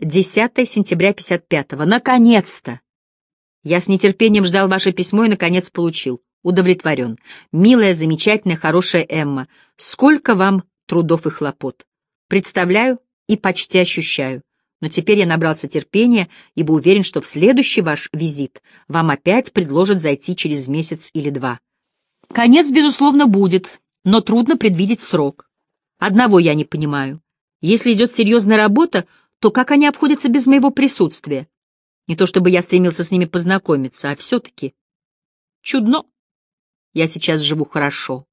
10 сентября 55-го. Наконец-то! Я с нетерпением ждал ваше письмо и, наконец, получил. Удовлетворен. Милая, замечательная, хорошая Эмма, сколько вам трудов и хлопот. Представляю и почти ощущаю. Но теперь я набрался терпения, ибо уверен, что в следующий ваш визит вам опять предложат зайти через месяц или два. Конец, безусловно, будет, но трудно предвидеть срок. Одного я не понимаю. Если идет серьезная работа, то как они обходятся без моего присутствия? Не то чтобы я стремился с ними познакомиться, а все-таки... Чудно. Я сейчас живу хорошо.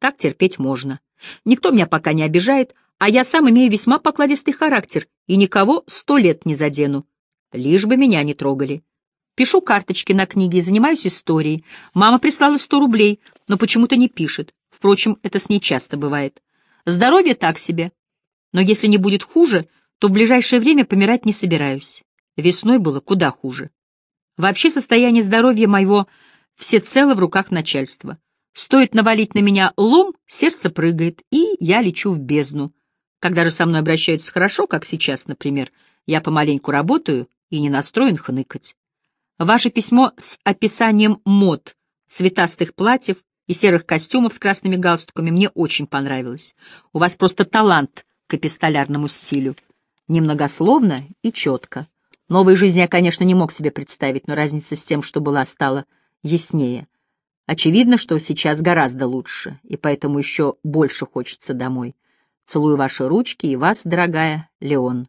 Так терпеть можно. Никто меня пока не обижает, а я сам имею весьма покладистый характер и никого сто лет не задену. Лишь бы меня не трогали. Пишу карточки на книги и занимаюсь историей. Мама прислала сто рублей, но почему-то не пишет. Впрочем, это с ней часто бывает. Здоровье так себе. Но если не будет хуже, то в ближайшее время помирать не собираюсь. Весной было куда хуже. Вообще состояние здоровья моего всецело в руках начальства. Стоит навалить на меня лом, сердце прыгает, и я лечу в бездну. Когда же со мной обращаются хорошо, как сейчас, например, я помаленьку работаю и не настроен хныкать. Ваше письмо с описанием мод, цветастых платьев и серых костюмов с красными галстуками мне очень понравилось. У вас просто талант к эпистолярному стилю немногословно и четко. Новой жизни я, конечно, не мог себе представить, но разница с тем, что была, стала яснее. Очевидно, что сейчас гораздо лучше, и поэтому еще больше хочется домой. Целую ваши ручки и вас, дорогая Леон.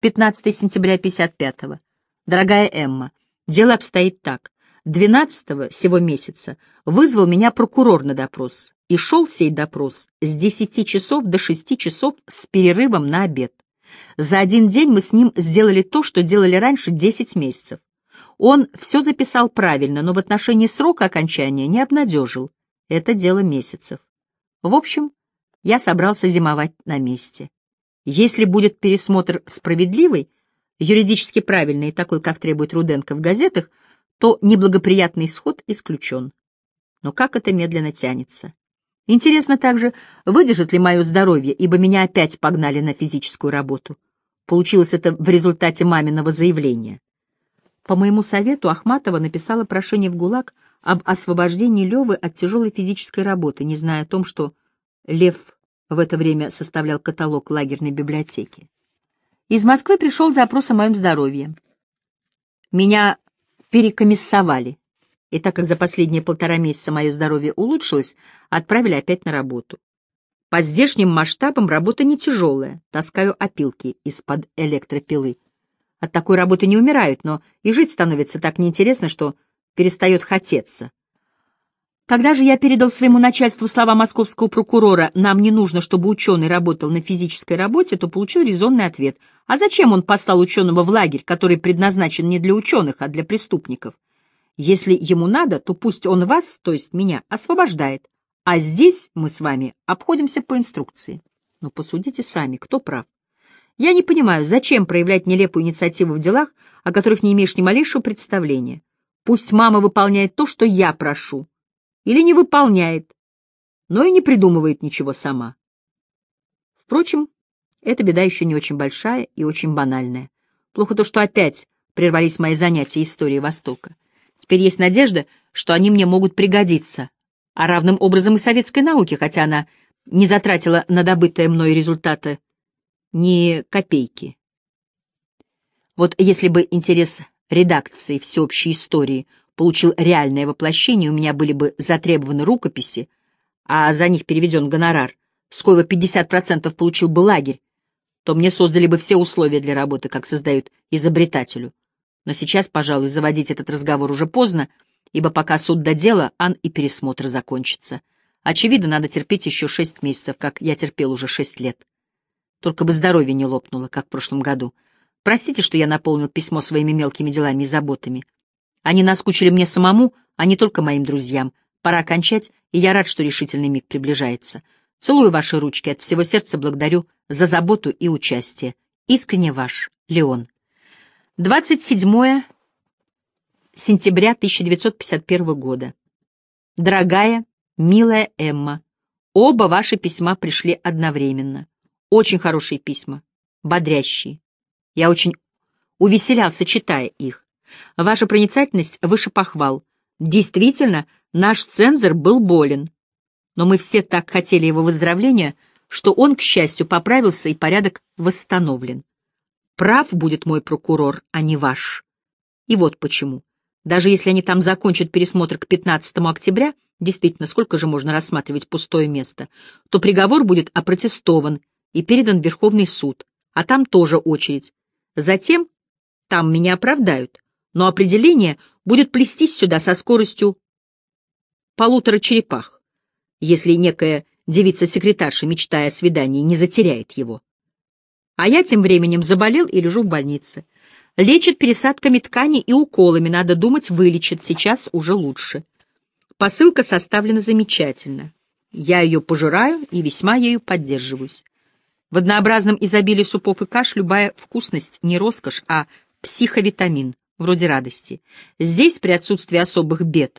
15 сентября 55-го. Дорогая Эмма, дело обстоит так. 12 сего месяца вызвал меня прокурор на допрос, и шел сей допрос с 10 часов до 6 часов с перерывом на обед. За один день мы с ним сделали то, что делали раньше 10 месяцев. Он все записал правильно, но в отношении срока окончания не обнадежил. Это дело месяцев. В общем, я собрался зимовать на месте. Если будет пересмотр справедливый, юридически правильный, такой, как требует Руденко в газетах, то неблагоприятный исход исключен. Но как это медленно тянется. Интересно также, выдержит ли мое здоровье, ибо меня опять погнали на физическую работу. Получилось это в результате маминого заявления. По моему совету Ахматова написала прошение в ГУЛАГ об освобождении Левы от тяжелой физической работы, не зная о том, что Лев в это время составлял каталог лагерной библиотеки. Из Москвы пришел запрос о моем здоровье. Меня перекомиссовали и так как за последние полтора месяца мое здоровье улучшилось, отправили опять на работу. По здешним масштабам работа не тяжелая, таскаю опилки из-под электропилы. От такой работы не умирают, но и жить становится так неинтересно, что перестает хотеться. Когда же я передал своему начальству слова московского прокурора «нам не нужно, чтобы ученый работал на физической работе», то получил резонный ответ. А зачем он послал ученого в лагерь, который предназначен не для ученых, а для преступников? Если ему надо, то пусть он вас, то есть меня, освобождает, а здесь мы с вами обходимся по инструкции. Но посудите сами, кто прав. Я не понимаю, зачем проявлять нелепую инициативу в делах, о которых не имеешь ни малейшего представления. Пусть мама выполняет то, что я прошу. Или не выполняет, но и не придумывает ничего сама. Впрочем, эта беда еще не очень большая и очень банальная. Плохо то, что опять прервались мои занятия истории Востока. Теперь есть надежда, что они мне могут пригодиться. А равным образом и советской науке, хотя она не затратила на добытые мной результаты ни копейки. Вот если бы интерес редакции всеобщей истории получил реальное воплощение, у меня были бы затребованы рукописи, а за них переведен гонорар, сколько коего 50% получил бы лагерь, то мне создали бы все условия для работы, как создают изобретателю. Но сейчас, пожалуй, заводить этот разговор уже поздно, ибо пока суд до дела, Ан и пересмотр закончится. Очевидно, надо терпеть еще шесть месяцев, как я терпел уже шесть лет. Только бы здоровье не лопнуло, как в прошлом году. Простите, что я наполнил письмо своими мелкими делами и заботами. Они наскучили мне самому, а не только моим друзьям. Пора кончать, и я рад, что решительный миг приближается. Целую ваши ручки, от всего сердца благодарю за заботу и участие. Искренне ваш, Леон. 27 сентября 1951 года. Дорогая, милая Эмма, оба ваши письма пришли одновременно. Очень хорошие письма, бодрящие. Я очень увеселялся, читая их. Ваша проницательность выше похвал. Действительно, наш цензор был болен. Но мы все так хотели его выздоровления, что он, к счастью, поправился и порядок восстановлен. Прав будет мой прокурор, а не ваш. И вот почему. Даже если они там закончат пересмотр к 15 октября, действительно, сколько же можно рассматривать пустое место, то приговор будет опротестован и передан в Верховный суд, а там тоже очередь. Затем там меня оправдают, но определение будет плестись сюда со скоростью полутора черепах, если некая девица-секретарша, мечтая о свидании, не затеряет его. А я тем временем заболел и лежу в больнице. Лечат пересадками ткани и уколами, надо думать, вылечат, сейчас уже лучше. Посылка составлена замечательно. Я ее пожираю и весьма ею поддерживаюсь. В однообразном изобилии супов и каш любая вкусность не роскошь, а психовитамин, вроде радости. Здесь, при отсутствии особых бед,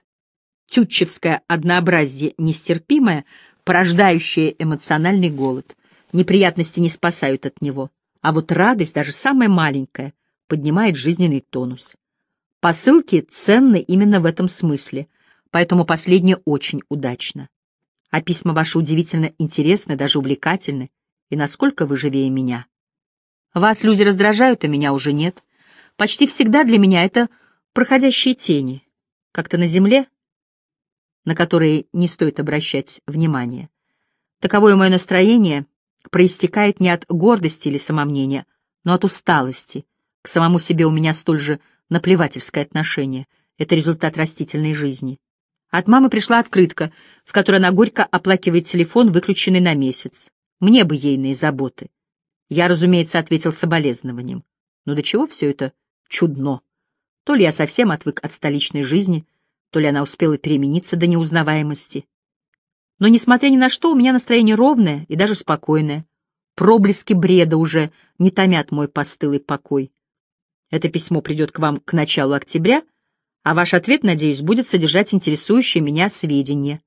тютчевское однообразие нестерпимое, порождающее эмоциональный голод. Неприятности не спасают от него, а вот радость, даже самая маленькая, поднимает жизненный тонус. Посылки ценны именно в этом смысле, поэтому последнее очень удачно. А письма ваши удивительно интересны, даже увлекательны, и насколько вы живее меня. Вас люди раздражают, а меня уже нет. Почти всегда для меня это проходящие тени, как-то на земле, на которые не стоит обращать внимания. Таковое мое настроение, проистекает не от гордости или самомнения, но от усталости. К самому себе у меня столь же наплевательское отношение. Это результат растительной жизни. От мамы пришла открытка, в которой она горько оплакивает телефон, выключенный на месяц. Мне бы ейные заботы. Я, разумеется, ответил соболезнованием. Но ну, до чего все это чудно? То ли я совсем отвык от столичной жизни, то ли она успела перемениться до неузнаваемости. Но, несмотря ни на что, у меня настроение ровное и даже спокойное. Проблески бреда уже не томят мой постылый покой. Это письмо придет к вам к началу октября, а ваш ответ, надеюсь, будет содержать интересующие меня сведения.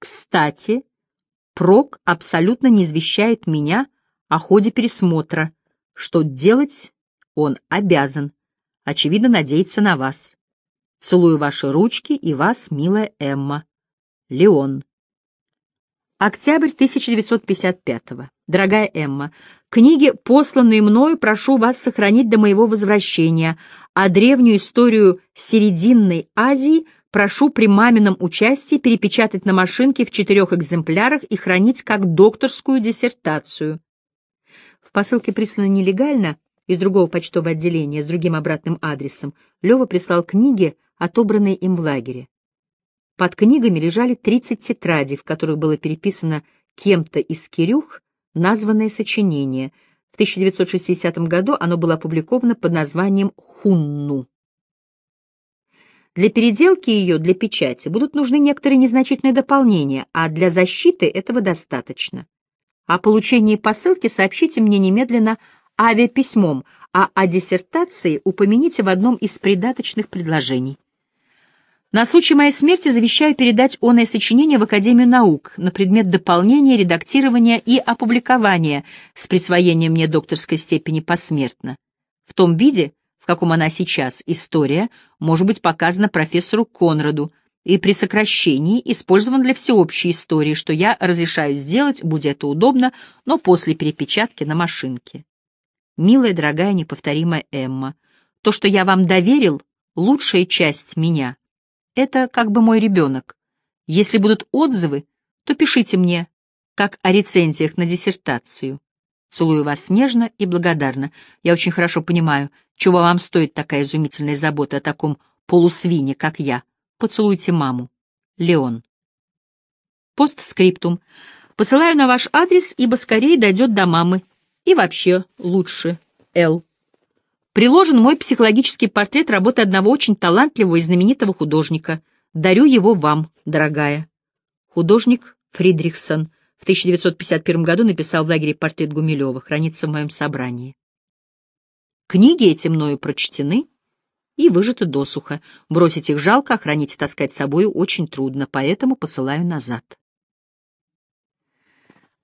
Кстати, Прок абсолютно не извещает меня о ходе пересмотра. Что делать он обязан. Очевидно, надеется на вас. Целую ваши ручки и вас, милая Эмма. Леон. Октябрь 1955 -го. Дорогая Эмма, книги, посланные мною, прошу вас сохранить до моего возвращения, а древнюю историю Серединной Азии прошу при мамином участии перепечатать на машинке в четырех экземплярах и хранить как докторскую диссертацию. В посылке прислано нелегально, из другого почтового отделения, с другим обратным адресом. Лева прислал книги, отобранные им в лагере. Под книгами лежали 30 тетрадей, в которых было переписано кем-то из Кирюх названное сочинение. В 1960 году оно было опубликовано под названием «Хунну». Для переделки ее для печати будут нужны некоторые незначительные дополнения, а для защиты этого достаточно. О получении посылки сообщите мне немедленно авиаписьмом, а о диссертации упомяните в одном из придаточных предложений. На случай моей смерти завещаю передать оное сочинение в Академию наук на предмет дополнения, редактирования и опубликования с присвоением мне докторской степени посмертно. В том виде, в каком она сейчас, история, может быть показана профессору Конраду и при сокращении использован для всеобщей истории, что я разрешаю сделать, будь это удобно, но после перепечатки на машинке. Милая, дорогая, неповторимая Эмма, то, что я вам доверил, лучшая часть меня — это как бы мой ребенок. Если будут отзывы, то пишите мне, как о рецензиях на диссертацию. Целую вас нежно и благодарно. Я очень хорошо понимаю, чего вам стоит такая изумительная забота о таком полусвине, как я. Поцелуйте маму. Леон. Постскриптум. Посылаю на ваш адрес, ибо скорее дойдет до мамы. И вообще лучше. Л приложен мой психологический портрет работы одного очень талантливого и знаменитого художника. Дарю его вам, дорогая. Художник Фридрихсон в 1951 году написал в лагере портрет Гумилева, хранится в моем собрании. Книги эти мною прочтены и выжаты досуха. Бросить их жалко, а хранить и таскать с собою очень трудно, поэтому посылаю назад.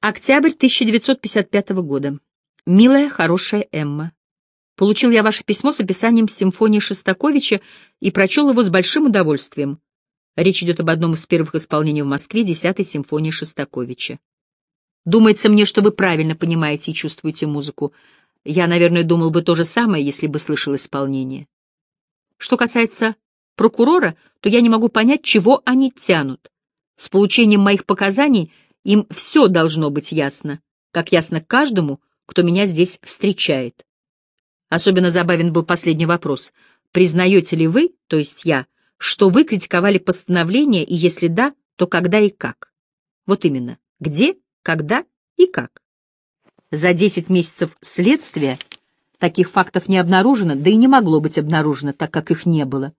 Октябрь 1955 года. Милая, хорошая Эмма. Получил я ваше письмо с описанием симфонии Шостаковича и прочел его с большим удовольствием. Речь идет об одном из первых исполнений в Москве десятой симфонии Шостаковича. Думается мне, что вы правильно понимаете и чувствуете музыку. Я, наверное, думал бы то же самое, если бы слышал исполнение. Что касается прокурора, то я не могу понять, чего они тянут. С получением моих показаний им все должно быть ясно, как ясно каждому, кто меня здесь встречает. Особенно забавен был последний вопрос. Признаете ли вы, то есть я, что вы критиковали постановление, и если да, то когда и как? Вот именно, где, когда и как. За 10 месяцев следствия таких фактов не обнаружено, да и не могло быть обнаружено, так как их не было.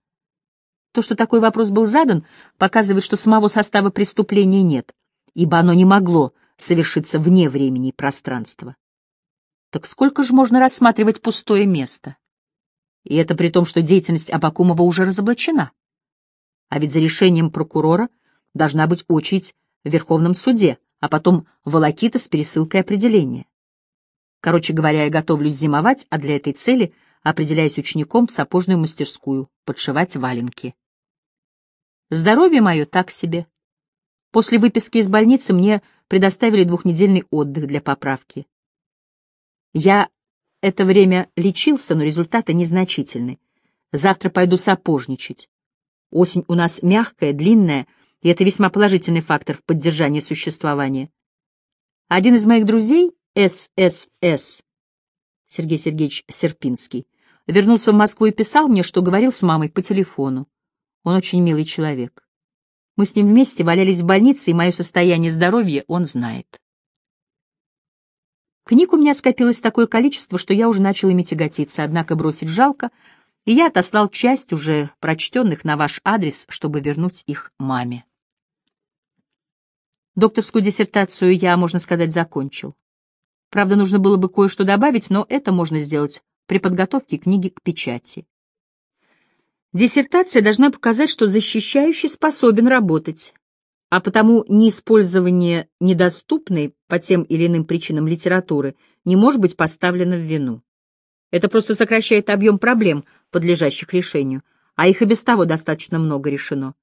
То, что такой вопрос был задан, показывает, что самого состава преступления нет, ибо оно не могло совершиться вне времени и пространства. Так сколько же можно рассматривать пустое место? И это при том, что деятельность Абакумова уже разоблачена. А ведь за решением прокурора должна быть очередь в Верховном суде, а потом волокита с пересылкой определения. Короче говоря, я готовлюсь зимовать, а для этой цели определяюсь учеником в сапожную мастерскую, подшивать валенки. Здоровье мое так себе. После выписки из больницы мне предоставили двухнедельный отдых для поправки. Я это время лечился, но результаты незначительны. Завтра пойду сапожничать. Осень у нас мягкая, длинная, и это весьма положительный фактор в поддержании существования. Один из моих друзей, ССС, Сергей Сергеевич Серпинский, вернулся в Москву и писал мне, что говорил с мамой по телефону. Он очень милый человек. Мы с ним вместе валялись в больнице, и мое состояние здоровья он знает. Книг у меня скопилось такое количество, что я уже начал ими тяготиться, однако бросить жалко, и я отослал часть уже прочтенных на ваш адрес, чтобы вернуть их маме. Докторскую диссертацию я, можно сказать, закончил. Правда, нужно было бы кое-что добавить, но это можно сделать при подготовке книги к печати. Диссертация должна показать, что защищающий способен работать, а потому неиспользование недоступной по тем или иным причинам литературы не может быть поставлено в вину. Это просто сокращает объем проблем, подлежащих решению, а их и без того достаточно много решено.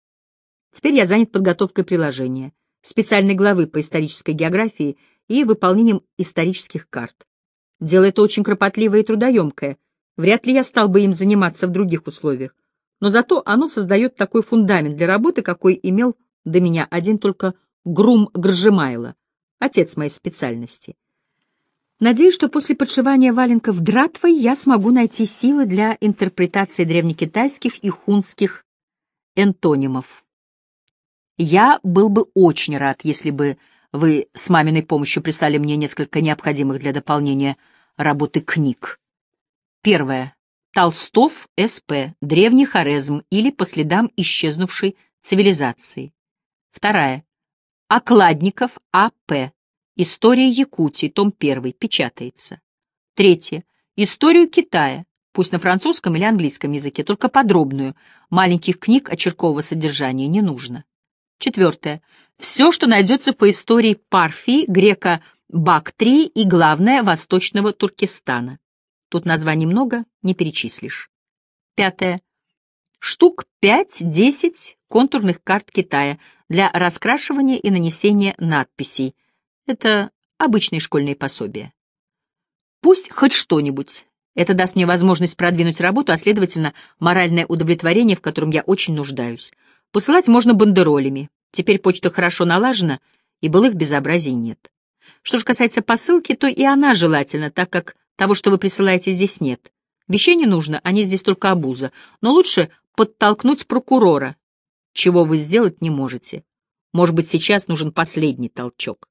Теперь я занят подготовкой приложения, специальной главы по исторической географии и выполнением исторических карт. Дело это очень кропотливое и трудоемкое, вряд ли я стал бы им заниматься в других условиях, но зато оно создает такой фундамент для работы, какой имел до меня один только Грум Гржемайло, отец моей специальности. Надеюсь, что после подшивания валенков дратвой я смогу найти силы для интерпретации древнекитайских и хунских энтонимов. Я был бы очень рад, если бы вы с маминой помощью прислали мне несколько необходимых для дополнения работы книг. Первое. Толстов, СП, Древний Хорезм или по следам исчезнувшей цивилизации. Вторая. Окладников А.П. История Якутии, том 1, печатается. Третье. Историю Китая, пусть на французском или английском языке, только подробную. Маленьких книг очеркового содержания не нужно. Четвертое. Все, что найдется по истории Парфии, грека Бактрии и, главное, Восточного Туркестана. Тут названий много, не перечислишь. Пятое штук 5-10 контурных карт Китая для раскрашивания и нанесения надписей. Это обычные школьные пособия. Пусть хоть что-нибудь. Это даст мне возможность продвинуть работу, а, следовательно, моральное удовлетворение, в котором я очень нуждаюсь. Посылать можно бандеролями. Теперь почта хорошо налажена, и былых безобразий нет. Что же касается посылки, то и она желательна, так как того, что вы присылаете, здесь нет. Вещей не нужно, они здесь только обуза. Но лучше подтолкнуть прокурора, чего вы сделать не можете. Может быть, сейчас нужен последний толчок.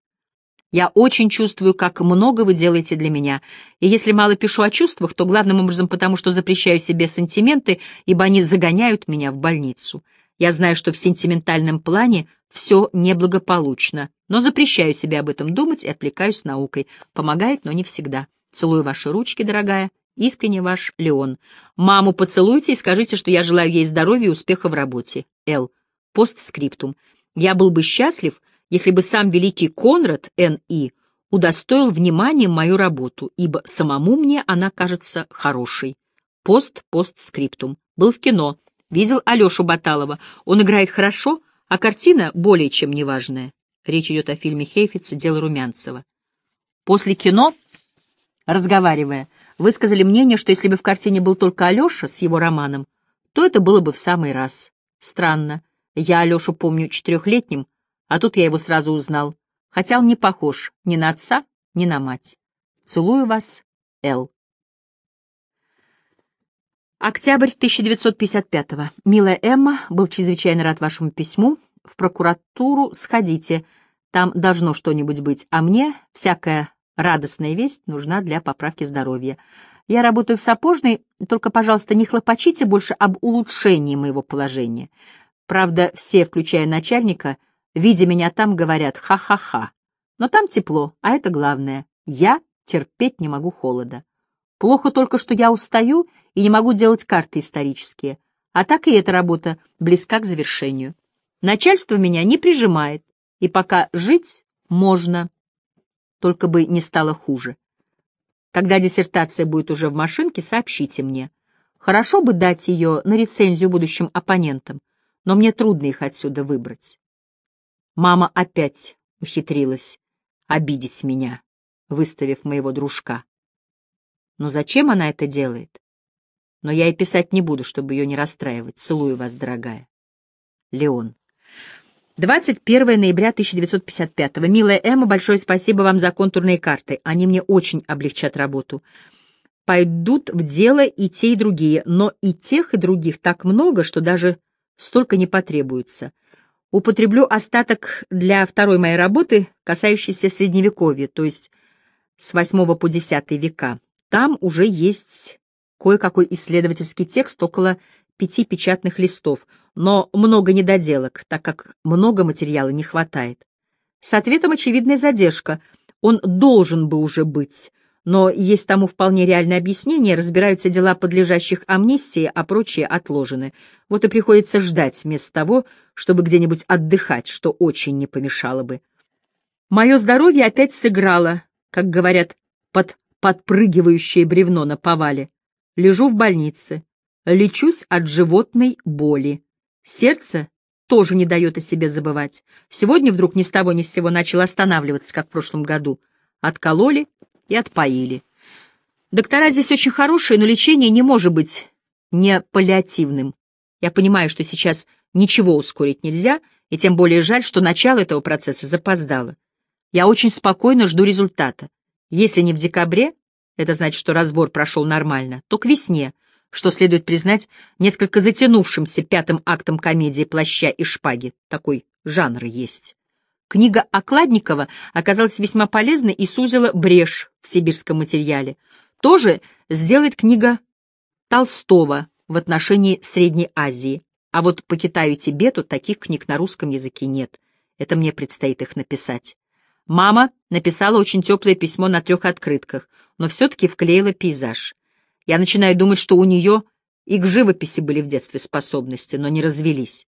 Я очень чувствую, как много вы делаете для меня. И если мало пишу о чувствах, то главным образом потому, что запрещаю себе сантименты, ибо они загоняют меня в больницу. Я знаю, что в сентиментальном плане все неблагополучно, но запрещаю себе об этом думать и отвлекаюсь наукой. Помогает, но не всегда. Целую ваши ручки, дорогая, Искренне ваш Леон. Маму поцелуйте и скажите, что я желаю ей здоровья и успеха в работе. Л. Постскриптум. Я был бы счастлив, если бы сам великий Конрад Н.И. удостоил вниманием мою работу, ибо самому мне она кажется хорошей. Пост-постскриптум. Был в кино. Видел Алешу Баталова. Он играет хорошо, а картина более чем неважная. Речь идет о фильме Хейфица «Дело Румянцева». После кино, разговаривая, высказали мнение, что если бы в картине был только Алеша с его романом, то это было бы в самый раз. Странно. Я Алешу помню четырехлетним, а тут я его сразу узнал, хотя он не похож ни на отца, ни на мать. Целую вас, Л. Октябрь 1955-го. Милая Эмма, был чрезвычайно рад вашему письму. В прокуратуру сходите, там должно что-нибудь быть, а мне всякое Радостная весть нужна для поправки здоровья. Я работаю в сапожной, только, пожалуйста, не хлопочите больше об улучшении моего положения. Правда, все, включая начальника, видя меня там, говорят «ха-ха-ха». Но там тепло, а это главное. Я терпеть не могу холода. Плохо только, что я устаю и не могу делать карты исторические. А так и эта работа близка к завершению. Начальство меня не прижимает, и пока жить можно только бы не стало хуже. Когда диссертация будет уже в машинке, сообщите мне. Хорошо бы дать ее на рецензию будущим оппонентам, но мне трудно их отсюда выбрать. Мама опять ухитрилась обидеть меня, выставив моего дружка. Но зачем она это делает? Но я и писать не буду, чтобы ее не расстраивать. Целую вас, дорогая. Леон. 21 ноября 1955. Милая Эмма, большое спасибо вам за контурные карты. Они мне очень облегчат работу. Пойдут в дело и те, и другие, но и тех, и других так много, что даже столько не потребуется. Употреблю остаток для второй моей работы, касающейся Средневековья, то есть с 8 по 10 века. Там уже есть кое-какой исследовательский текст около пяти печатных листов — но много недоделок, так как много материала не хватает. С ответом очевидная задержка. Он должен бы уже быть. Но есть тому вполне реальное объяснение, разбираются дела подлежащих амнистии, а прочие отложены. Вот и приходится ждать вместо того, чтобы где-нибудь отдыхать, что очень не помешало бы. Мое здоровье опять сыграло, как говорят, под подпрыгивающее бревно на повале. Лежу в больнице. Лечусь от животной боли. Сердце тоже не дает о себе забывать. Сегодня вдруг ни с того ни с сего начало останавливаться, как в прошлом году. Откололи и отпоили. Доктора здесь очень хорошие, но лечение не может быть не паллиативным. Я понимаю, что сейчас ничего ускорить нельзя, и тем более жаль, что начало этого процесса запоздало. Я очень спокойно жду результата. Если не в декабре, это значит, что разбор прошел нормально, то к весне, что следует признать несколько затянувшимся пятым актом комедии «Плаща и шпаги». Такой жанр есть. Книга Окладникова оказалась весьма полезной и сузила брешь в сибирском материале. Тоже сделает книга Толстого в отношении Средней Азии. А вот по Китаю и Тибету таких книг на русском языке нет. Это мне предстоит их написать. Мама написала очень теплое письмо на трех открытках, но все-таки вклеила пейзаж. Я начинаю думать, что у нее и к живописи были в детстве способности, но не развелись.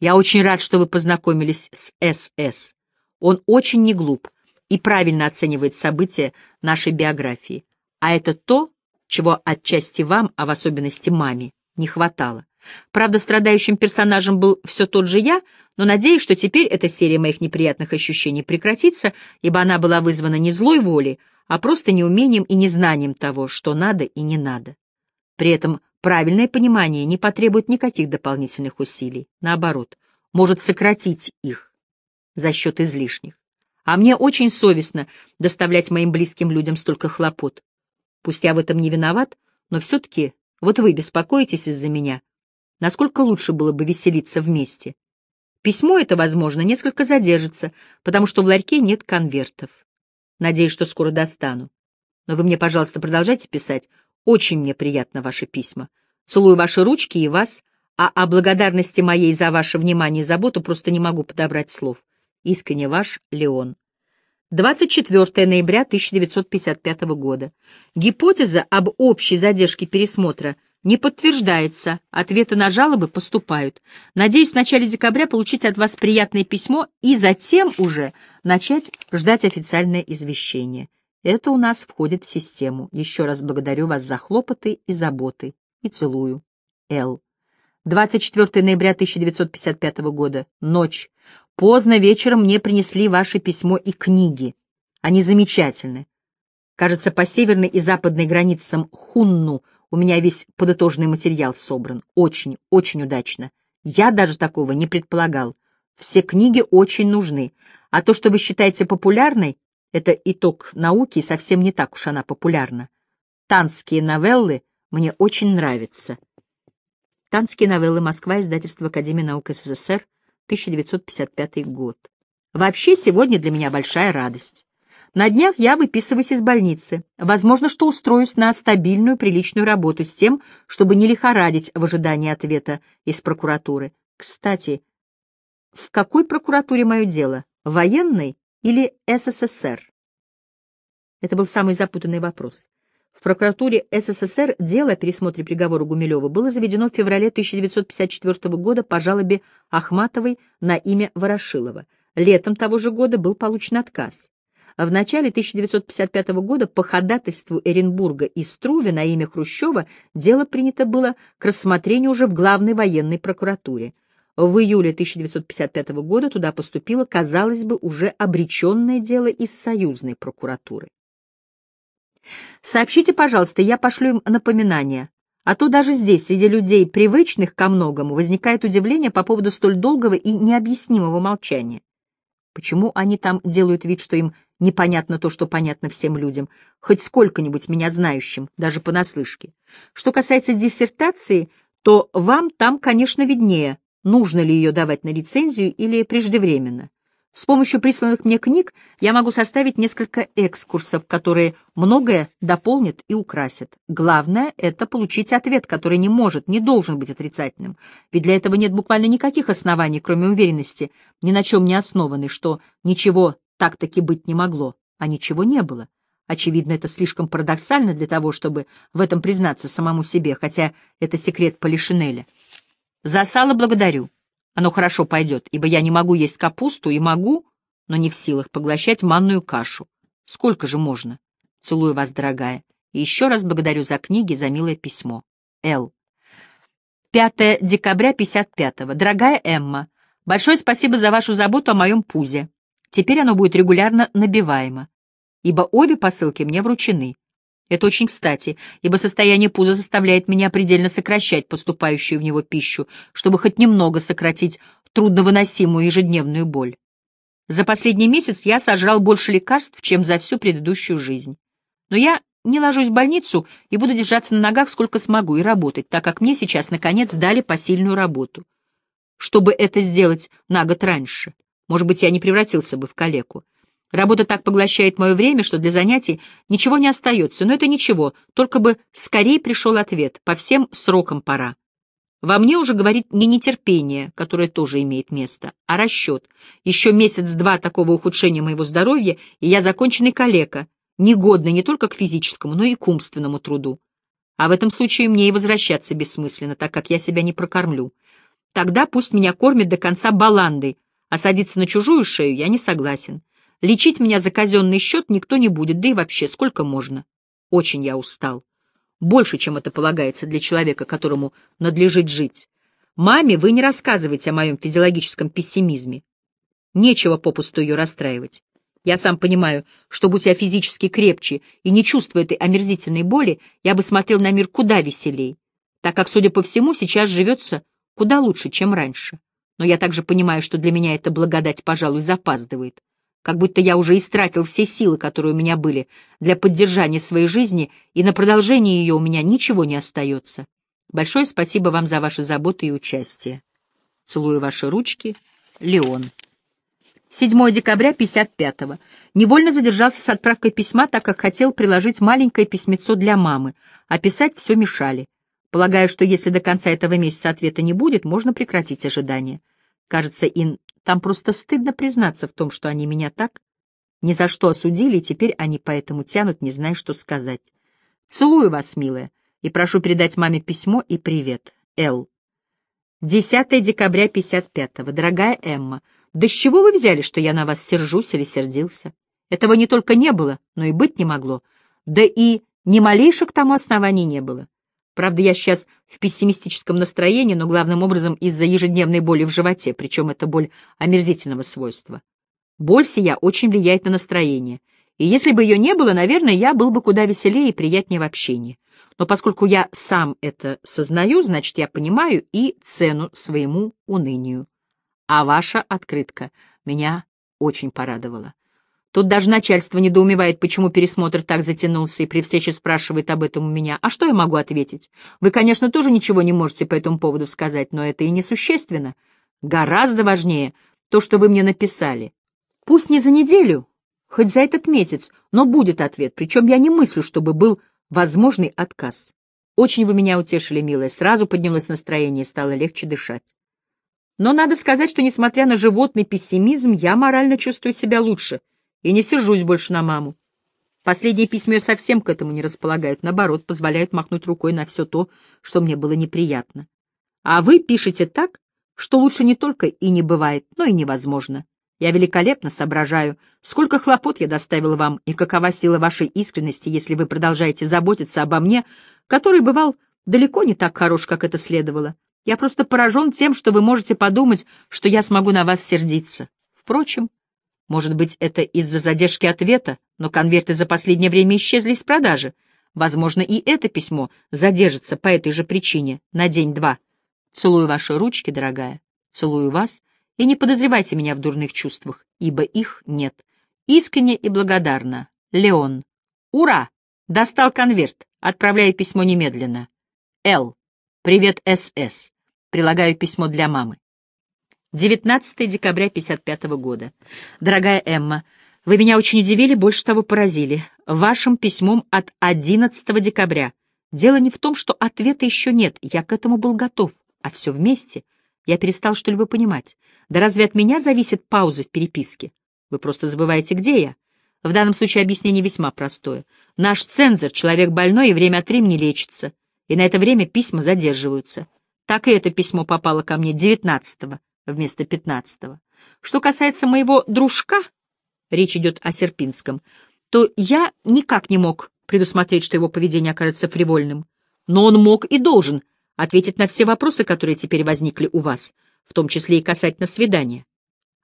Я очень рад, что вы познакомились с СС. Он очень не глуп и правильно оценивает события нашей биографии. А это то, чего отчасти вам, а в особенности маме, не хватало. Правда, страдающим персонажем был все тот же я, но надеюсь, что теперь эта серия моих неприятных ощущений прекратится, ибо она была вызвана не злой волей, а просто неумением и незнанием того, что надо и не надо. При этом правильное понимание не потребует никаких дополнительных усилий, наоборот, может сократить их за счет излишних. А мне очень совестно доставлять моим близким людям столько хлопот. Пусть я в этом не виноват, но все-таки вот вы беспокоитесь из-за меня. Насколько лучше было бы веселиться вместе? Письмо это, возможно, несколько задержится, потому что в ларьке нет конвертов. Надеюсь, что скоро достану. Но вы мне, пожалуйста, продолжайте писать. Очень мне приятно ваши письма. Целую ваши ручки и вас, а о благодарности моей за ваше внимание и заботу просто не могу подобрать слов. Искренне ваш Леон. 24 ноября 1955 года. Гипотеза об общей задержке пересмотра – не подтверждается. Ответы на жалобы поступают. Надеюсь в начале декабря получить от вас приятное письмо и затем уже начать ждать официальное извещение. Это у нас входит в систему. Еще раз благодарю вас за хлопоты и заботы. И целую. Л. 24 ноября 1955 года. Ночь. Поздно вечером мне принесли ваше письмо и книги. Они замечательны. Кажется, по северной и западной границам Хунну у меня весь подытоженный материал собран. Очень, очень удачно. Я даже такого не предполагал. Все книги очень нужны. А то, что вы считаете популярной, это итог науки, и совсем не так уж она популярна. Танские новеллы мне очень нравятся. Танские новеллы Москва, издательство Академии наук СССР, 1955 год. Вообще сегодня для меня большая радость. На днях я выписываюсь из больницы. Возможно, что устроюсь на стабильную, приличную работу с тем, чтобы не лихорадить в ожидании ответа из прокуратуры. Кстати, в какой прокуратуре мое дело? Военной или СССР? Это был самый запутанный вопрос. В прокуратуре СССР дело о пересмотре приговора Гумилева было заведено в феврале 1954 года по жалобе Ахматовой на имя Ворошилова. Летом того же года был получен отказ. В начале 1955 года по ходатайству Эренбурга и Струве на имя Хрущева дело принято было к рассмотрению уже в Главной военной прокуратуре. В июле 1955 года туда поступило, казалось бы, уже обреченное дело из союзной прокуратуры. Сообщите, пожалуйста, я пошлю им напоминание. А то даже здесь, среди людей, привычных ко многому, возникает удивление по поводу столь долгого и необъяснимого молчания. Почему они там делают вид, что им непонятно то, что понятно всем людям, хоть сколько-нибудь меня знающим, даже понаслышке? Что касается диссертации, то вам там, конечно, виднее, нужно ли ее давать на рецензию или преждевременно. С помощью присланных мне книг я могу составить несколько экскурсов, которые многое дополнят и украсят. Главное — это получить ответ, который не может, не должен быть отрицательным, ведь для этого нет буквально никаких оснований, кроме уверенности, ни на чем не основанной, что ничего так-таки быть не могло, а ничего не было. Очевидно, это слишком парадоксально для того, чтобы в этом признаться самому себе, хотя это секрет Полишинеля. За сало благодарю. Оно хорошо пойдет, ибо я не могу есть капусту и могу, но не в силах поглощать манную кашу. Сколько же можно? Целую вас, дорогая. И еще раз благодарю за книги, за милое письмо. Л. 5 декабря 55-го. Дорогая Эмма, большое спасибо за вашу заботу о моем пузе. Теперь оно будет регулярно набиваемо, ибо обе посылки мне вручены. Это очень кстати, ибо состояние пуза заставляет меня предельно сокращать поступающую в него пищу, чтобы хоть немного сократить трудновыносимую ежедневную боль. За последний месяц я сожрал больше лекарств, чем за всю предыдущую жизнь. Но я не ложусь в больницу и буду держаться на ногах сколько смогу и работать, так как мне сейчас, наконец, дали посильную работу. Чтобы это сделать на год раньше, может быть, я не превратился бы в калеку. Работа так поглощает мое время, что для занятий ничего не остается, но это ничего, только бы скорее пришел ответ, по всем срокам пора. Во мне уже говорит не нетерпение, которое тоже имеет место, а расчет. Еще месяц-два такого ухудшения моего здоровья, и я законченный калека, негодный не только к физическому, но и к умственному труду. А в этом случае мне и возвращаться бессмысленно, так как я себя не прокормлю. Тогда пусть меня кормят до конца баландой, а садиться на чужую шею я не согласен. Лечить меня за казенный счет никто не будет, да и вообще сколько можно. Очень я устал. Больше, чем это полагается для человека, которому надлежит жить. Маме вы не рассказывайте о моем физиологическом пессимизме. Нечего попусту ее расстраивать. Я сам понимаю, что будь я физически крепче и не чувствуя этой омерзительной боли, я бы смотрел на мир куда веселей, так как, судя по всему, сейчас живется куда лучше, чем раньше. Но я также понимаю, что для меня эта благодать, пожалуй, запаздывает как будто я уже истратил все силы, которые у меня были, для поддержания своей жизни, и на продолжение ее у меня ничего не остается. Большое спасибо вам за ваши заботы и участие. Целую ваши ручки. Леон. 7 декабря 55-го. Невольно задержался с отправкой письма, так как хотел приложить маленькое письмецо для мамы, а писать все мешали. Полагаю, что если до конца этого месяца ответа не будет, можно прекратить ожидание. Кажется, Ин там просто стыдно признаться в том, что они меня так ни за что осудили, и теперь они поэтому тянут, не зная, что сказать. Целую вас, милая, и прошу передать маме письмо и привет. Л. 10 декабря 55-го. Дорогая Эмма, да с чего вы взяли, что я на вас сержусь или сердился? Этого не только не было, но и быть не могло. Да и ни малейших тому оснований не было. Правда, я сейчас в пессимистическом настроении, но главным образом из-за ежедневной боли в животе, причем это боль омерзительного свойства. Боль сия очень влияет на настроение, и если бы ее не было, наверное, я был бы куда веселее и приятнее в общении. Но поскольку я сам это сознаю, значит, я понимаю и цену своему унынию. А ваша открытка меня очень порадовала. Тут даже начальство недоумевает, почему пересмотр так затянулся, и при встрече спрашивает об этом у меня. А что я могу ответить? Вы, конечно, тоже ничего не можете по этому поводу сказать, но это и несущественно. Гораздо важнее то, что вы мне написали. Пусть не за неделю, хоть за этот месяц, но будет ответ, причем я не мыслю, чтобы был возможный отказ. Очень вы меня утешили, милая, сразу поднялось настроение, стало легче дышать. Но надо сказать, что, несмотря на животный пессимизм, я морально чувствую себя лучше — и не сержусь больше на маму. Последнее письмо совсем к этому не располагает, наоборот, позволяет махнуть рукой на все то, что мне было неприятно. А вы пишете так, что лучше не только и не бывает, но и невозможно. Я великолепно соображаю, сколько хлопот я доставил вам и какова сила вашей искренности, если вы продолжаете заботиться обо мне, который бывал далеко не так хорош, как это следовало. Я просто поражен тем, что вы можете подумать, что я смогу на вас сердиться. Впрочем, может быть, это из-за задержки ответа, но конверты за последнее время исчезли из продажи. Возможно, и это письмо задержится по этой же причине на день-два. Целую ваши ручки, дорогая. Целую вас. И не подозревайте меня в дурных чувствах, ибо их нет. Искренне и благодарна. Леон. Ура! Достал конверт. Отправляю письмо немедленно. Л. Привет, СС. Прилагаю письмо для мамы. 19 декабря 55 года. Дорогая Эмма, вы меня очень удивили, больше того поразили. Вашим письмом от 11 декабря. Дело не в том, что ответа еще нет, я к этому был готов, а все вместе. Я перестал что-либо понимать. Да разве от меня зависит пауза в переписке? Вы просто забываете, где я. В данном случае объяснение весьма простое. Наш цензор, человек больной и время от времени лечится, и на это время письма задерживаются. Так и это письмо попало ко мне 19-го вместо пятнадцатого. Что касается моего дружка, речь идет о Серпинском, то я никак не мог предусмотреть, что его поведение окажется фривольным. Но он мог и должен ответить на все вопросы, которые теперь возникли у вас, в том числе и касательно свидания.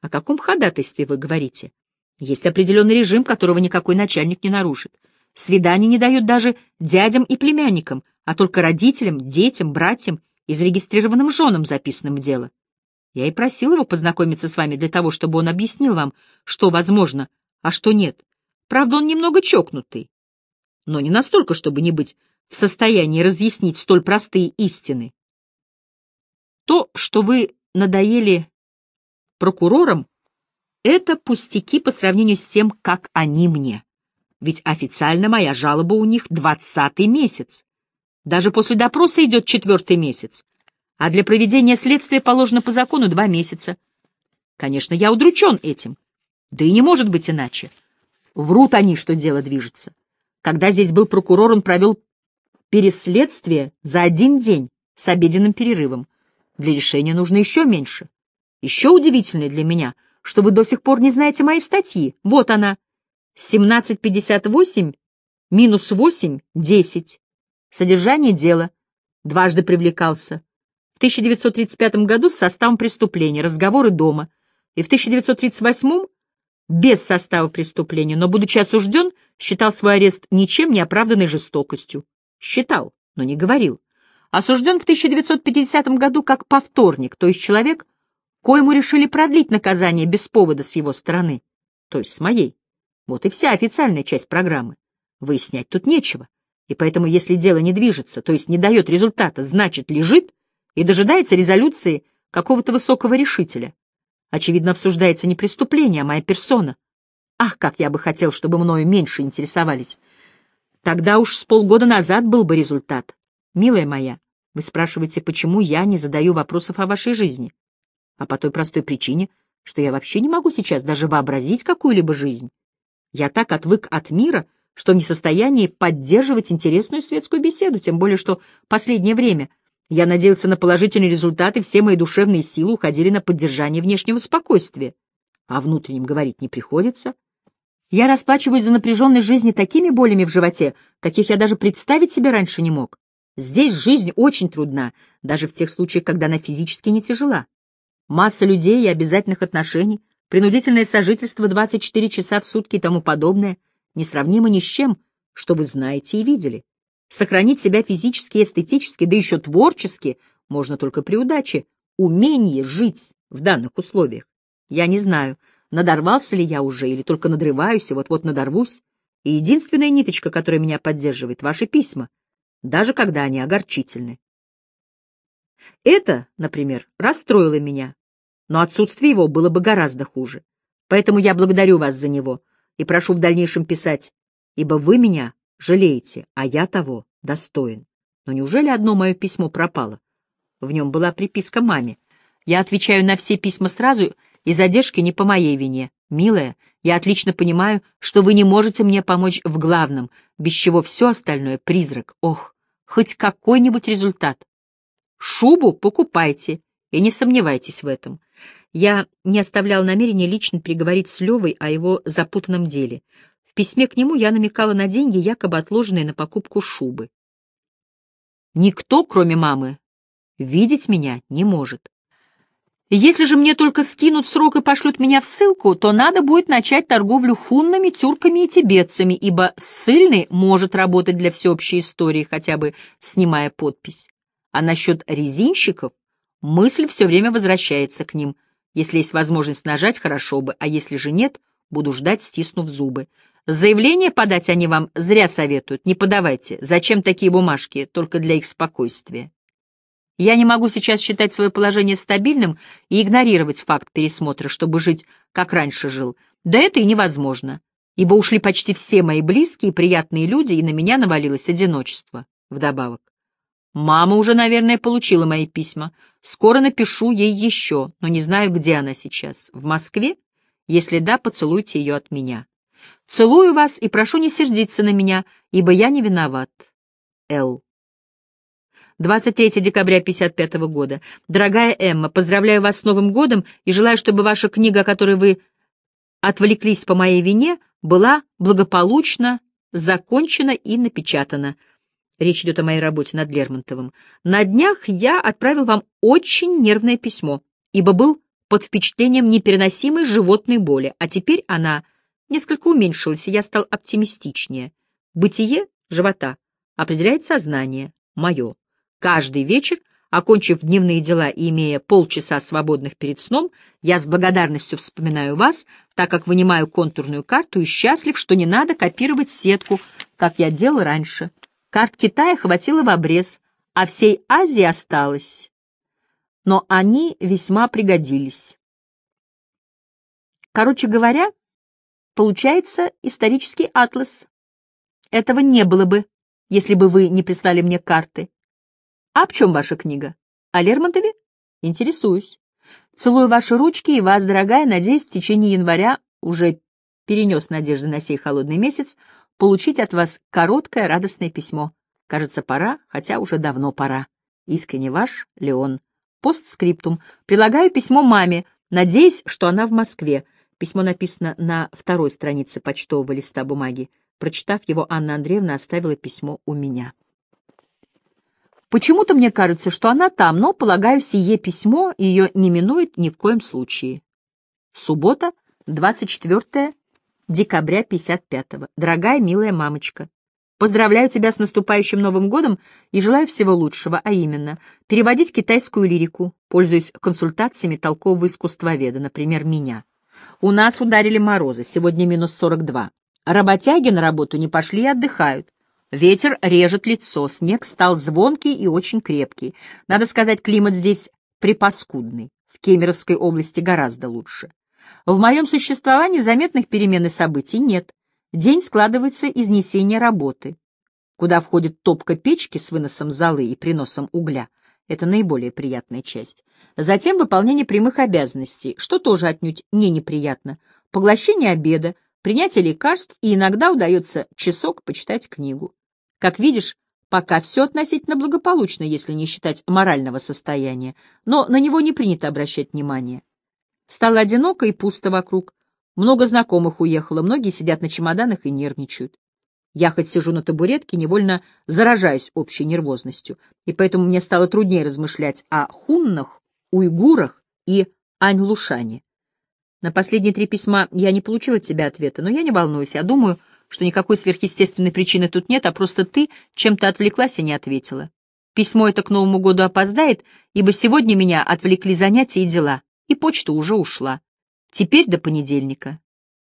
О каком ходатайстве вы говорите? Есть определенный режим, которого никакой начальник не нарушит. Свидания не дают даже дядям и племянникам, а только родителям, детям, братьям и зарегистрированным женам, записанным в дело. Я и просил его познакомиться с вами для того, чтобы он объяснил вам, что возможно, а что нет. Правда, он немного чокнутый, но не настолько, чтобы не быть в состоянии разъяснить столь простые истины. То, что вы надоели прокурорам, это пустяки по сравнению с тем, как они мне. Ведь официально моя жалоба у них двадцатый месяц. Даже после допроса идет четвертый месяц а для проведения следствия положено по закону два месяца. Конечно, я удручен этим. Да и не может быть иначе. Врут они, что дело движется. Когда здесь был прокурор, он провел переследствие за один день с обеденным перерывом. Для решения нужно еще меньше. Еще удивительное для меня, что вы до сих пор не знаете моей статьи. Вот она. 1758 минус 8 — 10. Содержание дела. Дважды привлекался в 1935 году с составом преступления, разговоры дома, и в 1938 без состава преступления, но, будучи осужден, считал свой арест ничем не оправданной жестокостью. Считал, но не говорил. Осужден в 1950 году как повторник, то есть человек, коему решили продлить наказание без повода с его стороны, то есть с моей. Вот и вся официальная часть программы. Выяснять тут нечего. И поэтому, если дело не движется, то есть не дает результата, значит, лежит, и дожидается резолюции какого-то высокого решителя. Очевидно, обсуждается не преступление, а моя персона. Ах, как я бы хотел, чтобы мною меньше интересовались. Тогда уж с полгода назад был бы результат. Милая моя, вы спрашиваете, почему я не задаю вопросов о вашей жизни? А по той простой причине, что я вообще не могу сейчас даже вообразить какую-либо жизнь. Я так отвык от мира, что не в состоянии поддерживать интересную светскую беседу, тем более что последнее время — я надеялся на положительные результаты, все мои душевные силы уходили на поддержание внешнего спокойствия. а внутренним говорить не приходится. Я расплачиваюсь за напряженной жизни такими болями в животе, каких я даже представить себе раньше не мог. Здесь жизнь очень трудна, даже в тех случаях, когда она физически не тяжела. Масса людей и обязательных отношений, принудительное сожительство 24 часа в сутки и тому подобное несравнимо ни с чем, что вы знаете и видели. Сохранить себя физически, эстетически, да еще творчески можно только при удаче, умении жить в данных условиях. Я не знаю, надорвался ли я уже или только надрываюсь и вот-вот надорвусь. И единственная ниточка, которая меня поддерживает, — ваши письма, даже когда они огорчительны. Это, например, расстроило меня, но отсутствие его было бы гораздо хуже. Поэтому я благодарю вас за него и прошу в дальнейшем писать, ибо вы меня Жалеете, а я того достоин. Но неужели одно мое письмо пропало? В нем была приписка маме. Я отвечаю на все письма сразу, и задержки не по моей вине. Милая, я отлично понимаю, что вы не можете мне помочь в главном, без чего все остальное — призрак. Ох, хоть какой-нибудь результат. Шубу покупайте, и не сомневайтесь в этом. Я не оставлял намерения лично приговорить с Левой о его запутанном деле письме к нему я намекала на деньги, якобы отложенные на покупку шубы. Никто, кроме мамы, видеть меня не может. Если же мне только скинут срок и пошлют меня в ссылку, то надо будет начать торговлю хуннами, тюрками и тибетцами, ибо ссыльный может работать для всеобщей истории, хотя бы снимая подпись. А насчет резинщиков мысль все время возвращается к ним. Если есть возможность нажать, хорошо бы, а если же нет, буду ждать, стиснув зубы. Заявление подать они вам зря советуют, не подавайте. Зачем такие бумажки? Только для их спокойствия. Я не могу сейчас считать свое положение стабильным и игнорировать факт пересмотра, чтобы жить, как раньше жил. Да это и невозможно, ибо ушли почти все мои близкие и приятные люди, и на меня навалилось одиночество вдобавок. Мама уже, наверное, получила мои письма. Скоро напишу ей еще, но не знаю, где она сейчас. В Москве? Если да, поцелуйте ее от меня. Целую вас и прошу не сердиться на меня, ибо я не виноват. Л. 23 декабря 55 года. Дорогая Эмма, поздравляю вас с Новым годом и желаю, чтобы ваша книга, которой вы отвлеклись по моей вине, была благополучно закончена и напечатана. Речь идет о моей работе над Лермонтовым. На днях я отправил вам очень нервное письмо, ибо был под впечатлением непереносимой животной боли, а теперь она несколько уменьшилось, и я стал оптимистичнее. Бытие живота определяет сознание, мое. Каждый вечер, окончив дневные дела и имея полчаса свободных перед сном, я с благодарностью вспоминаю вас, так как вынимаю контурную карту и счастлив, что не надо копировать сетку, как я делал раньше. Карт Китая хватило в обрез, а всей Азии осталось. Но они весьма пригодились. Короче говоря, Получается исторический атлас. Этого не было бы, если бы вы не прислали мне карты. А в чем ваша книга? О Лермонтове? Интересуюсь. Целую ваши ручки и вас, дорогая, надеюсь, в течение января, уже перенес надежды на сей холодный месяц, получить от вас короткое радостное письмо. Кажется, пора, хотя уже давно пора. Искренне ваш, Леон. Постскриптум. Прилагаю письмо маме, надеясь, что она в Москве. Письмо написано на второй странице почтового листа бумаги. Прочитав его, Анна Андреевна оставила письмо у меня. Почему-то мне кажется, что она там, но, полагаю, сие письмо ее не минует ни в коем случае. Суббота, 24 декабря 55-го. Дорогая, милая мамочка, поздравляю тебя с наступающим Новым годом и желаю всего лучшего, а именно переводить китайскую лирику, пользуясь консультациями толкового искусствоведа, например, меня. У нас ударили морозы, сегодня минус 42. Работяги на работу не пошли и отдыхают. Ветер режет лицо, снег стал звонкий и очень крепкий. Надо сказать, климат здесь припаскудный, в Кемеровской области гораздо лучше. В моем существовании заметных перемен и событий нет. День складывается из несения работы, куда входит топка печки с выносом золы и приносом угля, это наиболее приятная часть. Затем выполнение прямых обязанностей, что тоже отнюдь не неприятно. Поглощение обеда, принятие лекарств и иногда удается часок почитать книгу. Как видишь, пока все относительно благополучно, если не считать морального состояния, но на него не принято обращать внимание. Стало одиноко и пусто вокруг. Много знакомых уехало, многие сидят на чемоданах и нервничают. Я хоть сижу на табуретке, невольно заражаюсь общей нервозностью, и поэтому мне стало труднее размышлять о хуннах, уйгурах и аньлушане. На последние три письма я не получила от тебя ответа, но я не волнуюсь, я думаю, что никакой сверхъестественной причины тут нет, а просто ты чем-то отвлеклась и не ответила. Письмо это к Новому году опоздает, ибо сегодня меня отвлекли занятия и дела, и почта уже ушла. Теперь до понедельника,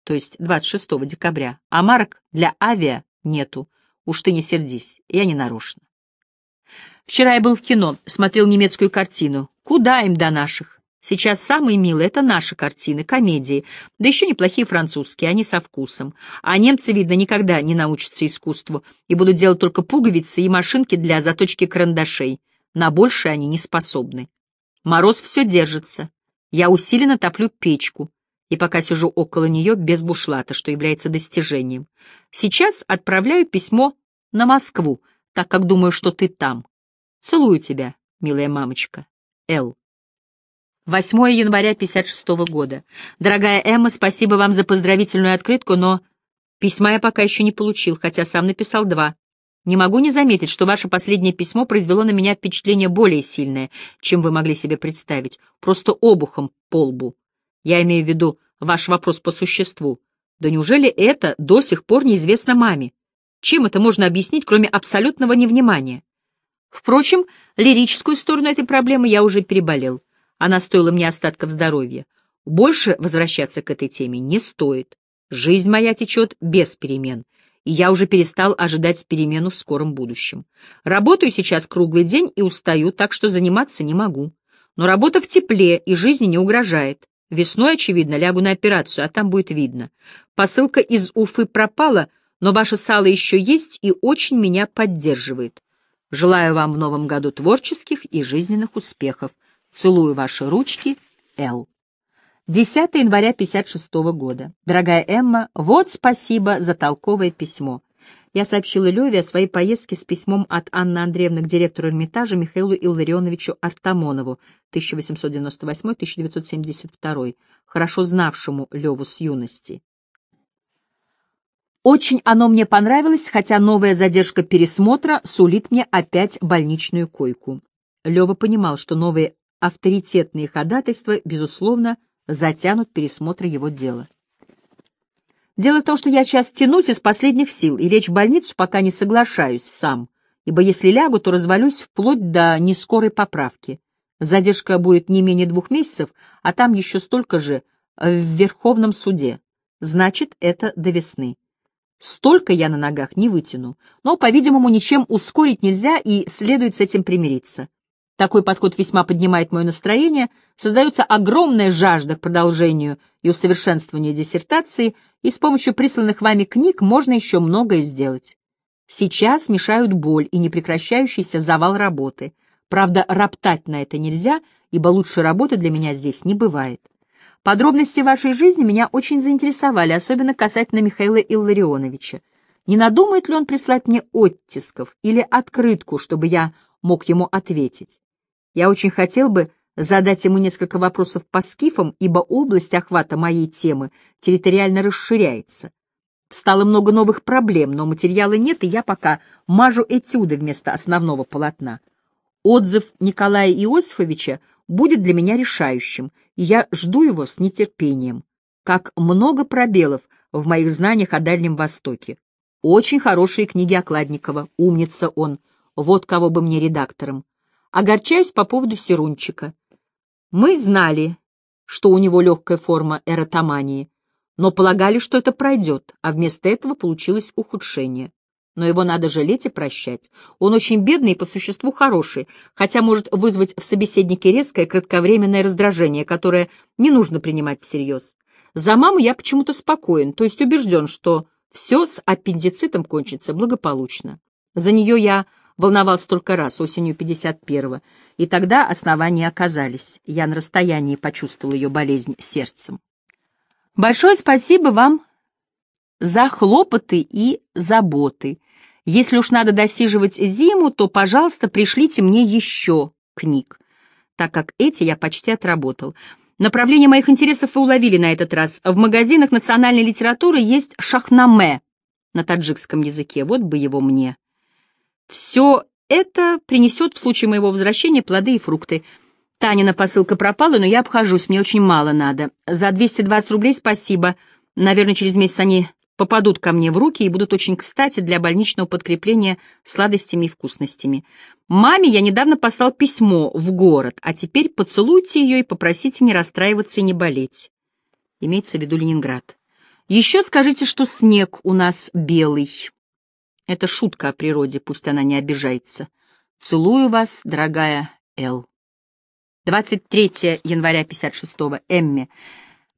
то есть 26 декабря, а марок для авиа Нету. Уж ты не сердись, я не нарочно. Вчера я был в кино, смотрел немецкую картину. Куда им до наших? Сейчас самые милые — это наши картины, комедии, да еще неплохие французские, они со вкусом. А немцы, видно, никогда не научатся искусству и будут делать только пуговицы и машинки для заточки карандашей. На больше они не способны. Мороз все держится. Я усиленно топлю печку и пока сижу около нее без бушлата, что является достижением. Сейчас отправляю письмо на Москву, так как думаю, что ты там. Целую тебя, милая мамочка. Л. 8 января 56 -го года. Дорогая Эмма, спасибо вам за поздравительную открытку, но письма я пока еще не получил, хотя сам написал два. Не могу не заметить, что ваше последнее письмо произвело на меня впечатление более сильное, чем вы могли себе представить, просто обухом по лбу. Я имею в виду ваш вопрос по существу. Да неужели это до сих пор неизвестно маме? Чем это можно объяснить, кроме абсолютного невнимания? Впрочем, лирическую сторону этой проблемы я уже переболел. Она стоила мне остатков здоровья. Больше возвращаться к этой теме не стоит. Жизнь моя течет без перемен, и я уже перестал ожидать перемену в скором будущем. Работаю сейчас круглый день и устаю, так что заниматься не могу. Но работа в тепле и жизни не угрожает. Весной, очевидно, лягу на операцию, а там будет видно. Посылка из Уфы пропала, но ваше сало еще есть и очень меня поддерживает. Желаю вам в новом году творческих и жизненных успехов. Целую ваши ручки, Л. 10 января 56 года. Дорогая Эмма, вот спасибо за толковое письмо. Я сообщила Леве о своей поездке с письмом от Анны Андреевны к директору Эрмитажа Михаилу Илларионовичу Артамонову 1898-1972, хорошо знавшему Леву с юности. Очень оно мне понравилось, хотя новая задержка пересмотра сулит мне опять больничную койку. Лева понимал, что новые авторитетные ходатайства, безусловно, затянут пересмотр его дела. Дело в том, что я сейчас тянусь из последних сил и лечь в больницу пока не соглашаюсь сам, ибо если лягу, то развалюсь вплоть до нескорой поправки. Задержка будет не менее двух месяцев, а там еще столько же э, в Верховном суде. Значит, это до весны. Столько я на ногах не вытяну, но, по-видимому, ничем ускорить нельзя и следует с этим примириться. Такой подход весьма поднимает мое настроение, создается огромная жажда к продолжению и усовершенствованию диссертации, и с помощью присланных вами книг можно еще многое сделать. Сейчас мешают боль и непрекращающийся завал работы. Правда, роптать на это нельзя, ибо лучшей работы для меня здесь не бывает. Подробности вашей жизни меня очень заинтересовали, особенно касательно Михаила Илларионовича. Не надумает ли он прислать мне оттисков или открытку, чтобы я мог ему ответить? Я очень хотел бы задать ему несколько вопросов по скифам, ибо область охвата моей темы территориально расширяется. Стало много новых проблем, но материала нет, и я пока мажу этюды вместо основного полотна. Отзыв Николая Иосифовича будет для меня решающим, и я жду его с нетерпением. Как много пробелов в моих знаниях о Дальнем Востоке. Очень хорошие книги Окладникова, умница он. Вот кого бы мне редактором. Огорчаюсь по поводу Серунчика. Мы знали, что у него легкая форма эротомании, но полагали, что это пройдет, а вместо этого получилось ухудшение. Но его надо жалеть и прощать. Он очень бедный и по существу хороший, хотя может вызвать в собеседнике резкое кратковременное раздражение, которое не нужно принимать всерьез. За маму я почему-то спокоен, то есть убежден, что все с аппендицитом кончится благополучно. За нее я волновался только раз, осенью 51-го, и тогда основания оказались. Я на расстоянии почувствовал ее болезнь сердцем. Большое спасибо вам за хлопоты и заботы. Если уж надо досиживать зиму, то, пожалуйста, пришлите мне еще книг, так как эти я почти отработал. Направление моих интересов вы уловили на этот раз. В магазинах национальной литературы есть шахнаме на таджикском языке, вот бы его мне. Все это принесет в случае моего возвращения плоды и фрукты. Танина посылка пропала, но я обхожусь, мне очень мало надо. За 220 рублей спасибо. Наверное, через месяц они попадут ко мне в руки и будут очень кстати для больничного подкрепления сладостями и вкусностями. Маме я недавно послал письмо в город, а теперь поцелуйте ее и попросите не расстраиваться и не болеть. Имеется в виду Ленинград. Еще скажите, что снег у нас белый. Это шутка о природе, пусть она не обижается. Целую вас, дорогая Эл. 23 января 56-го. Эмми.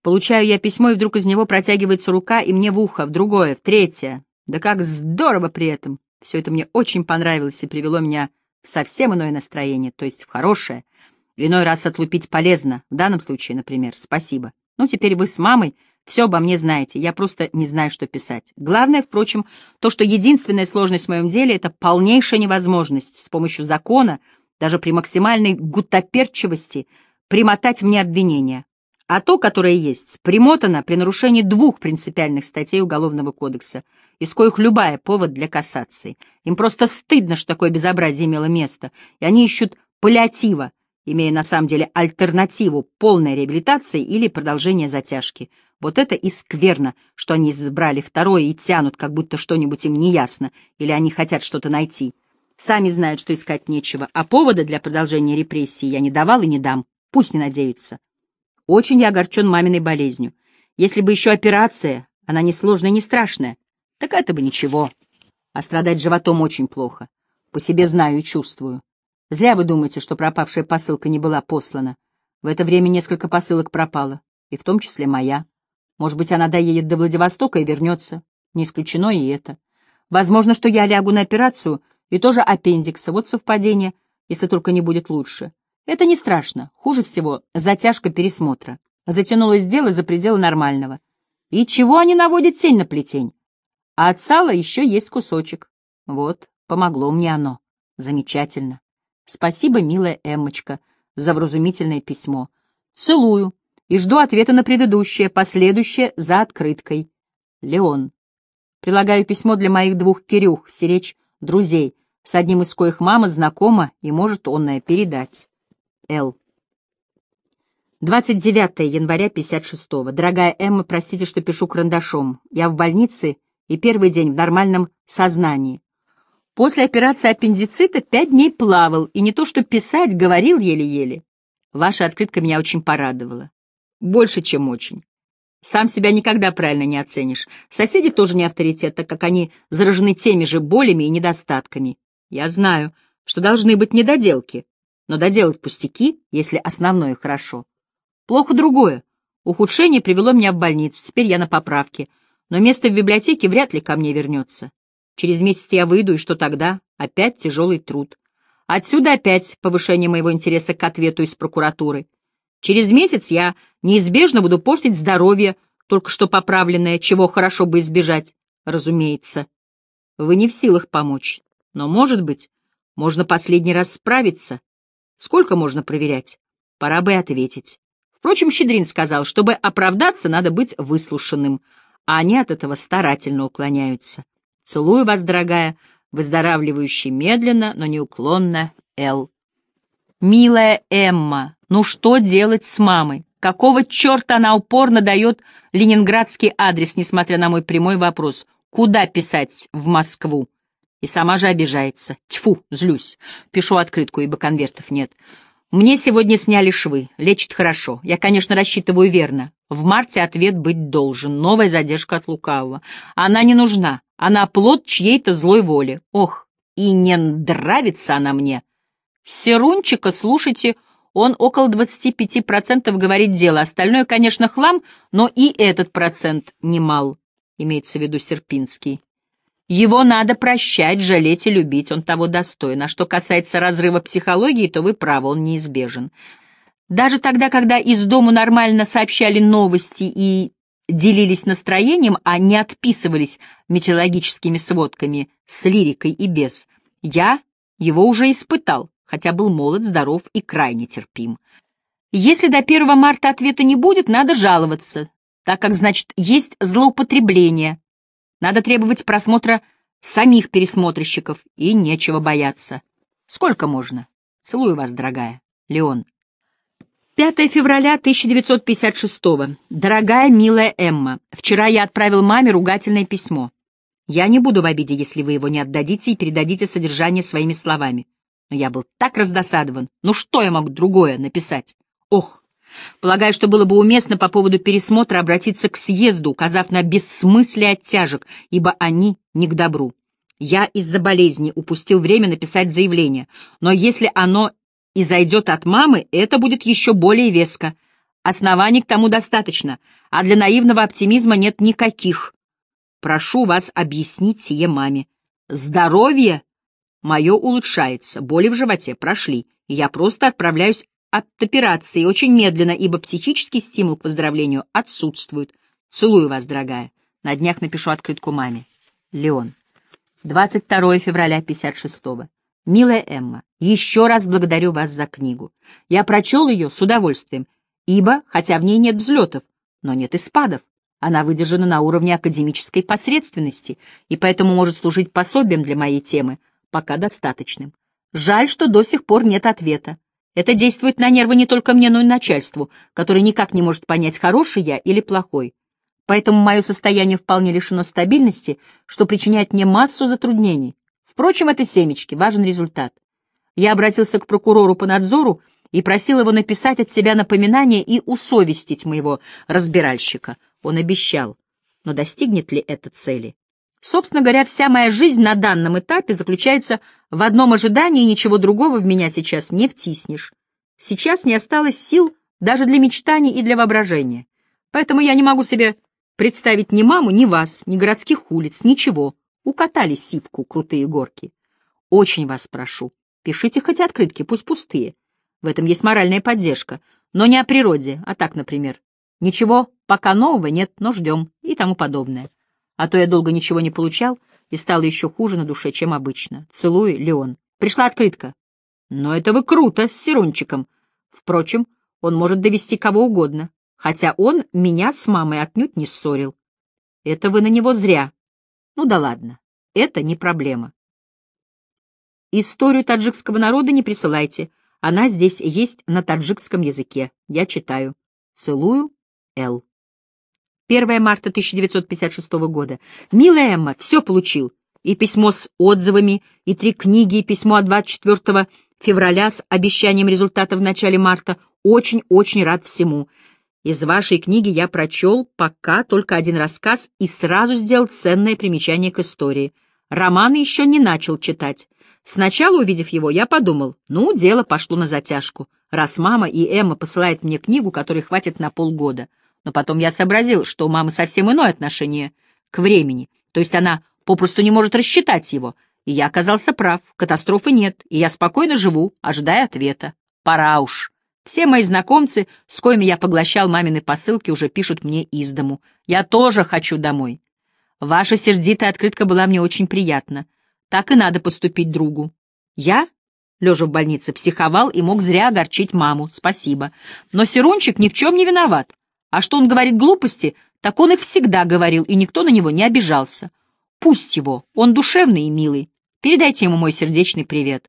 Получаю я письмо, и вдруг из него протягивается рука, и мне в ухо, в другое, в третье. Да как здорово при этом! Все это мне очень понравилось и привело меня в совсем иное настроение, то есть в хорошее. Иной раз отлупить полезно, в данном случае, например, спасибо. Ну, теперь вы с мамой все обо мне знаете, я просто не знаю, что писать. Главное, впрочем, то, что единственная сложность в моем деле — это полнейшая невозможность с помощью закона, даже при максимальной гуттаперчивости, примотать мне обвинения. А то, которое есть, примотано при нарушении двух принципиальных статей Уголовного кодекса, из коих любая повод для кассации. Им просто стыдно, что такое безобразие имело место, и они ищут паллиатива — имея на самом деле альтернативу полной реабилитации или продолжения затяжки. Вот это и скверно, что они избрали второе и тянут, как будто что-нибудь им не ясно, или они хотят что-то найти. Сами знают, что искать нечего, а повода для продолжения репрессии я не давал и не дам. Пусть не надеются. Очень я огорчен маминой болезнью. Если бы еще операция, она не сложная, не страшная, так это бы ничего. А страдать животом очень плохо. По себе знаю и чувствую. Зря вы думаете, что пропавшая посылка не была послана. В это время несколько посылок пропало, и в том числе моя. Может быть, она доедет до Владивостока и вернется. Не исключено и это. Возможно, что я лягу на операцию и тоже аппендикса. Вот совпадение, если только не будет лучше. Это не страшно. Хуже всего затяжка пересмотра. Затянулось дело за пределы нормального. И чего они наводят тень на плетень? А от сала еще есть кусочек. Вот, помогло мне оно. Замечательно. Спасибо, милая Эммочка, за вразумительное письмо. Целую и жду ответа на предыдущее, последующее за открыткой. Леон. Прилагаю письмо для моих двух Кирюх, Серечь, друзей, с одним из коих мама знакома и может онное передать. Л. 29 января 56-го. Дорогая Эмма, простите, что пишу карандашом. Я в больнице и первый день в нормальном сознании. После операции аппендицита пять дней плавал, и не то что писать, говорил еле-еле. Ваша открытка меня очень порадовала. Больше, чем очень. Сам себя никогда правильно не оценишь. Соседи тоже не авторитет, так как они заражены теми же болями и недостатками. Я знаю, что должны быть недоделки, но доделать пустяки, если основное хорошо. Плохо другое. Ухудшение привело меня в больницу, теперь я на поправке, но место в библиотеке вряд ли ко мне вернется. Через месяц я выйду, и что тогда? Опять тяжелый труд. Отсюда опять повышение моего интереса к ответу из прокуратуры. Через месяц я неизбежно буду портить здоровье, только что поправленное, чего хорошо бы избежать, разумеется. Вы не в силах помочь, но, может быть, можно последний раз справиться. Сколько можно проверять? Пора бы ответить. Впрочем, Щедрин сказал, чтобы оправдаться, надо быть выслушанным, а они от этого старательно уклоняются. Целую вас, дорогая, выздоравливающий медленно, но неуклонно, Л. Милая Эмма, ну что делать с мамой? Какого черта она упорно дает ленинградский адрес, несмотря на мой прямой вопрос? Куда писать в Москву? И сама же обижается. Тьфу, злюсь. Пишу открытку, ибо конвертов нет. Мне сегодня сняли швы. Лечит хорошо. Я, конечно, рассчитываю верно. В марте ответ быть должен. Новая задержка от лукавого. Она не нужна. Она плод чьей-то злой воли. Ох, и не нравится она мне. Серунчика слушайте, он около 25% говорит дело. Остальное, конечно, хлам, но и этот процент немал, имеется в виду Серпинский. Его надо прощать, жалеть и любить, он того достоин. А что касается разрыва психологии, то вы правы, он неизбежен. Даже тогда, когда из дому нормально сообщали новости и делились настроением, а не отписывались метеорологическими сводками с лирикой и без. Я его уже испытал, хотя был молод, здоров и крайне терпим. Если до 1 марта ответа не будет, надо жаловаться, так как, значит, есть злоупотребление. Надо требовать просмотра самих пересмотрщиков, и нечего бояться. Сколько можно? Целую вас, дорогая. Леон. 5 февраля 1956 -го. Дорогая, милая Эмма, вчера я отправил маме ругательное письмо. Я не буду в обиде, если вы его не отдадите и передадите содержание своими словами. Но я был так раздосадован. Ну что я мог другое написать? Ох! Полагаю, что было бы уместно по поводу пересмотра обратиться к съезду, указав на бессмыслие оттяжек, ибо они не к добру. Я из-за болезни упустил время написать заявление, но если оно и зайдет от мамы, это будет еще более веско. Оснований к тому достаточно, а для наивного оптимизма нет никаких. Прошу вас объяснить сие маме. Здоровье мое улучшается, боли в животе прошли, и я просто отправляюсь от операции очень медленно, ибо психический стимул к выздоровлению отсутствует. Целую вас, дорогая. На днях напишу открытку маме. Леон. 22 февраля 56 -го. Милая Эмма, еще раз благодарю вас за книгу. Я прочел ее с удовольствием, ибо, хотя в ней нет взлетов, но нет и спадов, она выдержана на уровне академической посредственности и поэтому может служить пособием для моей темы, пока достаточным. Жаль, что до сих пор нет ответа. Это действует на нервы не только мне, но и начальству, которое никак не может понять, хороший я или плохой. Поэтому мое состояние вполне лишено стабильности, что причиняет мне массу затруднений. Впрочем, это семечки, важен результат. Я обратился к прокурору по надзору и просил его написать от себя напоминание и усовестить моего разбиральщика. Он обещал. Но достигнет ли это цели? Собственно говоря, вся моя жизнь на данном этапе заключается в одном ожидании, и ничего другого в меня сейчас не втиснешь. Сейчас не осталось сил даже для мечтаний и для воображения. Поэтому я не могу себе представить ни маму, ни вас, ни городских улиц, ничего. Укатали сивку, крутые горки. Очень вас прошу, пишите хоть открытки, пусть пустые. В этом есть моральная поддержка, но не о природе, а так, например. Ничего пока нового нет, но ждем и тому подобное. А то я долго ничего не получал и стало еще хуже на душе, чем обычно. Целую, Леон. Пришла открытка. Но это вы круто, с Серунчиком. Впрочем, он может довести кого угодно, хотя он меня с мамой отнюдь не ссорил. Это вы на него зря, ну да ладно, это не проблема. Историю таджикского народа не присылайте. Она здесь есть на таджикском языке. Я читаю. Целую. Л. 1 марта 1956 года. «Милая Эмма, все получил. И письмо с отзывами, и три книги, и письмо от 24 февраля с обещанием результата в начале марта. Очень-очень рад всему. Из вашей книги я прочел пока только один рассказ и сразу сделал ценное примечание к истории. Роман еще не начал читать. Сначала, увидев его, я подумал, ну, дело пошло на затяжку, раз мама и Эмма посылают мне книгу, которой хватит на полгода. Но потом я сообразил, что у мамы совсем иное отношение к времени, то есть она попросту не может рассчитать его. И я оказался прав, катастрофы нет, и я спокойно живу, ожидая ответа. Пора уж. Все мои знакомцы, с коими я поглощал мамины посылки, уже пишут мне из дому. Я тоже хочу домой. Ваша сердитая открытка была мне очень приятна. Так и надо поступить другу. Я, лежа в больнице, психовал и мог зря огорчить маму, спасибо. Но Серунчик ни в чем не виноват. А что он говорит глупости, так он их всегда говорил, и никто на него не обижался. Пусть его, он душевный и милый. Передайте ему мой сердечный привет.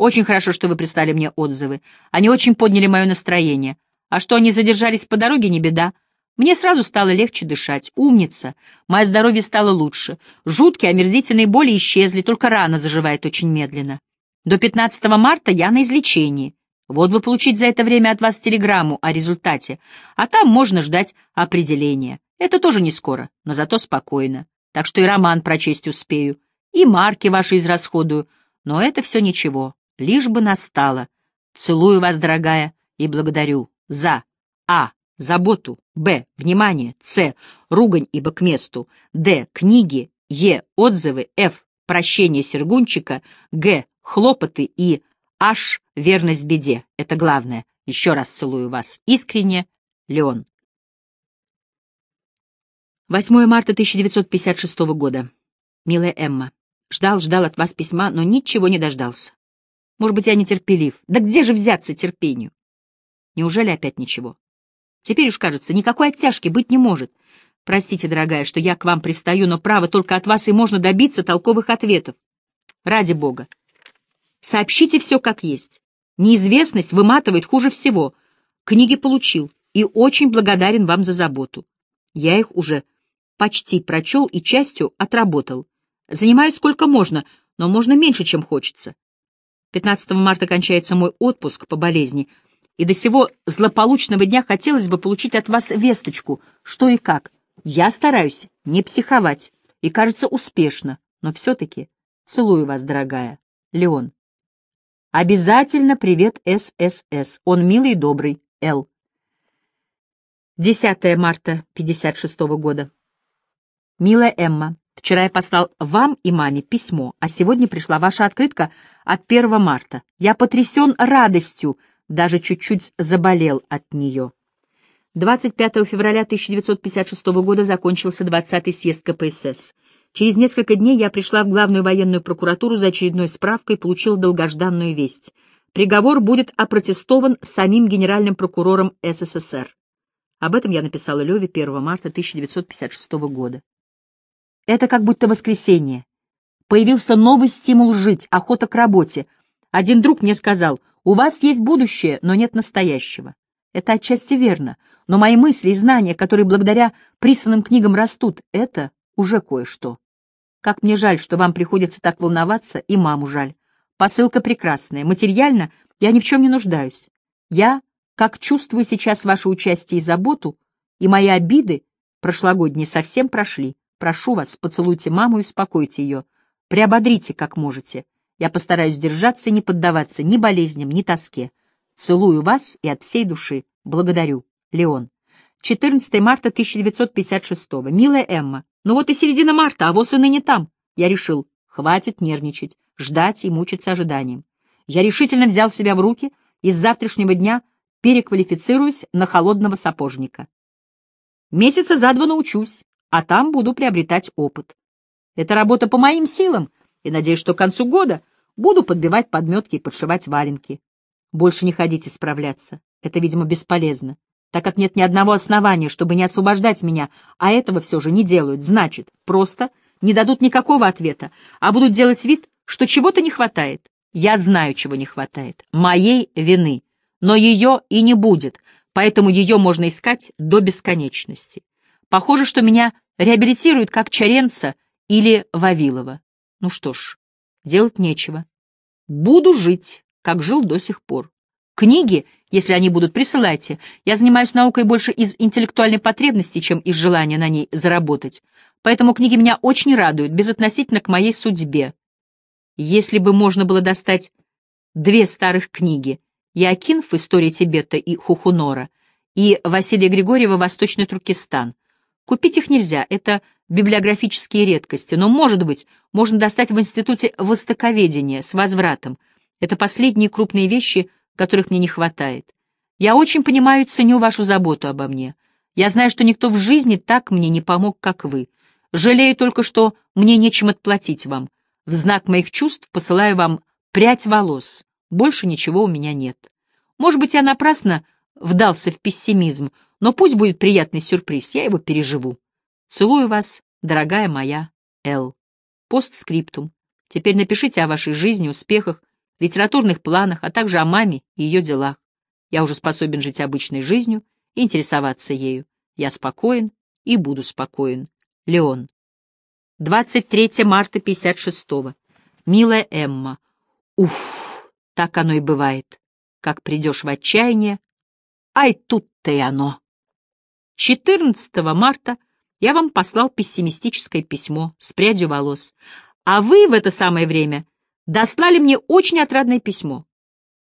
Очень хорошо, что вы прислали мне отзывы. Они очень подняли мое настроение. А что они задержались по дороге, не беда. Мне сразу стало легче дышать. Умница. Мое здоровье стало лучше. Жуткие, омерзительные боли исчезли, только рана заживает очень медленно. До 15 марта я на излечении. Вот бы получить за это время от вас телеграмму о результате, а там можно ждать определения. Это тоже не скоро, но зато спокойно. Так что и роман прочесть успею, и марки ваши израсходую, но это все ничего лишь бы настала. Целую вас, дорогая, и благодарю за А. Заботу, Б. Внимание, С. Ругань ибо к месту, Д. Книги, Е. Отзывы, Ф. Прощение Сергунчика, Г. Хлопоты и H. Верность беде. Это главное. Еще раз целую вас. Искренне, Леон. 8 марта 1956 года. Милая Эмма, ждал-ждал от вас письма, но ничего не дождался. Может быть, я нетерпелив. Да где же взяться терпению? Неужели опять ничего? Теперь уж, кажется, никакой оттяжки быть не может. Простите, дорогая, что я к вам пристаю, но право только от вас и можно добиться толковых ответов. Ради бога. Сообщите все как есть. Неизвестность выматывает хуже всего. Книги получил и очень благодарен вам за заботу. Я их уже почти прочел и частью отработал. Занимаюсь сколько можно, но можно меньше, чем хочется. 15 марта кончается мой отпуск по болезни, и до сего злополучного дня хотелось бы получить от вас весточку, что и как. Я стараюсь не психовать, и, кажется, успешно, но все-таки целую вас, дорогая. Леон. Обязательно привет ССС. Он милый и добрый. Л. 10 марта 56 года. Милая Эмма, Вчера я послал вам и маме письмо, а сегодня пришла ваша открытка от 1 марта. Я потрясен радостью, даже чуть-чуть заболел от нее. 25 февраля 1956 года закончился 20-й съезд КПСС. Через несколько дней я пришла в главную военную прокуратуру за очередной справкой и получила долгожданную весть. Приговор будет опротестован самим генеральным прокурором СССР. Об этом я написала Леве 1 марта 1956 года. Это как будто воскресенье. Появился новый стимул жить, охота к работе. Один друг мне сказал, у вас есть будущее, но нет настоящего. Это отчасти верно, но мои мысли и знания, которые благодаря присланным книгам растут, это уже кое-что. Как мне жаль, что вам приходится так волноваться, и маму жаль. Посылка прекрасная. Материально я ни в чем не нуждаюсь. Я, как чувствую сейчас ваше участие и заботу, и мои обиды прошлогодние совсем прошли. Прошу вас, поцелуйте маму и успокойте ее. Приободрите, как можете. Я постараюсь держаться и не поддаваться ни болезням, ни тоске. Целую вас и от всей души. Благодарю. Леон. 14 марта 1956. Милая Эмма, ну вот и середина марта, а воз и ныне там. Я решил, хватит нервничать, ждать и мучиться ожиданием. Я решительно взял себя в руки и с завтрашнего дня переквалифицируюсь на холодного сапожника. Месяца за два научусь а там буду приобретать опыт. Это работа по моим силам, и надеюсь, что к концу года буду подбивать подметки и подшивать валенки. Больше не ходите справляться, это, видимо, бесполезно, так как нет ни одного основания, чтобы не освобождать меня, а этого все же не делают, значит, просто не дадут никакого ответа, а будут делать вид, что чего-то не хватает. Я знаю, чего не хватает. Моей вины. Но ее и не будет, поэтому ее можно искать до бесконечности. Похоже, что меня реабилитируют как Чаренца или Вавилова. Ну что ж, делать нечего. Буду жить, как жил до сих пор. Книги, если они будут, присылайте. Я занимаюсь наукой больше из интеллектуальной потребности, чем из желания на ней заработать. Поэтому книги меня очень радуют, безотносительно к моей судьбе. Если бы можно было достать две старых книги, Якин в "Истории Тибета» и Хухунора, и Василия Григорьева «Восточный Туркестан», Купить их нельзя, это библиографические редкости, но, может быть, можно достать в Институте востоковедения с возвратом. Это последние крупные вещи, которых мне не хватает. Я очень понимаю и ценю вашу заботу обо мне. Я знаю, что никто в жизни так мне не помог, как вы. Жалею только, что мне нечем отплатить вам. В знак моих чувств посылаю вам прядь волос. Больше ничего у меня нет. Может быть, я напрасно вдался в пессимизм, но пусть будет приятный сюрприз, я его переживу. Целую вас, дорогая моя Л. Постскриптум. Теперь напишите о вашей жизни, успехах, литературных планах, а также о маме и ее делах. Я уже способен жить обычной жизнью и интересоваться ею. Я спокоен и буду спокоен. Леон. 23 марта 56-го. Милая Эмма. Уф, так оно и бывает. Как придешь в отчаяние, ай тут-то и оно. 14 марта я вам послал пессимистическое письмо с прядью волос, а вы в это самое время дослали мне очень отрадное письмо.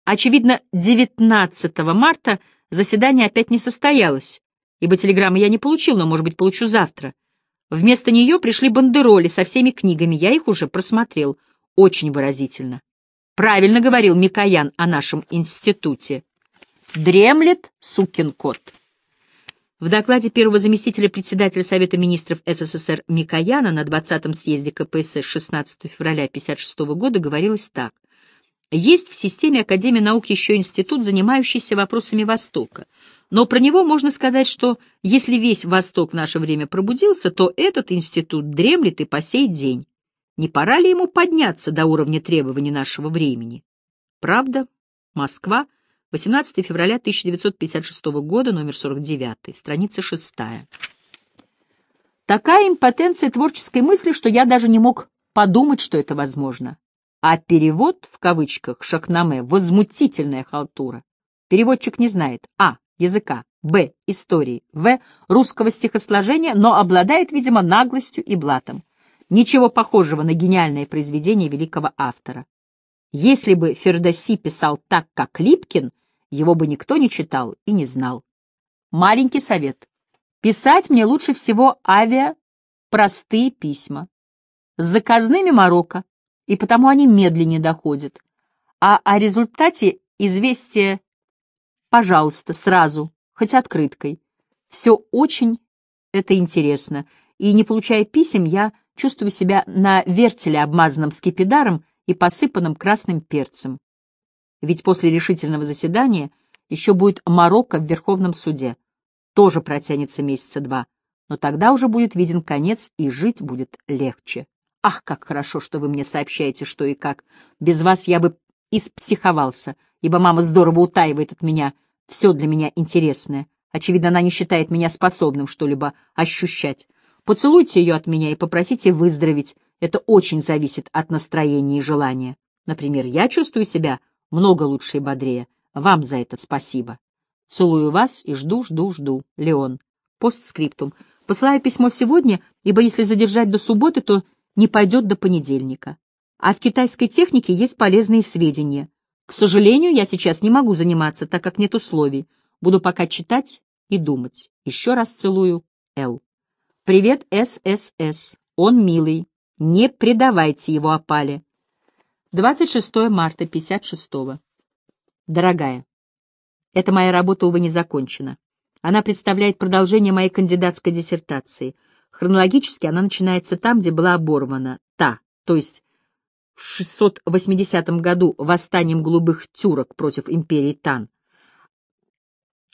Очевидно, 19 марта заседание опять не состоялось, ибо телеграммы я не получил, но, может быть, получу завтра. Вместо нее пришли бандероли со всеми книгами, я их уже просмотрел, очень выразительно. Правильно говорил Микоян о нашем институте. Дремлет сукин кот. В докладе первого заместителя председателя Совета министров СССР Микояна на 20-м съезде КПСС 16 февраля 1956 года говорилось так. Есть в системе Академии наук еще институт, занимающийся вопросами Востока. Но про него можно сказать, что если весь Восток в наше время пробудился, то этот институт дремлет и по сей день. Не пора ли ему подняться до уровня требований нашего времени? Правда, Москва 18 февраля 1956 года, номер 49, страница 6. Такая импотенция творческой мысли, что я даже не мог подумать, что это возможно. А перевод, в кавычках, шахнаме — возмутительная халтура. Переводчик не знает а. языка, б. истории, в. русского стихосложения, но обладает, видимо, наглостью и блатом. Ничего похожего на гениальное произведение великого автора. Если бы Фердоси писал так, как Липкин — его бы никто не читал и не знал. Маленький совет. Писать мне лучше всего авиа простые письма. С заказными Марокко, и потому они медленнее доходят. А о результате известие «пожалуйста, сразу, хоть открыткой». Все очень это интересно, и, не получая писем, я чувствую себя на вертеле, обмазанном скипидаром и посыпанным красным перцем ведь после решительного заседания еще будет Марокко в Верховном суде. Тоже протянется месяца два. Но тогда уже будет виден конец, и жить будет легче. Ах, как хорошо, что вы мне сообщаете, что и как. Без вас я бы испсиховался, ибо мама здорово утаивает от меня все для меня интересное. Очевидно, она не считает меня способным что-либо ощущать. Поцелуйте ее от меня и попросите выздороветь. Это очень зависит от настроения и желания. Например, я чувствую себя много лучше и бодрее. Вам за это спасибо. Целую вас и жду, жду, жду. Леон. Постскриптум. Посылаю письмо сегодня, ибо если задержать до субботы, то не пойдет до понедельника. А в китайской технике есть полезные сведения. К сожалению, я сейчас не могу заниматься, так как нет условий. Буду пока читать и думать. Еще раз целую. Л. Привет, ССС. Он милый. Не предавайте его опале. 26 марта 56 -го. Дорогая, эта моя работа, увы, не закончена. Она представляет продолжение моей кандидатской диссертации. Хронологически она начинается там, где была оборвана та, то есть в 680 году восстанием голубых тюрок против империи Тан.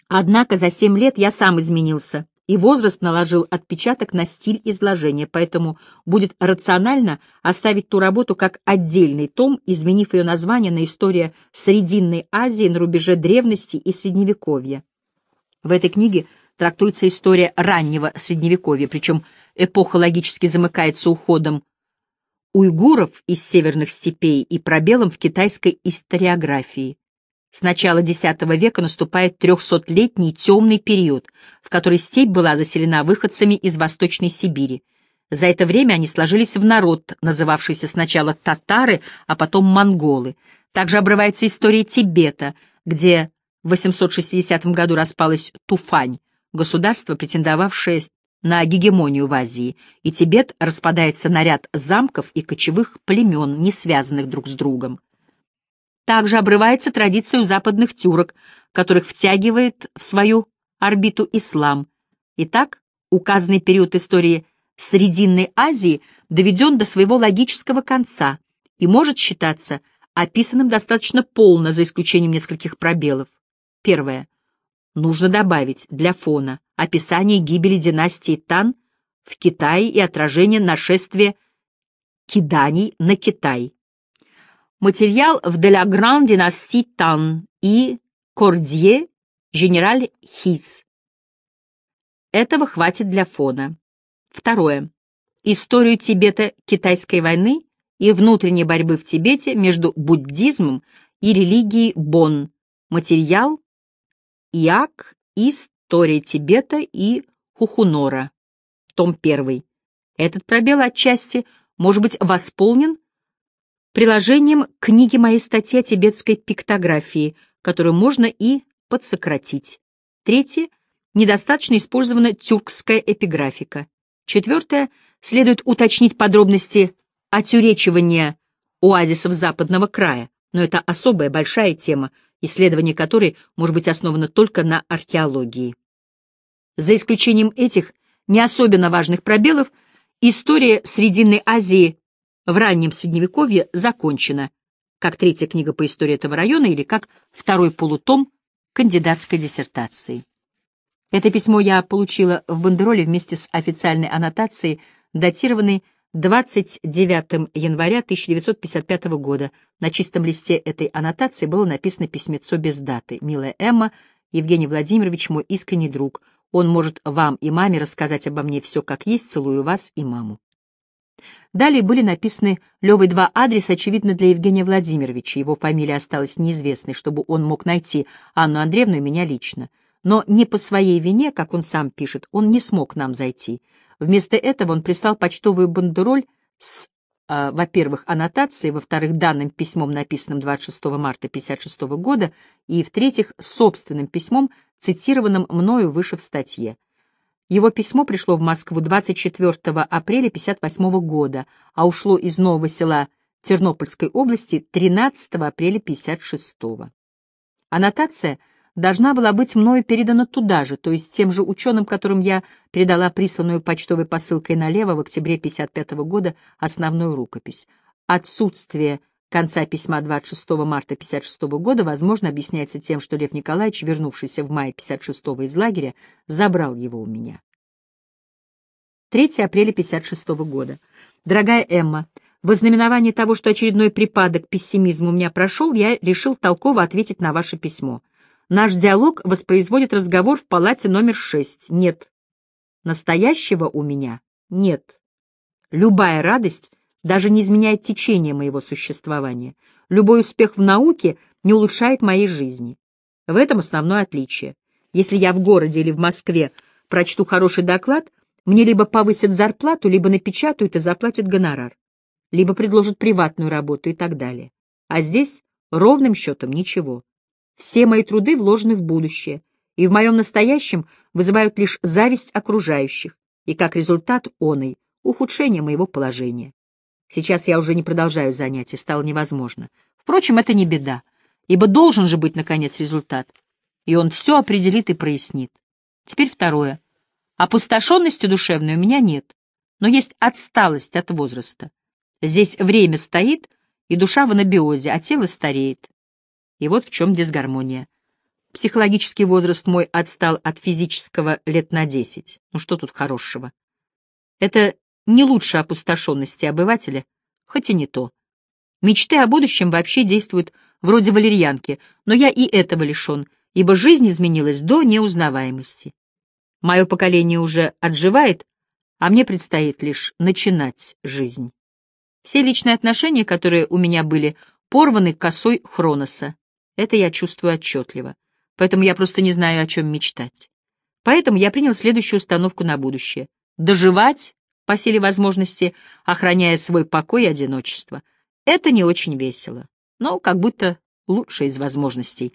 Однако за семь лет я сам изменился и возраст наложил отпечаток на стиль изложения, поэтому будет рационально оставить ту работу как отдельный том, изменив ее название на «История Срединной Азии на рубеже древности и Средневековья». В этой книге трактуется история раннего Средневековья, причем эпоха логически замыкается уходом уйгуров из северных степей и пробелом в китайской историографии. С начала X века наступает трехсотлетний темный период, в который степь была заселена выходцами из Восточной Сибири. За это время они сложились в народ, называвшийся сначала татары, а потом монголы. Также обрывается история Тибета, где в 860 году распалась Туфань, государство, претендовавшее на гегемонию в Азии, и Тибет распадается на ряд замков и кочевых племен, не связанных друг с другом. Также обрывается традиция у западных тюрок, которых втягивает в свою орбиту ислам. Итак, указанный период истории Срединной Азии доведен до своего логического конца и может считаться описанным достаточно полно, за исключением нескольких пробелов. Первое. Нужно добавить для фона описание гибели династии Тан в Китае и отражение нашествия киданий на Китай. Материал в Делягран династии Тан и Кордье генераль Хиз. Этого хватит для фона. Второе. Историю Тибета-Китайской войны и внутренней борьбы в Тибете между буддизмом и религией Бон. Материал Иак История Тибета и Хухунора. Том 1. Этот пробел отчасти может быть восполнен приложением к книге моей статьи о тибетской пиктографии, которую можно и подсократить. Третье. Недостаточно использована тюркская эпиграфика. Четвертое. Следует уточнить подробности отюречивания оазисов западного края, но это особая большая тема, исследование которой может быть основано только на археологии. За исключением этих не особенно важных пробелов, история Срединной Азии в раннем Средневековье закончена, как третья книга по истории этого района или как второй полутом кандидатской диссертации. Это письмо я получила в Бандероле вместе с официальной аннотацией, датированной 29 января 1955 года. На чистом листе этой аннотации было написано письмецо без даты. «Милая Эмма, Евгений Владимирович, мой искренний друг. Он может вам и маме рассказать обо мне все как есть. Целую вас и маму». Далее были написаны Левой два адреса, очевидно, для Евгения Владимировича. Его фамилия осталась неизвестной, чтобы он мог найти Анну Андреевну и меня лично. Но не по своей вине, как он сам пишет, он не смог нам зайти. Вместо этого он прислал почтовую бандероль с, э, во-первых, аннотацией, во-вторых, данным письмом, написанным 26 марта 1956 года, и, в-третьих, собственным письмом, цитированным мною выше в статье. Его письмо пришло в Москву 24 апреля 58 года, а ушло из Нового села Тернопольской области 13 апреля 56 года. Аннотация должна была быть мною передана туда же, то есть тем же ученым, которым я передала присланную почтовой посылкой налево в октябре 55 года основную рукопись. Отсутствие конца письма 26 марта 56 года, возможно, объясняется тем, что Лев Николаевич, вернувшийся в мае 56 из лагеря, забрал его у меня. 3 апреля 56 года. Дорогая Эмма, в ознаменовании того, что очередной припадок пессимизма у меня прошел, я решил толково ответить на ваше письмо. Наш диалог воспроизводит разговор в палате номер 6. Нет. Настоящего у меня нет. Любая радость даже не изменяет течение моего существования. Любой успех в науке не улучшает моей жизни. В этом основное отличие. Если я в городе или в Москве прочту хороший доклад, мне либо повысят зарплату, либо напечатают и заплатят гонорар, либо предложат приватную работу и так далее. А здесь ровным счетом ничего. Все мои труды вложены в будущее, и в моем настоящем вызывают лишь зависть окружающих, и как результат оной — ухудшение моего положения. Сейчас я уже не продолжаю занятия, стало невозможно. Впрочем, это не беда, ибо должен же быть, наконец, результат. И он все определит и прояснит. Теперь второе. Опустошенности душевной у меня нет, но есть отсталость от возраста. Здесь время стоит, и душа в анабиозе, а тело стареет. И вот в чем дисгармония. Психологический возраст мой отстал от физического лет на десять. Ну что тут хорошего? Это не лучше опустошенности обывателя, хоть и не то. Мечты о будущем вообще действуют вроде валерьянки, но я и этого лишен, ибо жизнь изменилась до неузнаваемости. Мое поколение уже отживает, а мне предстоит лишь начинать жизнь. Все личные отношения, которые у меня были, порваны косой Хроноса. Это я чувствую отчетливо. Поэтому я просто не знаю, о чем мечтать. Поэтому я принял следующую установку на будущее. Доживать по силе возможности охраняя свой покой и одиночество. Это не очень весело, но как будто лучше из возможностей.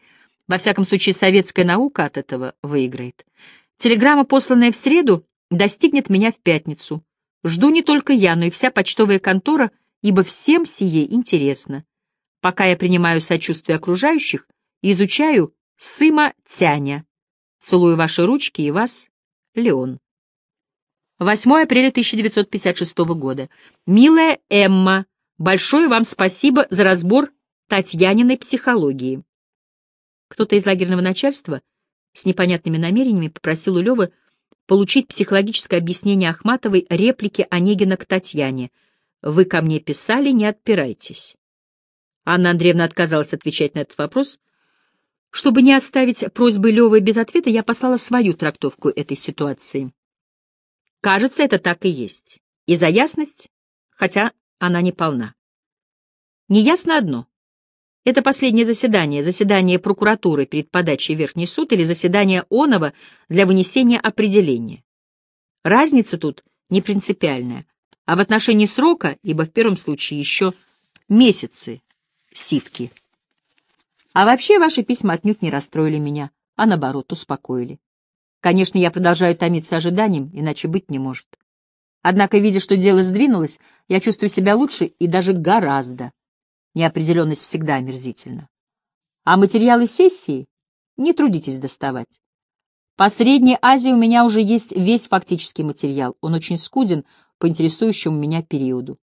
Во всяком случае, советская наука от этого выиграет. Телеграмма, посланная в среду, достигнет меня в пятницу. Жду не только я, но и вся почтовая контора, ибо всем сие интересно. Пока я принимаю сочувствие окружающих, изучаю Сыма Тяня. Целую ваши ручки и вас, Леон. 8 апреля 1956 года. Милая Эмма, большое вам спасибо за разбор Татьяниной психологии. Кто-то из лагерного начальства с непонятными намерениями попросил у Левы получить психологическое объяснение Ахматовой реплики Онегина к Татьяне. «Вы ко мне писали, не отпирайтесь». Анна Андреевна отказалась отвечать на этот вопрос. Чтобы не оставить просьбы Левы без ответа, я послала свою трактовку этой ситуации. Кажется, это так и есть. И за ясность, хотя она не полна. Неясно одно. Это последнее заседание, заседание прокуратуры перед подачей в Верхний суд или заседание Онова для вынесения определения. Разница тут не принципиальная, а в отношении срока, ибо в первом случае еще месяцы ситки. А вообще ваши письма отнюдь не расстроили меня, а наоборот успокоили. Конечно, я продолжаю томиться ожиданием, иначе быть не может. Однако, видя, что дело сдвинулось, я чувствую себя лучше и даже гораздо. Неопределенность всегда омерзительна. А материалы сессии не трудитесь доставать. По Средней Азии у меня уже есть весь фактический материал. Он очень скуден по интересующему меня периоду.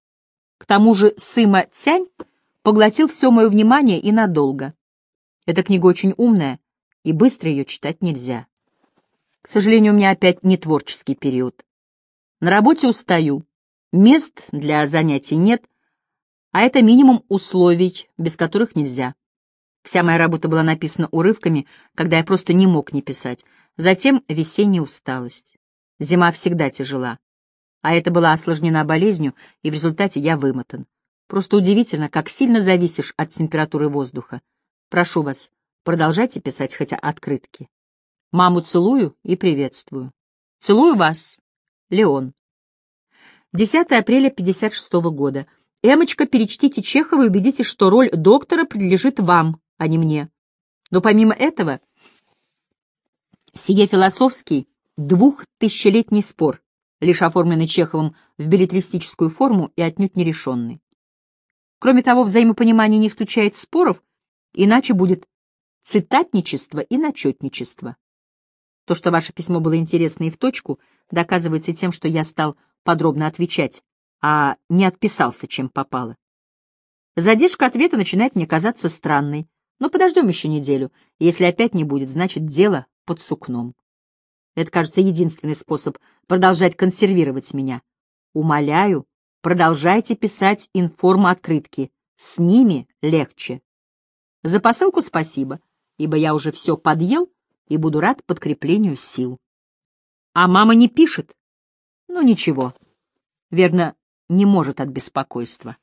К тому же Сыма Тянь поглотил все мое внимание и надолго. Эта книга очень умная, и быстро ее читать нельзя. К сожалению, у меня опять не творческий период. На работе устаю, мест для занятий нет, а это минимум условий, без которых нельзя. Вся моя работа была написана урывками, когда я просто не мог не писать. Затем весенняя усталость. Зима всегда тяжела. А это была осложнена болезнью, и в результате я вымотан. Просто удивительно, как сильно зависишь от температуры воздуха. Прошу вас, продолжайте писать хотя открытки. Маму целую и приветствую. Целую вас, Леон. 10 апреля 56 года. Эмочка, перечтите Чехова и убедитесь, что роль доктора принадлежит вам, а не мне. Но помимо этого, сие философский двухтысячелетний спор, лишь оформленный Чеховым в билетристическую форму и отнюдь нерешенный. Кроме того, взаимопонимание не исключает споров, иначе будет цитатничество и начетничество. То, что ваше письмо было интересно и в точку, доказывается тем, что я стал подробно отвечать, а не отписался, чем попало. Задержка ответа начинает мне казаться странной, но подождем еще неделю. Если опять не будет, значит, дело под сукном. Это, кажется, единственный способ продолжать консервировать меня. Умоляю, продолжайте писать информо-открытки, С ними легче. За посылку спасибо, ибо я уже все подъел и буду рад подкреплению сил. А мама не пишет? Ну, ничего. Верно, не может от беспокойства.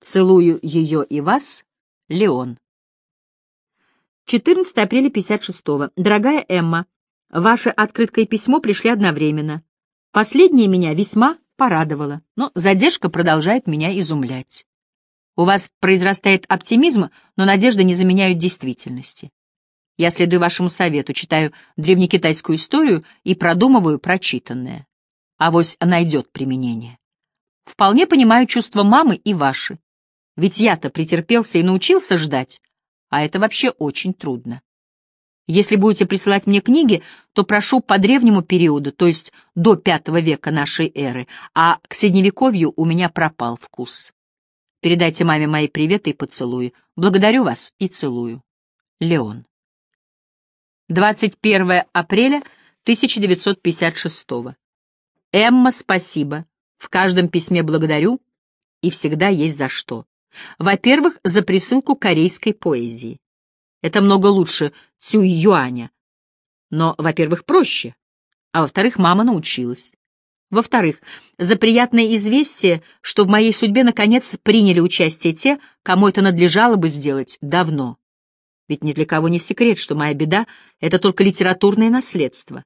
Целую ее и вас, Леон. 14 апреля 56 -го. Дорогая Эмма, ваше открытка и письмо пришли одновременно. Последнее меня весьма порадовало, но задержка продолжает меня изумлять. У вас произрастает оптимизм, но надежды не заменяют действительности. Я следую вашему совету, читаю древнекитайскую историю и продумываю прочитанное. Авось найдет применение. Вполне понимаю чувства мамы и ваши. Ведь я-то претерпелся и научился ждать, а это вообще очень трудно. Если будете присылать мне книги, то прошу по древнему периоду, то есть до пятого века нашей эры, а к средневековью у меня пропал вкус. Передайте маме мои приветы и поцелуи. Благодарю вас и целую. Леон. 21 апреля 1956. Эмма, спасибо. В каждом письме благодарю и всегда есть за что. Во-первых, за присылку корейской поэзии. Это много лучше Цюй Юаня. Но, во-первых, проще. А во-вторых, мама научилась. Во-вторых, за приятное известие, что в моей судьбе наконец приняли участие те, кому это надлежало бы сделать давно. Ведь ни для кого не секрет, что моя беда — это только литературное наследство.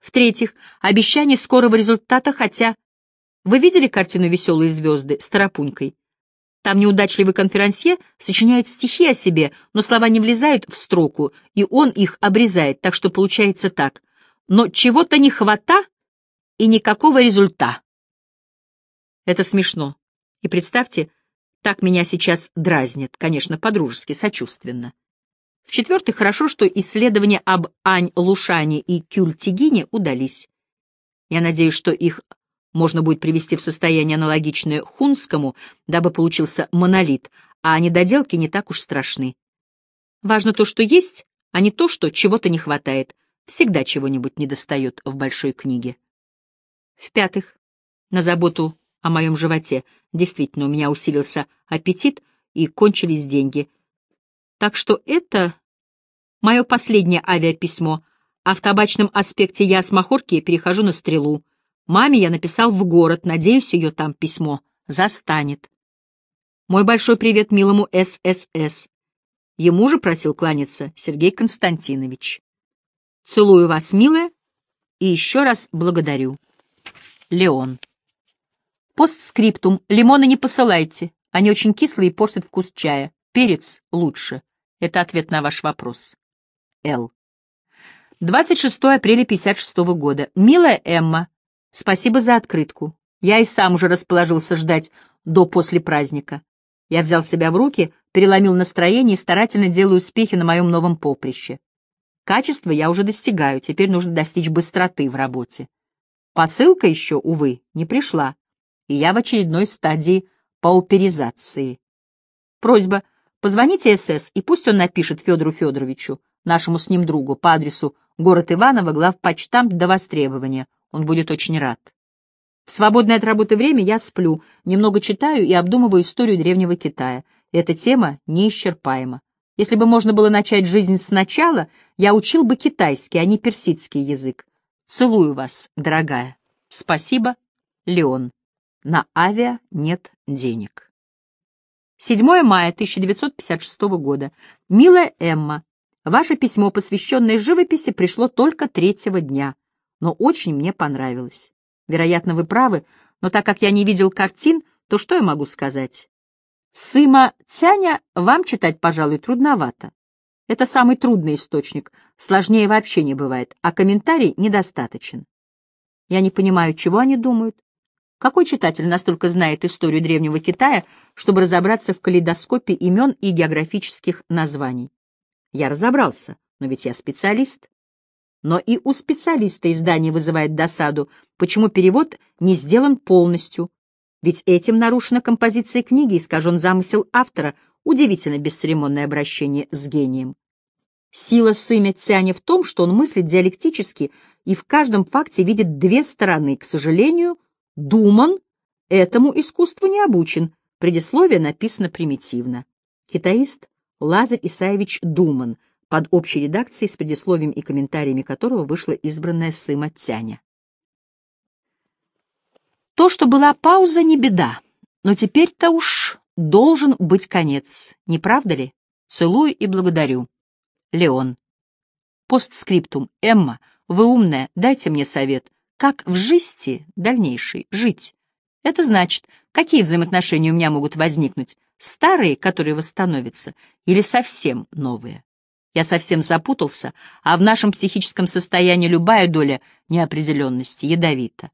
В-третьих, обещание скорого результата, хотя... Вы видели картину «Веселые звезды» с Тарапунькой? Там неудачливый конферансье сочиняет стихи о себе, но слова не влезают в строку, и он их обрезает, так что получается так. Но чего-то не хвата и никакого результата. Это смешно. И представьте, так меня сейчас дразнит, конечно, по-дружески, сочувственно. В-четвертых, хорошо, что исследования об Ань-Лушане и Кюльтигине удались. Я надеюсь, что их можно будет привести в состояние аналогичное хунскому, дабы получился монолит, а недоделки не так уж страшны. Важно то, что есть, а не то, что чего-то не хватает. Всегда чего-нибудь недостает в большой книге. В-пятых, на заботу о моем животе. Действительно, у меня усилился аппетит и кончились деньги. Так что это Мое последнее авиаписьмо. А в табачном аспекте я с махорки перехожу на стрелу. Маме я написал в город, надеюсь, ее там письмо застанет. Мой большой привет милому ССС. Ему же просил кланяться Сергей Константинович. Целую вас, милая, и еще раз благодарю. Леон. Постскриптум. Лимоны не посылайте. Они очень кислые и портят вкус чая. Перец лучше. Это ответ на ваш вопрос. Л. 26 апреля 56 -го года. Милая Эмма, спасибо за открытку. Я и сам уже расположился ждать до после праздника. Я взял себя в руки, переломил настроение и старательно делаю успехи на моем новом поприще. Качество я уже достигаю, теперь нужно достичь быстроты в работе. Посылка еще, увы, не пришла, и я в очередной стадии пауперизации. Просьба, позвоните СС, и пусть он напишет Федору Федоровичу, нашему с ним другу, по адресу город Иваново, главпочтамт до востребования. Он будет очень рад. В свободное от работы время я сплю, немного читаю и обдумываю историю Древнего Китая. Эта тема неисчерпаема. Если бы можно было начать жизнь сначала, я учил бы китайский, а не персидский язык. Целую вас, дорогая. Спасибо, Леон. На авиа нет денег. 7 мая 1956 года. Милая Эмма, Ваше письмо, посвященное живописи, пришло только третьего дня, но очень мне понравилось. Вероятно, вы правы, но так как я не видел картин, то что я могу сказать? Сыма Тяня вам читать, пожалуй, трудновато. Это самый трудный источник, сложнее вообще не бывает, а комментарий недостаточен. Я не понимаю, чего они думают. Какой читатель настолько знает историю Древнего Китая, чтобы разобраться в калейдоскопе имен и географических названий? Я разобрался, но ведь я специалист. Но и у специалиста издание вызывает досаду, почему перевод не сделан полностью. Ведь этим нарушена композиция книги, искажен замысел автора, удивительно бесцеремонное обращение с гением. Сила Сыня Цяня в том, что он мыслит диалектически и в каждом факте видит две стороны. К сожалению, Думан этому искусству не обучен, предисловие написано примитивно. Китаист Лазарь Исаевич Думан, под общей редакцией, с предисловием и комментариями которого вышла избранная Сыма Тяня. То, что была пауза, не беда, но теперь-то уж должен быть конец, не правда ли? Целую и благодарю. Леон. Постскриптум. Эмма, вы умная, дайте мне совет, как в жизни дальнейшей жить. Это значит, какие взаимоотношения у меня могут возникнуть? Старые, которые восстановятся, или совсем новые? Я совсем запутался, а в нашем психическом состоянии любая доля неопределенности ядовита.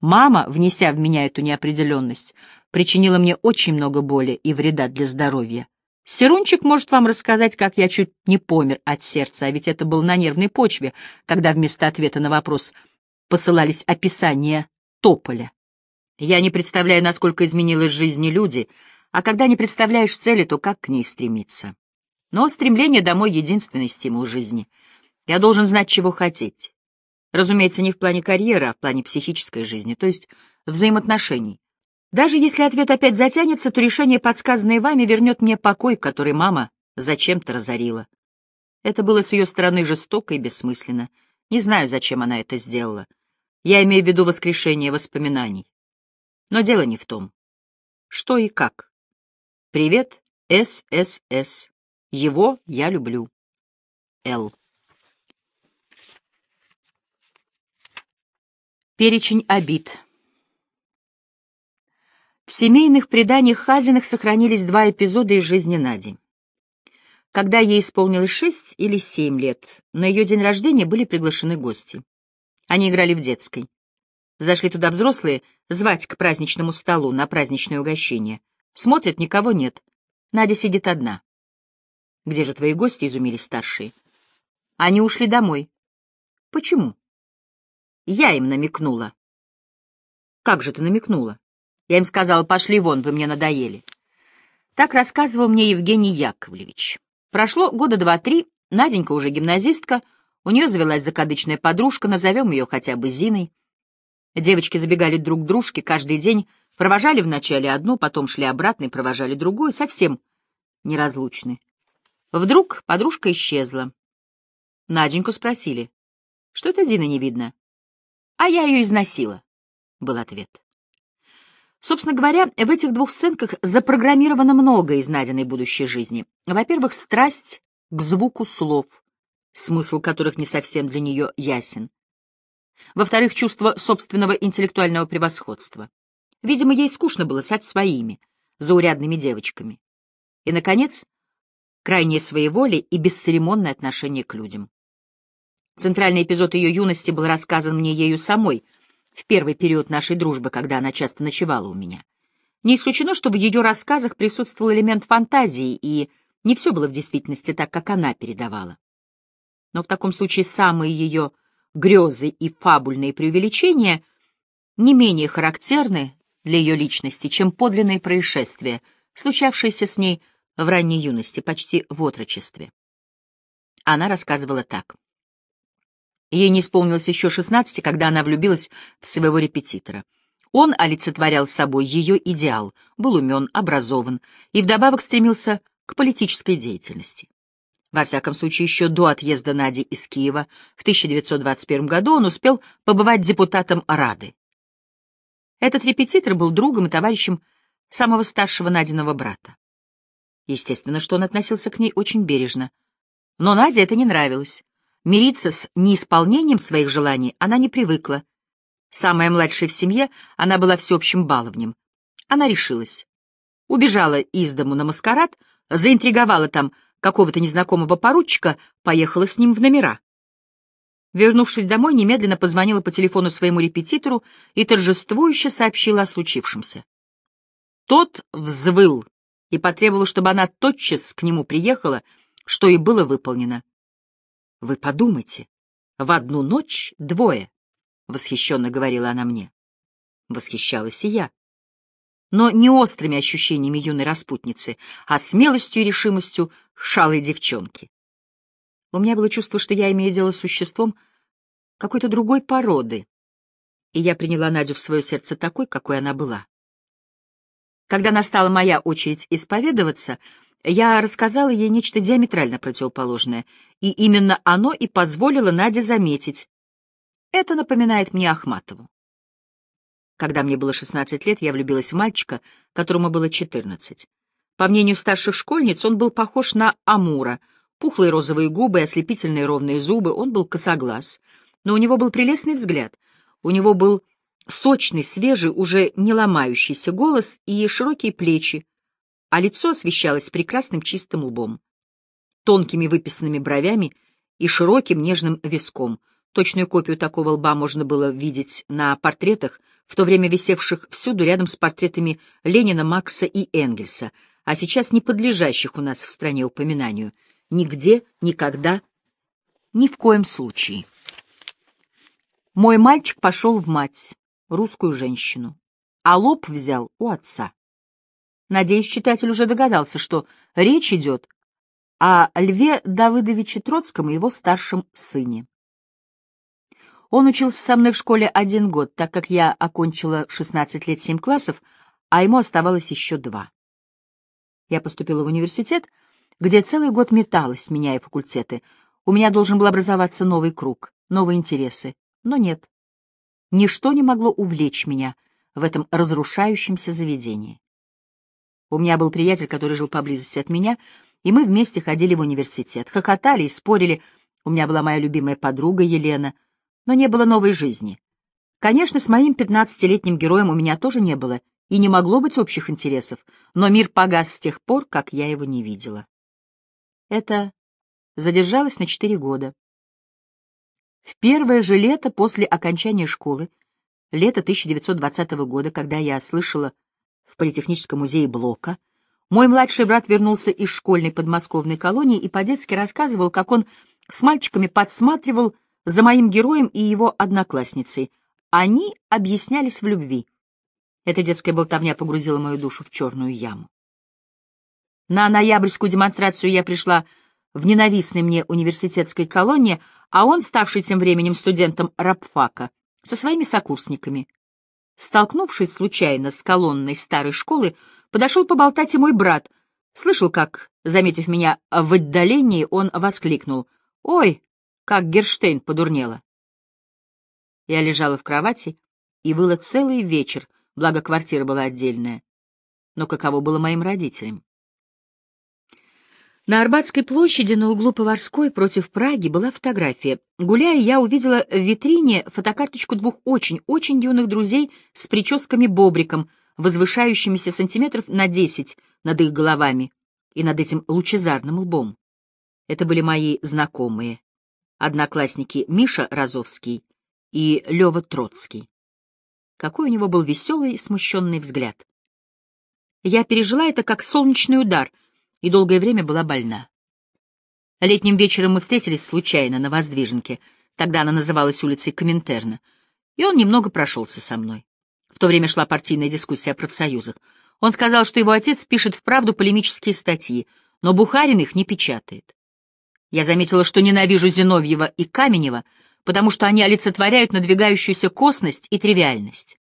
Мама, внеся в меня эту неопределенность, причинила мне очень много боли и вреда для здоровья. Серунчик может вам рассказать, как я чуть не помер от сердца, а ведь это было на нервной почве, когда вместо ответа на вопрос посылались описания тополя. Я не представляю, насколько изменилась жизнь люди, а когда не представляешь цели, то как к ней стремиться? Но стремление домой — единственный стимул жизни. Я должен знать, чего хотеть. Разумеется, не в плане карьеры, а в плане психической жизни, то есть взаимоотношений. Даже если ответ опять затянется, то решение, подсказанное вами, вернет мне покой, который мама зачем-то разорила. Это было с ее стороны жестоко и бессмысленно. Не знаю, зачем она это сделала. Я имею в виду воскрешение воспоминаний. Но дело не в том. Что и как. Привет, ССС. Его я люблю. Л. Перечень обид. В семейных преданиях Хазиных сохранились два эпизода из жизни Нади. Когда ей исполнилось шесть или семь лет, на ее день рождения были приглашены гости. Они играли в детской. Зашли туда взрослые, звать к праздничному столу на праздничное угощение. Смотрят, никого нет. Надя сидит одна. «Где же твои гости?» — изумились старшие. «Они ушли домой». «Почему?» «Я им намекнула». «Как же ты намекнула?» «Я им сказала, пошли вон, вы мне надоели». Так рассказывал мне Евгений Яковлевич. Прошло года два-три, Наденька уже гимназистка, у нее завелась закадычная подружка, назовем ее хотя бы Зиной. Девочки забегали друг к дружке каждый день, провожали вначале одну, потом шли обратно и провожали другую, совсем неразлучны. Вдруг подружка исчезла. Наденьку спросили. — Что это Зина не видно? — А я ее износила, — был ответ. Собственно говоря, в этих двух сценках запрограммировано многое из найденной будущей жизни. Во-первых, страсть к звуку слов, смысл которых не совсем для нее ясен. Во-вторых, чувство собственного интеллектуального превосходства. Видимо, ей скучно было сать своими, заурядными девочками. И, наконец, крайнее своеволие и бесцеремонное отношение к людям. Центральный эпизод ее юности был рассказан мне ею самой в первый период нашей дружбы, когда она часто ночевала у меня. Не исключено, что в ее рассказах присутствовал элемент фантазии, и не все было в действительности так, как она передавала. Но в таком случае самые ее грезы и фабульные преувеличения не менее характерны для ее личности, чем подлинные происшествия, случавшиеся с ней в ранней юности, почти в отрочестве. Она рассказывала так. Ей не исполнилось еще 16, когда она влюбилась в своего репетитора. Он олицетворял собой ее идеал, был умен, образован и вдобавок стремился к политической деятельности. Во всяком случае, еще до отъезда Нади из Киева в 1921 году он успел побывать депутатом Рады. Этот репетитор был другом и товарищем самого старшего Надиного брата. Естественно, что он относился к ней очень бережно. Но Наде это не нравилось. Мириться с неисполнением своих желаний она не привыкла. Самая младшая в семье, она была всеобщим баловнем. Она решилась. Убежала из дому на маскарад, заинтриговала там какого-то незнакомого поручика, поехала с ним в номера. Вернувшись домой, немедленно позвонила по телефону своему репетитору и торжествующе сообщила о случившемся. Тот взвыл и потребовал, чтобы она тотчас к нему приехала, что и было выполнено. «Вы подумайте, в одну ночь двое», — восхищенно говорила она мне. Восхищалась и я но не острыми ощущениями юной распутницы, а смелостью и решимостью шалой девчонки. У меня было чувство, что я имею дело с существом какой-то другой породы, и я приняла Надю в свое сердце такой, какой она была. Когда настала моя очередь исповедоваться, я рассказала ей нечто диаметрально противоположное, и именно оно и позволило Наде заметить. Это напоминает мне Ахматову. Когда мне было 16 лет, я влюбилась в мальчика, которому было 14. По мнению старших школьниц, он был похож на Амура. Пухлые розовые губы и ослепительные ровные зубы, он был косоглаз. Но у него был прелестный взгляд. У него был сочный, свежий, уже не ломающийся голос и широкие плечи, а лицо освещалось прекрасным чистым лбом, тонкими выписанными бровями и широким нежным виском. Точную копию такого лба можно было видеть на портретах, в то время висевших всюду рядом с портретами Ленина, Макса и Энгельса, а сейчас не подлежащих у нас в стране упоминанию. Нигде, никогда, ни в коем случае. Мой мальчик пошел в мать, русскую женщину, а лоб взял у отца. Надеюсь, читатель уже догадался, что речь идет о Льве Давыдовиче Троцком и его старшем сыне. Он учился со мной в школе один год, так как я окончила в 16 лет 7 классов, а ему оставалось еще два. Я поступила в университет, где целый год металась, меняя факультеты. У меня должен был образоваться новый круг, новые интересы, но нет. Ничто не могло увлечь меня в этом разрушающемся заведении. У меня был приятель, который жил поблизости от меня, и мы вместе ходили в университет, хохотали и спорили. У меня была моя любимая подруга Елена — но не было новой жизни. Конечно, с моим пятнадцатилетним героем у меня тоже не было и не могло быть общих интересов, но мир погас с тех пор, как я его не видела. Это задержалось на четыре года. В первое же лето после окончания школы, лето 1920 года, когда я слышала в Политехническом музее Блока, мой младший брат вернулся из школьной подмосковной колонии и по-детски рассказывал, как он с мальчиками подсматривал за моим героем и его одноклассницей. Они объяснялись в любви. Эта детская болтовня погрузила мою душу в черную яму. На ноябрьскую демонстрацию я пришла в ненавистной мне университетской колонне, а он, ставший тем временем студентом рабфака, со своими сокурсниками. Столкнувшись случайно с колонной старой школы, подошел поболтать и мой брат. Слышал, как, заметив меня в отдалении, он воскликнул. «Ой, как Герштейн подурнела. Я лежала в кровати и выла целый вечер, благо квартира была отдельная. Но каково было моим родителям? На Арбатской площади на углу Поварской против Праги была фотография. Гуляя, я увидела в витрине фотокарточку двух очень-очень юных друзей с прическами-бобриком, возвышающимися сантиметров на десять над их головами и над этим лучезарным лбом. Это были мои знакомые одноклассники Миша Разовский и Лева Троцкий. Какой у него был веселый и смущенный взгляд. Я пережила это как солнечный удар и долгое время была больна. Летним вечером мы встретились случайно на Воздвиженке, тогда она называлась улицей Коминтерна, и он немного прошелся со мной. В то время шла партийная дискуссия о профсоюзах. Он сказал, что его отец пишет вправду полемические статьи, но Бухарин их не печатает. Я заметила, что ненавижу Зиновьева и Каменева, потому что они олицетворяют надвигающуюся косность и тривиальность.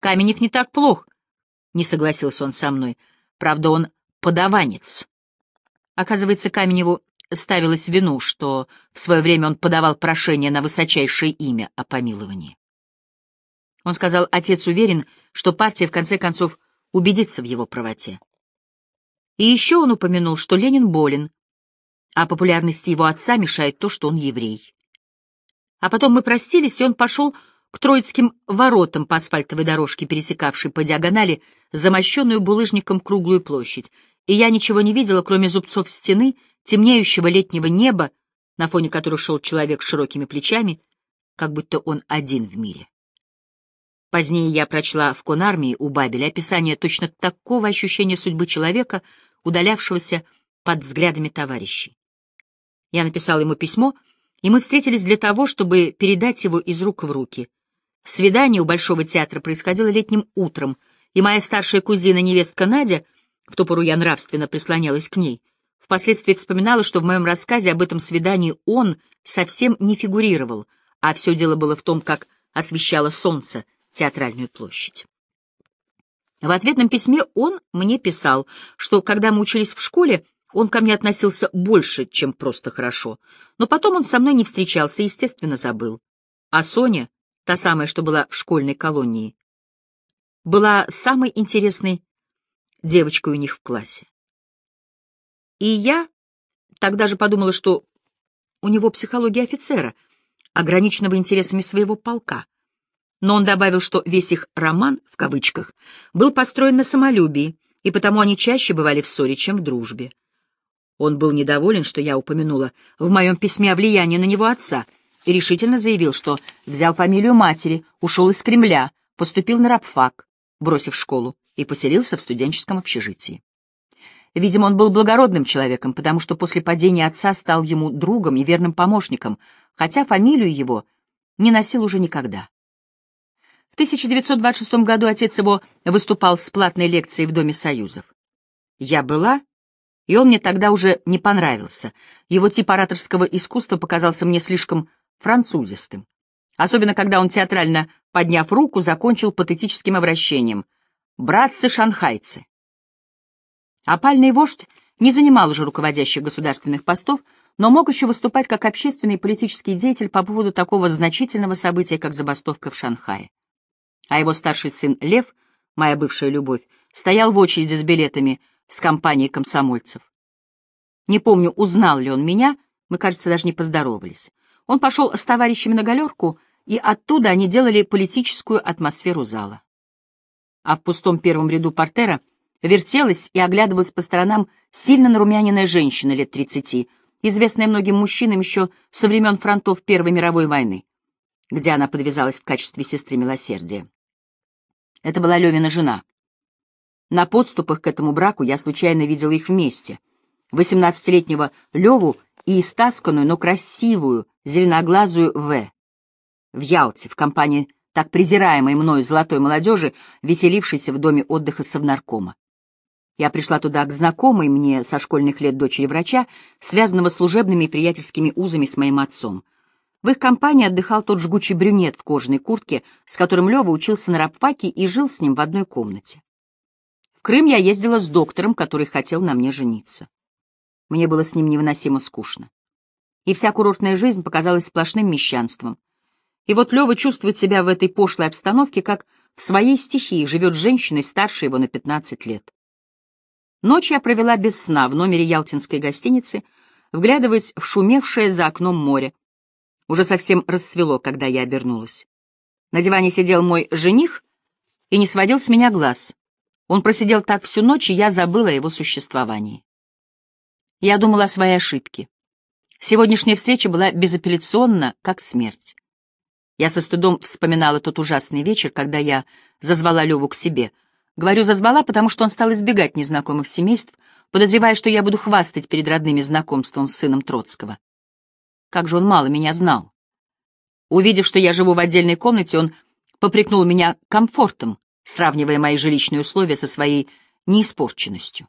Каменев не так плох, — не согласился он со мной, — правда, он подаванец. Оказывается, Каменеву ставилось вину, что в свое время он подавал прошение на высочайшее имя о помиловании. Он сказал, отец уверен, что партия в конце концов убедится в его правоте. И еще он упомянул, что Ленин болен, а популярности его отца мешает то, что он еврей. А потом мы простились, и он пошел к Троицким воротам по асфальтовой дорожке, пересекавшей по диагонали замощенную булыжником круглую площадь, и я ничего не видела, кроме зубцов стены, темнеющего летнего неба, на фоне которого шел человек с широкими плечами, как будто он один в мире. Позднее я прочла в Конармии у Бабеля описание точно такого ощущения судьбы человека, удалявшегося под взглядами товарищей. Я написал ему письмо, и мы встретились для того, чтобы передать его из рук в руки. Свидание у Большого театра происходило летним утром, и моя старшая кузина, невестка Надя, в ту пору я нравственно прислонялась к ней, впоследствии вспоминала, что в моем рассказе об этом свидании он совсем не фигурировал, а все дело было в том, как освещало солнце театральную площадь. В ответном письме он мне писал, что когда мы учились в школе, он ко мне относился больше, чем просто хорошо. Но потом он со мной не встречался естественно, забыл. А Соня, та самая, что была в школьной колонии, была самой интересной девочкой у них в классе. И я тогда же подумала, что у него психология офицера, ограниченного интересами своего полка. Но он добавил, что весь их «роман», в кавычках, был построен на самолюбии, и потому они чаще бывали в ссоре, чем в дружбе. Он был недоволен, что я упомянула в моем письме о влиянии на него отца, и решительно заявил, что взял фамилию матери, ушел из Кремля, поступил на рабфак, бросив школу, и поселился в студенческом общежитии. Видимо, он был благородным человеком, потому что после падения отца стал ему другом и верным помощником, хотя фамилию его не носил уже никогда. В 1926 году отец его выступал с платной лекцией в Доме Союзов. Я была и он мне тогда уже не понравился. Его тип ораторского искусства показался мне слишком французистым. Особенно, когда он, театрально подняв руку, закончил патетическим обращением. «Братцы-шанхайцы!» Опальный вождь не занимал уже руководящих государственных постов, но мог еще выступать как общественный и политический деятель по поводу такого значительного события, как забастовка в Шанхае. А его старший сын Лев, моя бывшая любовь, стоял в очереди с билетами — с компанией комсомольцев. Не помню, узнал ли он меня, мы, кажется, даже не поздоровались. Он пошел с товарищами на галерку, и оттуда они делали политическую атмосферу зала. А в пустом первом ряду портера вертелась и оглядывалась по сторонам сильно нарумяненная женщина лет тридцати, известная многим мужчинам еще со времен фронтов Первой мировой войны, где она подвязалась в качестве сестры милосердия. Это была Левина жена, на подступах к этому браку я случайно видел их вместе. 18-летнего Леву и истасканную, но красивую, зеленоглазую В. В Ялте, в компании так презираемой мною золотой молодежи, веселившейся в доме отдыха совнаркома. Я пришла туда к знакомой мне со школьных лет дочери врача, связанного служебными и приятельскими узами с моим отцом. В их компании отдыхал тот жгучий брюнет в кожаной куртке, с которым Лева учился на рабфаке и жил с ним в одной комнате. Крым я ездила с доктором, который хотел на мне жениться. Мне было с ним невыносимо скучно. И вся курортная жизнь показалась сплошным мещанством. И вот Лева чувствует себя в этой пошлой обстановке, как в своей стихии живет женщиной старше его на 15 лет. Ночь я провела без сна в номере ялтинской гостиницы, вглядываясь в шумевшее за окном море. Уже совсем рассвело, когда я обернулась. На диване сидел мой жених и не сводил с меня глаз. Он просидел так всю ночь, и я забыла о его существовании. Я думала о своей ошибке. Сегодняшняя встреча была безапелляционна, как смерть. Я со стыдом вспоминала тот ужасный вечер, когда я зазвала Леву к себе. Говорю «зазвала», потому что он стал избегать незнакомых семейств, подозревая, что я буду хвастать перед родными знакомством с сыном Троцкого. Как же он мало меня знал. Увидев, что я живу в отдельной комнате, он попрекнул меня комфортом, сравнивая мои жилищные условия со своей неиспорченностью.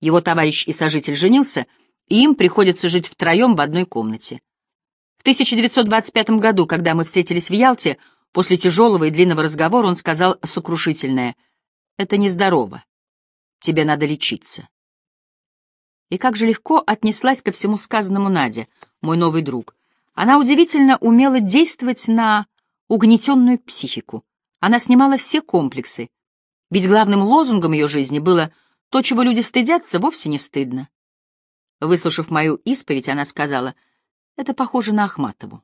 Его товарищ и сожитель женился, и им приходится жить втроем в одной комнате. В 1925 году, когда мы встретились в Ялте, после тяжелого и длинного разговора он сказал сокрушительное «Это нездорово. Тебе надо лечиться». И как же легко отнеслась ко всему сказанному Надя, мой новый друг. Она удивительно умела действовать на угнетенную психику. Она снимала все комплексы, ведь главным лозунгом ее жизни было «то, чего люди стыдятся, вовсе не стыдно». Выслушав мою исповедь, она сказала, «Это похоже на Ахматову».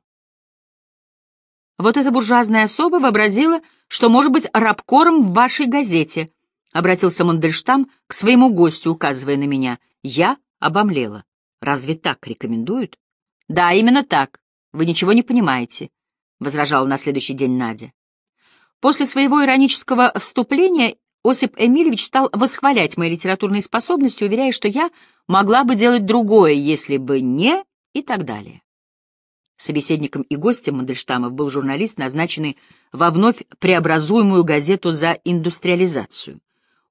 «Вот эта буржуазная особа вообразила, что может быть рабкором в вашей газете», — обратился Мандельштам к своему гостю, указывая на меня. «Я обомлела. Разве так рекомендуют?» «Да, именно так. Вы ничего не понимаете», — возражала на следующий день Надя. После своего иронического вступления Осип Эмильевич стал восхвалять мои литературные способности, уверяя, что я могла бы делать другое, если бы не и так далее. Собеседником и гостем Мандельштамов был журналист, назначенный во вновь преобразуемую газету «За индустриализацию».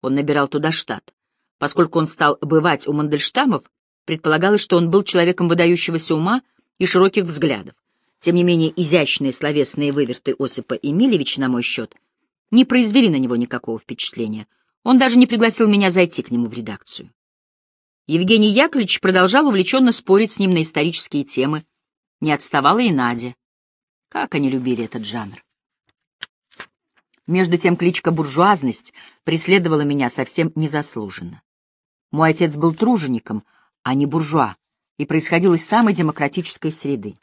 Он набирал туда штат. Поскольку он стал бывать у Мандельштамов, предполагалось, что он был человеком выдающегося ума и широких взглядов. Тем не менее, изящные словесные выверты Осипа Эмильевича, на мой счет, не произвели на него никакого впечатления. Он даже не пригласил меня зайти к нему в редакцию. Евгений Яковлевич продолжал увлеченно спорить с ним на исторические темы. Не отставала и Надя. Как они любили этот жанр. Между тем кличка «буржуазность» преследовала меня совсем незаслуженно. Мой отец был тружеником, а не буржуа, и происходил из самой демократической среды.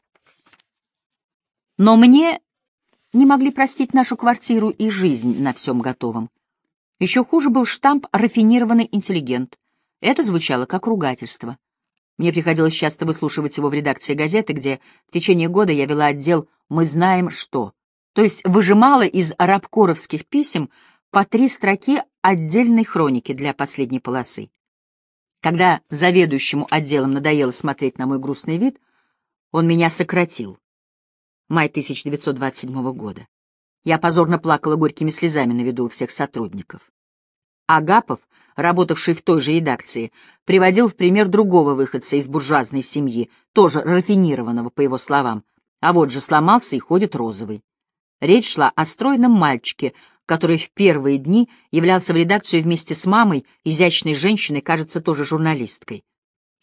Но мне не могли простить нашу квартиру и жизнь на всем готовом. Еще хуже был штамп «рафинированный интеллигент». Это звучало как ругательство. Мне приходилось часто выслушивать его в редакции газеты, где в течение года я вела отдел «Мы знаем что». То есть выжимала из арабкоровских писем по три строки отдельной хроники для последней полосы. Когда заведующему отделом надоело смотреть на мой грустный вид, он меня сократил май 1927 года. Я позорно плакала горькими слезами на виду у всех сотрудников. Агапов, работавший в той же редакции, приводил в пример другого выходца из буржуазной семьи, тоже рафинированного, по его словам. А вот же сломался и ходит розовый. Речь шла о стройном мальчике, который в первые дни являлся в редакцию вместе с мамой, изящной женщиной, кажется, тоже журналисткой.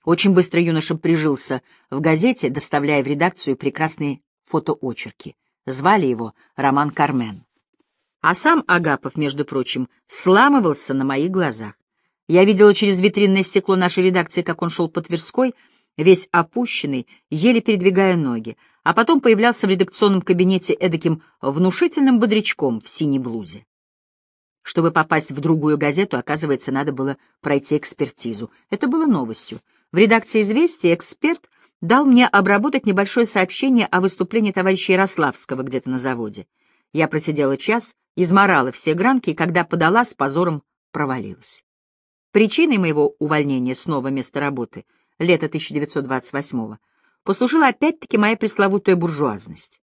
Очень быстро юноша прижился в газете, доставляя в редакцию прекрасные фотоочерки. Звали его Роман Кармен. А сам Агапов, между прочим, сламывался на моих глазах. Я видела через витринное стекло нашей редакции, как он шел по Тверской, весь опущенный, еле передвигая ноги, а потом появлялся в редакционном кабинете эдаким внушительным бодрячком в синей блузе. Чтобы попасть в другую газету, оказывается, надо было пройти экспертизу. Это было новостью. В редакции «Известия» эксперт — дал мне обработать небольшое сообщение о выступлении товарища Ярославского где-то на заводе. Я просидела час, изморала все гранки и, когда подала, с позором провалилась. Причиной моего увольнения с нового места работы, лето 1928-го, послужила опять-таки моя пресловутая буржуазность.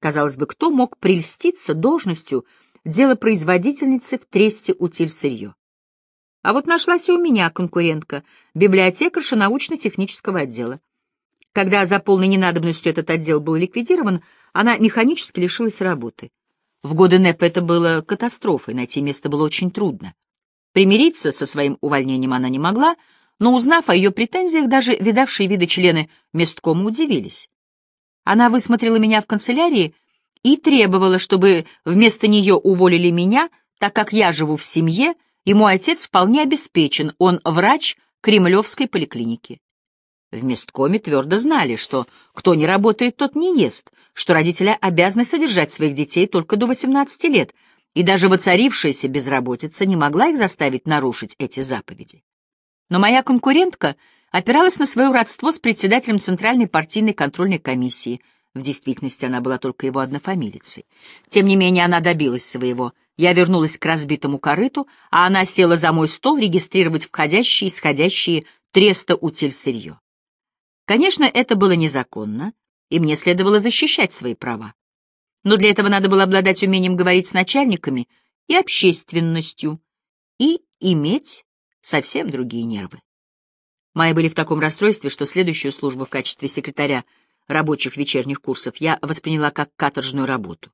Казалось бы, кто мог прельститься должностью делопроизводительницы в тресте утиль сырье? А вот нашлась и у меня конкурентка, библиотекарша научно-технического отдела. Когда за полной ненадобностью этот отдел был ликвидирован, она механически лишилась работы. В годы НЭП это было катастрофой, найти место было очень трудно. Примириться со своим увольнением она не могла, но, узнав о ее претензиях, даже видавшие виды члены месткома удивились. Она высмотрела меня в канцелярии и требовала, чтобы вместо нее уволили меня, так как я живу в семье, и мой отец вполне обеспечен, он врач Кремлевской поликлиники. В месткоме твердо знали, что кто не работает, тот не ест, что родители обязаны содержать своих детей только до 18 лет, и даже воцарившаяся безработица не могла их заставить нарушить эти заповеди. Но моя конкурентка опиралась на свое родство с председателем Центральной партийной контрольной комиссии. В действительности она была только его однофамилицей. Тем не менее, она добилась своего. Я вернулась к разбитому корыту, а она села за мой стол регистрировать входящие и исходящие треста утиль сырье. Конечно, это было незаконно, и мне следовало защищать свои права. Но для этого надо было обладать умением говорить с начальниками и общественностью, и иметь совсем другие нервы. Мои были в таком расстройстве, что следующую службу в качестве секретаря рабочих вечерних курсов я восприняла как каторжную работу.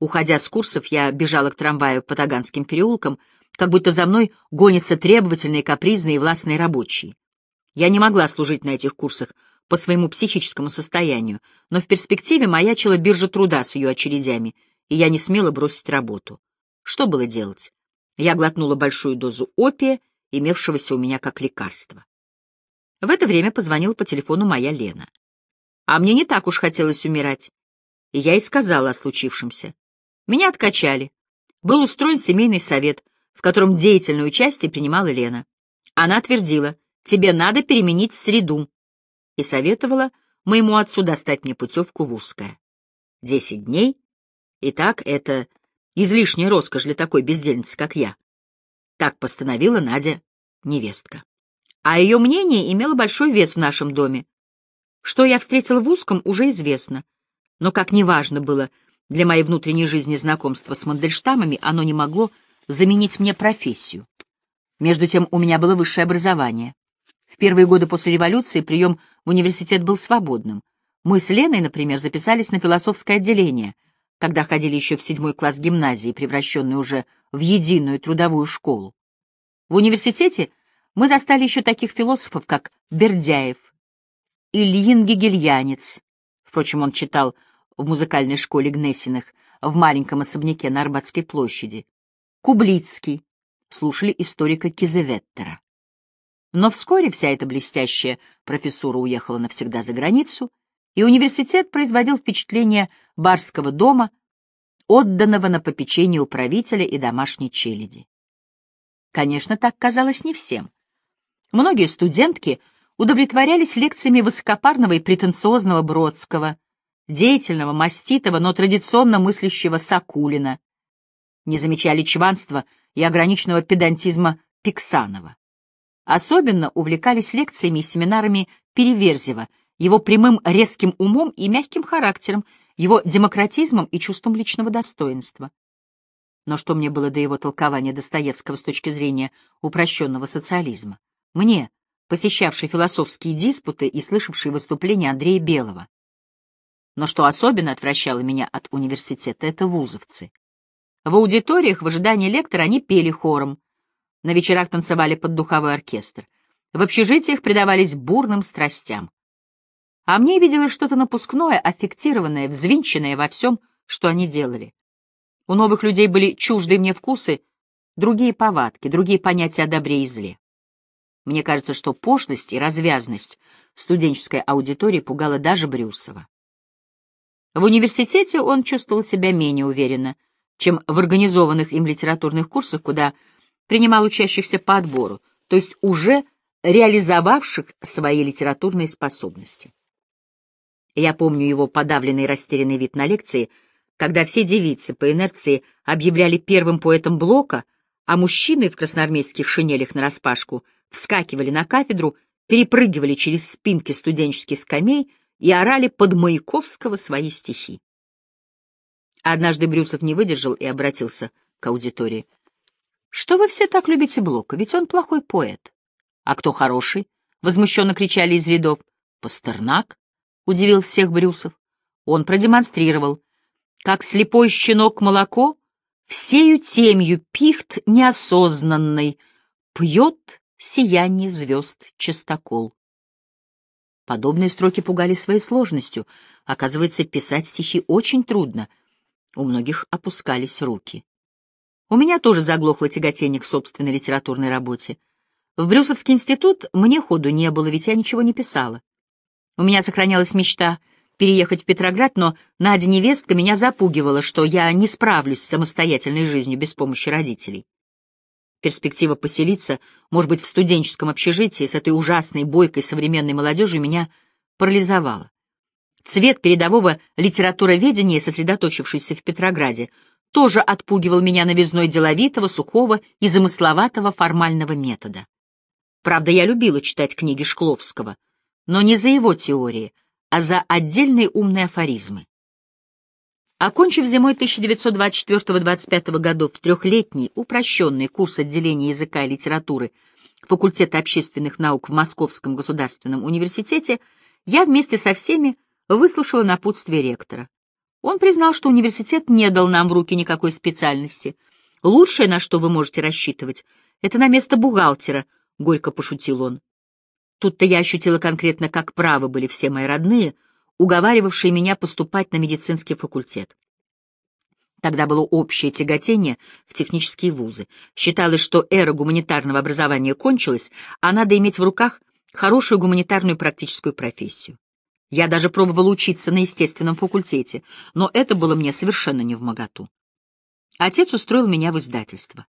Уходя с курсов, я бежала к трамваю по Таганским переулкам, как будто за мной гонятся требовательные, капризные и властные рабочие. Я не могла служить на этих курсах по своему психическому состоянию, но в перспективе маячила биржа труда с ее очередями, и я не смела бросить работу. Что было делать? Я глотнула большую дозу опия, имевшегося у меня как лекарство. В это время позвонила по телефону моя Лена. А мне не так уж хотелось умирать. И я и сказала о случившемся. Меня откачали. Был устроен семейный совет, в котором деятельное участие принимала Лена. Она твердила — тебе надо переменить среду, и советовала моему отцу достать мне путевку в Узкое. Десять дней, и так это излишняя роскошь для такой бездельницы, как я. Так постановила Надя, невестка. А ее мнение имело большой вес в нашем доме. Что я встретила в узком, уже известно. Но как неважно было для моей внутренней жизни знакомство с Мандельштамами, оно не могло заменить мне профессию. Между тем у меня было высшее образование. В первые годы после революции прием в университет был свободным. Мы с Леной, например, записались на философское отделение, когда ходили еще в седьмой класс гимназии, превращенной уже в единую трудовую школу. В университете мы застали еще таких философов, как Бердяев, Ильин Гегельянец, впрочем, он читал в музыкальной школе Гнесиных в маленьком особняке на Арбатской площади, Кублицкий, слушали историка Кизеветтера. Но вскоре вся эта блестящая профессура уехала навсегда за границу, и университет производил впечатление барского дома, отданного на попечение у и домашней челяди. Конечно, так казалось не всем. Многие студентки удовлетворялись лекциями высокопарного и претенциозного Бродского, деятельного, маститого, но традиционно мыслящего Сакулина, не замечали чванства и ограниченного педантизма Пиксанова. Особенно увлекались лекциями и семинарами Переверзева, его прямым резким умом и мягким характером, его демократизмом и чувством личного достоинства. Но что мне было до его толкования Достоевского с точки зрения упрощенного социализма? Мне, посещавший философские диспуты и слышавший выступления Андрея Белого. Но что особенно отвращало меня от университета, это вузовцы. В аудиториях в ожидании лектора они пели хором, на вечерах танцевали под духовой оркестр. В общежитиях предавались бурным страстям. А мне виделось что-то напускное, аффектированное, взвинченное во всем, что они делали. У новых людей были чуждые мне вкусы, другие повадки, другие понятия о добре и зле. Мне кажется, что пошлость и развязность студенческой аудитории пугала даже Брюсова. В университете он чувствовал себя менее уверенно, чем в организованных им литературных курсах, куда принимал учащихся по отбору, то есть уже реализовавших свои литературные способности. Я помню его подавленный и растерянный вид на лекции, когда все девицы по инерции объявляли первым поэтом блока, а мужчины в красноармейских шинелях нараспашку вскакивали на кафедру, перепрыгивали через спинки студенческих скамей и орали под Маяковского свои стихи. Однажды Брюсов не выдержал и обратился к аудитории — что вы все так любите Блока? Ведь он плохой поэт. А кто хороший? Возмущенно кричали из рядов. Пастернак? Удивил всех Брюсов. Он продемонстрировал, как слепой щенок молоко всею темью пихт неосознанный пьет сияние звезд чистокол. Подобные строки пугали своей сложностью. Оказывается, писать стихи очень трудно. У многих опускались руки. У меня тоже заглохло тяготение к собственной литературной работе. В Брюсовский институт мне ходу не было, ведь я ничего не писала. У меня сохранялась мечта переехать в Петроград, но Надя невестка меня запугивала, что я не справлюсь с самостоятельной жизнью без помощи родителей. Перспектива поселиться, может быть, в студенческом общежитии с этой ужасной, бойкой современной молодежью меня парализовала. Цвет передового литературоведения, сосредоточившийся в Петрограде, тоже отпугивал меня новизной деловитого, сухого и замысловатого формального метода. Правда, я любила читать книги Шкловского, но не за его теории, а за отдельные умные афоризмы. Окончив зимой 1924-25 годов трехлетний упрощенный курс отделения языка и литературы факультета общественных наук в Московском государственном университете, я вместе со всеми выслушала напутствие ректора. Он признал, что университет не дал нам в руки никакой специальности. Лучшее, на что вы можете рассчитывать, это на место бухгалтера, — горько пошутил он. Тут-то я ощутила конкретно, как правы были все мои родные, уговаривавшие меня поступать на медицинский факультет. Тогда было общее тяготение в технические вузы. Считалось, что эра гуманитарного образования кончилась, а надо иметь в руках хорошую гуманитарную практическую профессию. Я даже пробовала учиться на естественном факультете, но это было мне совершенно не в моготу. Отец устроил меня в издательство.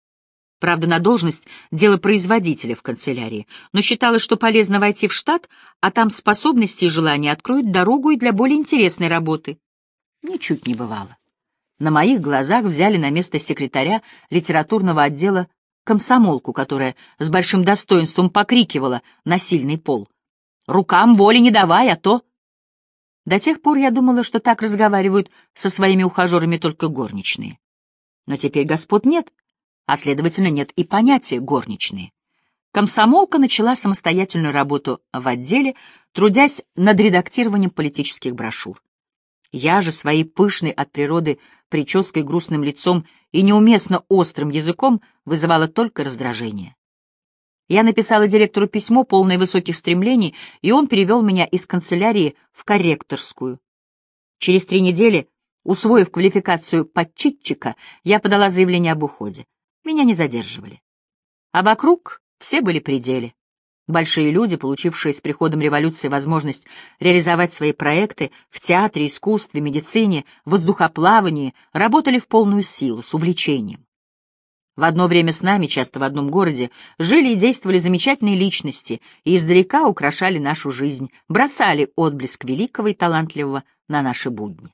Правда, на должность дело производителя в канцелярии, но считала, что полезно войти в штат, а там способности и желания откроют дорогу и для более интересной работы. Ничуть не бывало. На моих глазах взяли на место секретаря литературного отдела комсомолку, которая с большим достоинством покрикивала на сильный пол. «Рукам воли не давай, а то...» До тех пор я думала, что так разговаривают со своими ухажерами только горничные. Но теперь господ нет, а, следовательно, нет и понятия «горничные». Комсомолка начала самостоятельную работу в отделе, трудясь над редактированием политических брошюр. Я же своей пышной от природы прической грустным лицом и неуместно острым языком вызывала только раздражение. Я написала директору письмо, полное высоких стремлений, и он перевел меня из канцелярии в корректорскую. Через три недели, усвоив квалификацию подчитчика, я подала заявление об уходе. Меня не задерживали. А вокруг все были пределы. Большие люди, получившие с приходом революции возможность реализовать свои проекты в театре, искусстве, медицине, воздухоплавании, работали в полную силу, с увлечением. В одно время с нами, часто в одном городе, жили и действовали замечательные личности и издалека украшали нашу жизнь, бросали отблеск великого и талантливого на наши будни.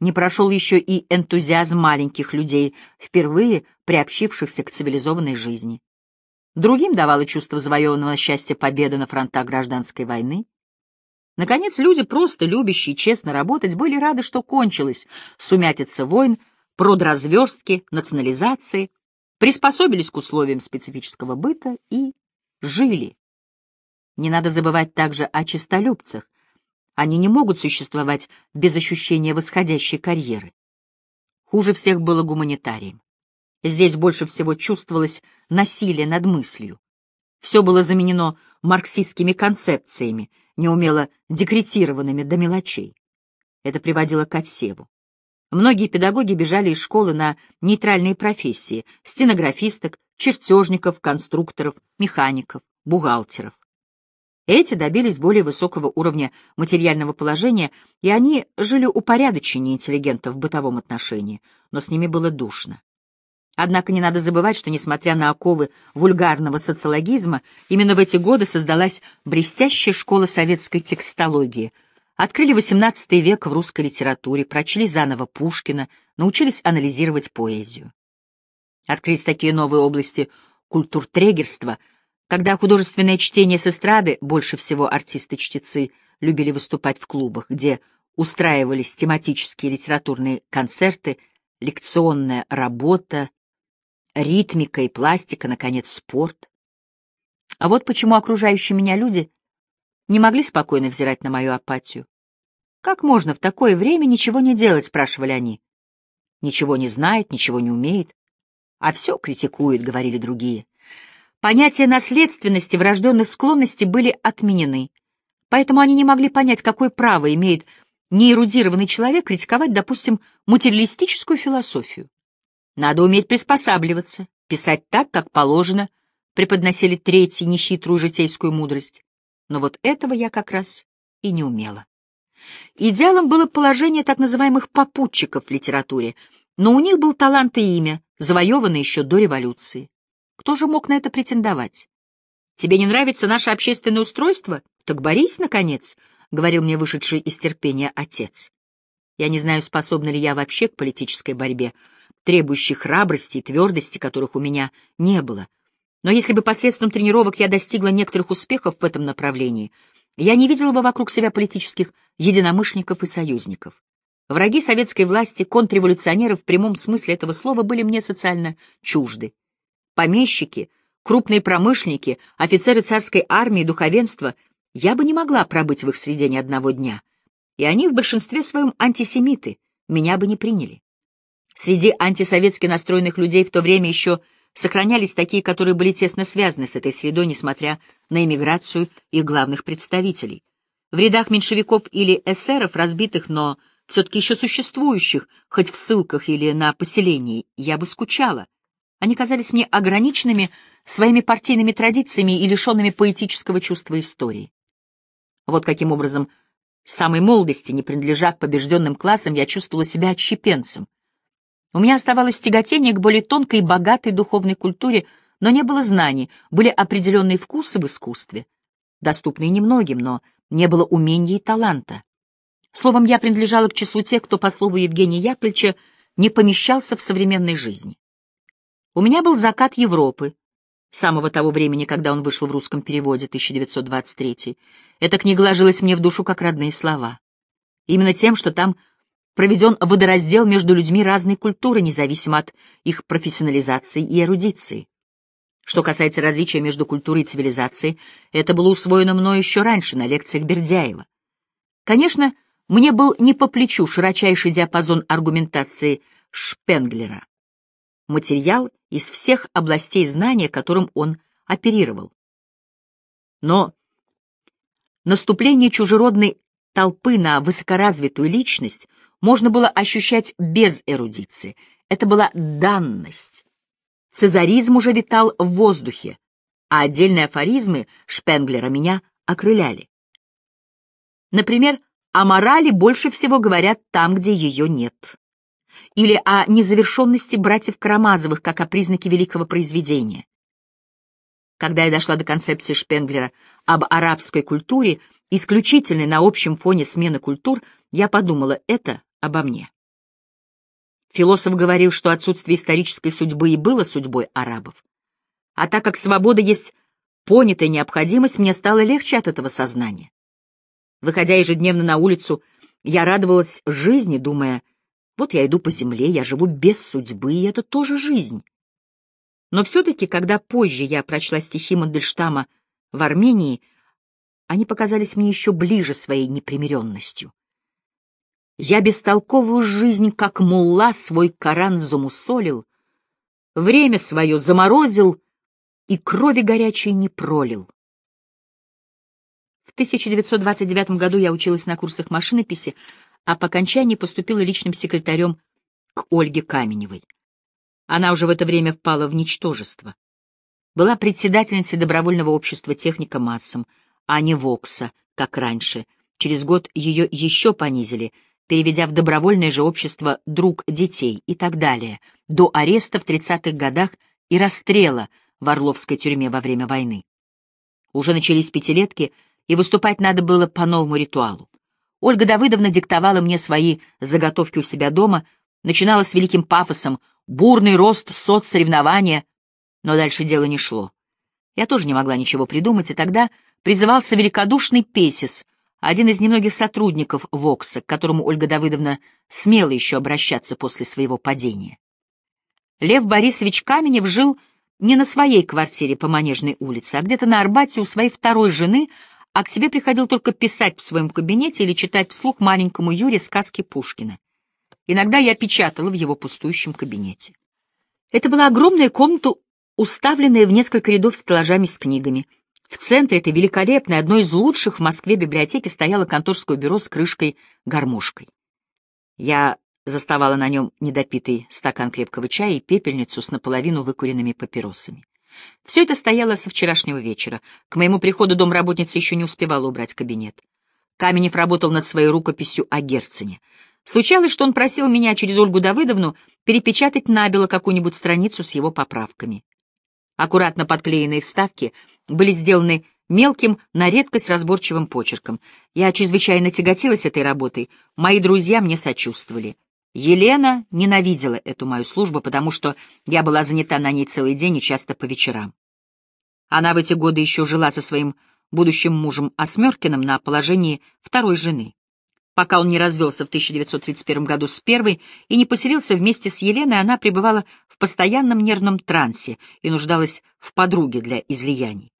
Не прошел еще и энтузиазм маленьких людей, впервые приобщившихся к цивилизованной жизни. Другим давало чувство завоеванного счастья победа на фронтах гражданской войны. Наконец, люди, просто любящие честно работать, были рады, что кончилось сумятица войн, продразверстки, национализации, приспособились к условиям специфического быта и жили. Не надо забывать также о честолюбцах. Они не могут существовать без ощущения восходящей карьеры. Хуже всех было гуманитарием. Здесь больше всего чувствовалось насилие над мыслью. Все было заменено марксистскими концепциями, неумело декретированными до мелочей. Это приводило к отсеву. Многие педагоги бежали из школы на нейтральные профессии — стенографисток, чертежников, конструкторов, механиков, бухгалтеров. Эти добились более высокого уровня материального положения, и они жили упорядоченнее интеллигентов в бытовом отношении, но с ними было душно. Однако не надо забывать, что, несмотря на оковы вульгарного социологизма, именно в эти годы создалась блестящая школа советской текстологии — открыли XVIII век в русской литературе, прочли заново Пушкина, научились анализировать поэзию. Открылись такие новые области культуртрегерства, когда художественное чтение с эстрады, больше всего артисты-чтецы, любили выступать в клубах, где устраивались тематические литературные концерты, лекционная работа, ритмика и пластика, наконец, спорт. А вот почему окружающие меня люди не могли спокойно взирать на мою апатию. «Как можно в такое время ничего не делать?» — спрашивали они. «Ничего не знает, ничего не умеет. А все критикует», — говорили другие. Понятия наследственности врожденных склонностей были отменены, поэтому они не могли понять, какое право имеет неэрудированный человек критиковать, допустим, материалистическую философию. Надо уметь приспосабливаться, писать так, как положено, преподносили третий нехитрую житейскую мудрость но вот этого я как раз и не умела. Идеалом было положение так называемых попутчиков в литературе, но у них был талант и имя, завоеванное еще до революции. Кто же мог на это претендовать? «Тебе не нравится наше общественное устройство? Так борись, наконец», — говорил мне вышедший из терпения отец. Я не знаю, способна ли я вообще к политической борьбе, требующей храбрости и твердости, которых у меня не было. Но если бы посредством тренировок я достигла некоторых успехов в этом направлении, я не видела бы вокруг себя политических единомышленников и союзников. Враги советской власти, контрреволюционеры в прямом смысле этого слова были мне социально чужды. Помещики, крупные промышленники, офицеры царской армии, духовенство я бы не могла пробыть в их среде ни одного дня. И они в большинстве своем антисемиты, меня бы не приняли. Среди антисоветски настроенных людей в то время еще — сохранялись такие, которые были тесно связаны с этой средой, несмотря на эмиграцию их главных представителей. В рядах меньшевиков или эсеров, разбитых, но все-таки еще существующих, хоть в ссылках или на поселении, я бы скучала. Они казались мне ограниченными своими партийными традициями и лишенными поэтического чувства истории. Вот каким образом, самой молодости, не принадлежа к побежденным классам, я чувствовала себя отщепенцем — у меня оставалось тяготение к более тонкой и богатой духовной культуре, но не было знаний, были определенные вкусы в искусстве, доступные немногим, но не было умений и таланта. Словом, я принадлежала к числу тех, кто, по слову Евгения Яковлевича, не помещался в современной жизни. У меня был закат Европы, самого того времени, когда он вышел в русском переводе, 1923. Эта книга ложилась мне в душу как родные слова. Именно тем, что там проведен водораздел между людьми разной культуры, независимо от их профессионализации и эрудиции. Что касается различия между культурой и цивилизацией, это было усвоено мной еще раньше на лекциях Бердяева. Конечно, мне был не по плечу широчайший диапазон аргументации Шпенглера. Материал из всех областей знания, которым он оперировал. Но наступление чужеродной толпы на высокоразвитую личность можно было ощущать без эрудиции. Это была данность. Цезаризм уже витал в воздухе, а отдельные афоризмы Шпенглера меня окрыляли. Например, о морали больше всего говорят там, где ее нет. Или о незавершенности братьев Карамазовых как о признаке великого произведения. Когда я дошла до концепции Шпенглера об арабской культуре, исключительной на общем фоне смены культур, я подумала, это обо мне. Философ говорил, что отсутствие исторической судьбы и было судьбой арабов. А так как свобода есть понятая необходимость, мне стало легче от этого сознания. Выходя ежедневно на улицу, я радовалась жизни, думая, вот я иду по земле, я живу без судьбы, и это тоже жизнь. Но все-таки, когда позже я прочла стихи Мандельштама в Армении, они показались мне еще ближе своей непримиренностью. Я бестолковую жизнь, как мулла, свой Коран замусолил, время свое заморозил и крови горячей не пролил. В 1929 году я училась на курсах машинописи, а по окончании поступила личным секретарем к Ольге Каменевой. Она уже в это время впала в ничтожество. Была председательницей добровольного общества техника массам, а не ВОКСа, как раньше. Через год ее еще понизили — переведя в добровольное же общество «друг детей» и так далее, до ареста в 30-х годах и расстрела в Орловской тюрьме во время войны. Уже начались пятилетки, и выступать надо было по новому ритуалу. Ольга Давыдовна диктовала мне свои заготовки у себя дома, начинала с великим пафосом, бурный рост соцсоревнования, но дальше дело не шло. Я тоже не могла ничего придумать, и тогда призывался великодушный Песис — один из немногих сотрудников Вокса, к которому Ольга Давыдовна смела еще обращаться после своего падения. Лев Борисович Каменев жил не на своей квартире по Манежной улице, а где-то на Арбате у своей второй жены, а к себе приходил только писать в своем кабинете или читать вслух маленькому Юре сказки Пушкина. Иногда я печатала в его пустующем кабинете. Это была огромная комната, уставленная в несколько рядов стеллажами с книгами — в центре этой великолепной, одной из лучших в Москве библиотеки, стояло конторское бюро с крышкой-гармошкой. Я заставала на нем недопитый стакан крепкого чая и пепельницу с наполовину выкуренными папиросами. Все это стояло со вчерашнего вечера. К моему приходу домработница еще не успевала убрать кабинет. Каменев работал над своей рукописью о Герцене. Случалось, что он просил меня через Ольгу Давыдовну перепечатать набело какую-нибудь страницу с его поправками. Аккуратно подклеенные вставки были сделаны мелким, на редкость разборчивым почерком. Я чрезвычайно тяготилась этой работой, мои друзья мне сочувствовали. Елена ненавидела эту мою службу, потому что я была занята на ней целый день и часто по вечерам. Она в эти годы еще жила со своим будущим мужем Осмеркиным на положении второй жены. Пока он не развелся в 1931 году с первой и не поселился вместе с Еленой, она пребывала в постоянном нервном трансе и нуждалась в подруге для излияний.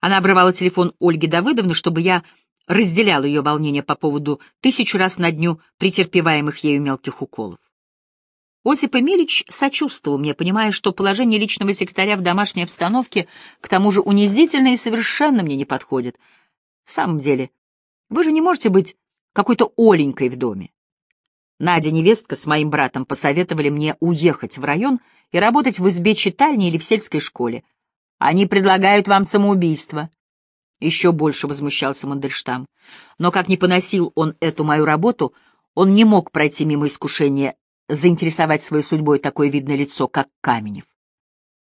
Она обрывала телефон Ольги Давыдовны, чтобы я разделял ее волнение по поводу тысячу раз на дню претерпеваемых ею мелких уколов. Осип Эмилич сочувствовал мне, понимая, что положение личного секретаря в домашней обстановке к тому же унизительно и совершенно мне не подходит. В самом деле, вы же не можете быть какой-то Оленькой в доме. Надя, невестка, с моим братом посоветовали мне уехать в район и работать в избе читальни или в сельской школе. Они предлагают вам самоубийство. Еще больше возмущался Мандельштам. Но как не поносил он эту мою работу, он не мог пройти мимо искушения заинтересовать своей судьбой такое видное лицо, как Каменев.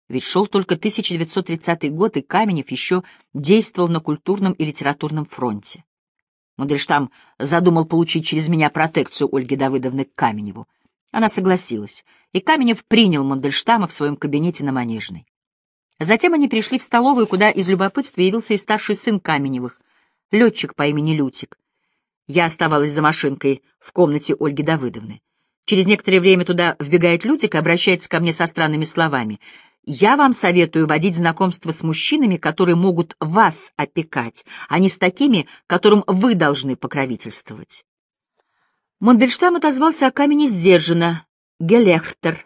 Ведь шел только 1930 год, и Каменев еще действовал на культурном и литературном фронте. Мандельштам задумал получить через меня протекцию Ольги Давыдовны к Каменеву. Она согласилась, и Каменев принял Мандельштама в своем кабинете на Манежной. Затем они пришли в столовую, куда из любопытства явился и старший сын Каменевых, летчик по имени Лютик. Я оставалась за машинкой в комнате Ольги Давыдовны. Через некоторое время туда вбегает Лютик и обращается ко мне со странными словами. «Я вам советую водить знакомство с мужчинами, которые могут вас опекать, а не с такими, которым вы должны покровительствовать». Мандельштам отозвался о камени сдержанно. Гелехтер.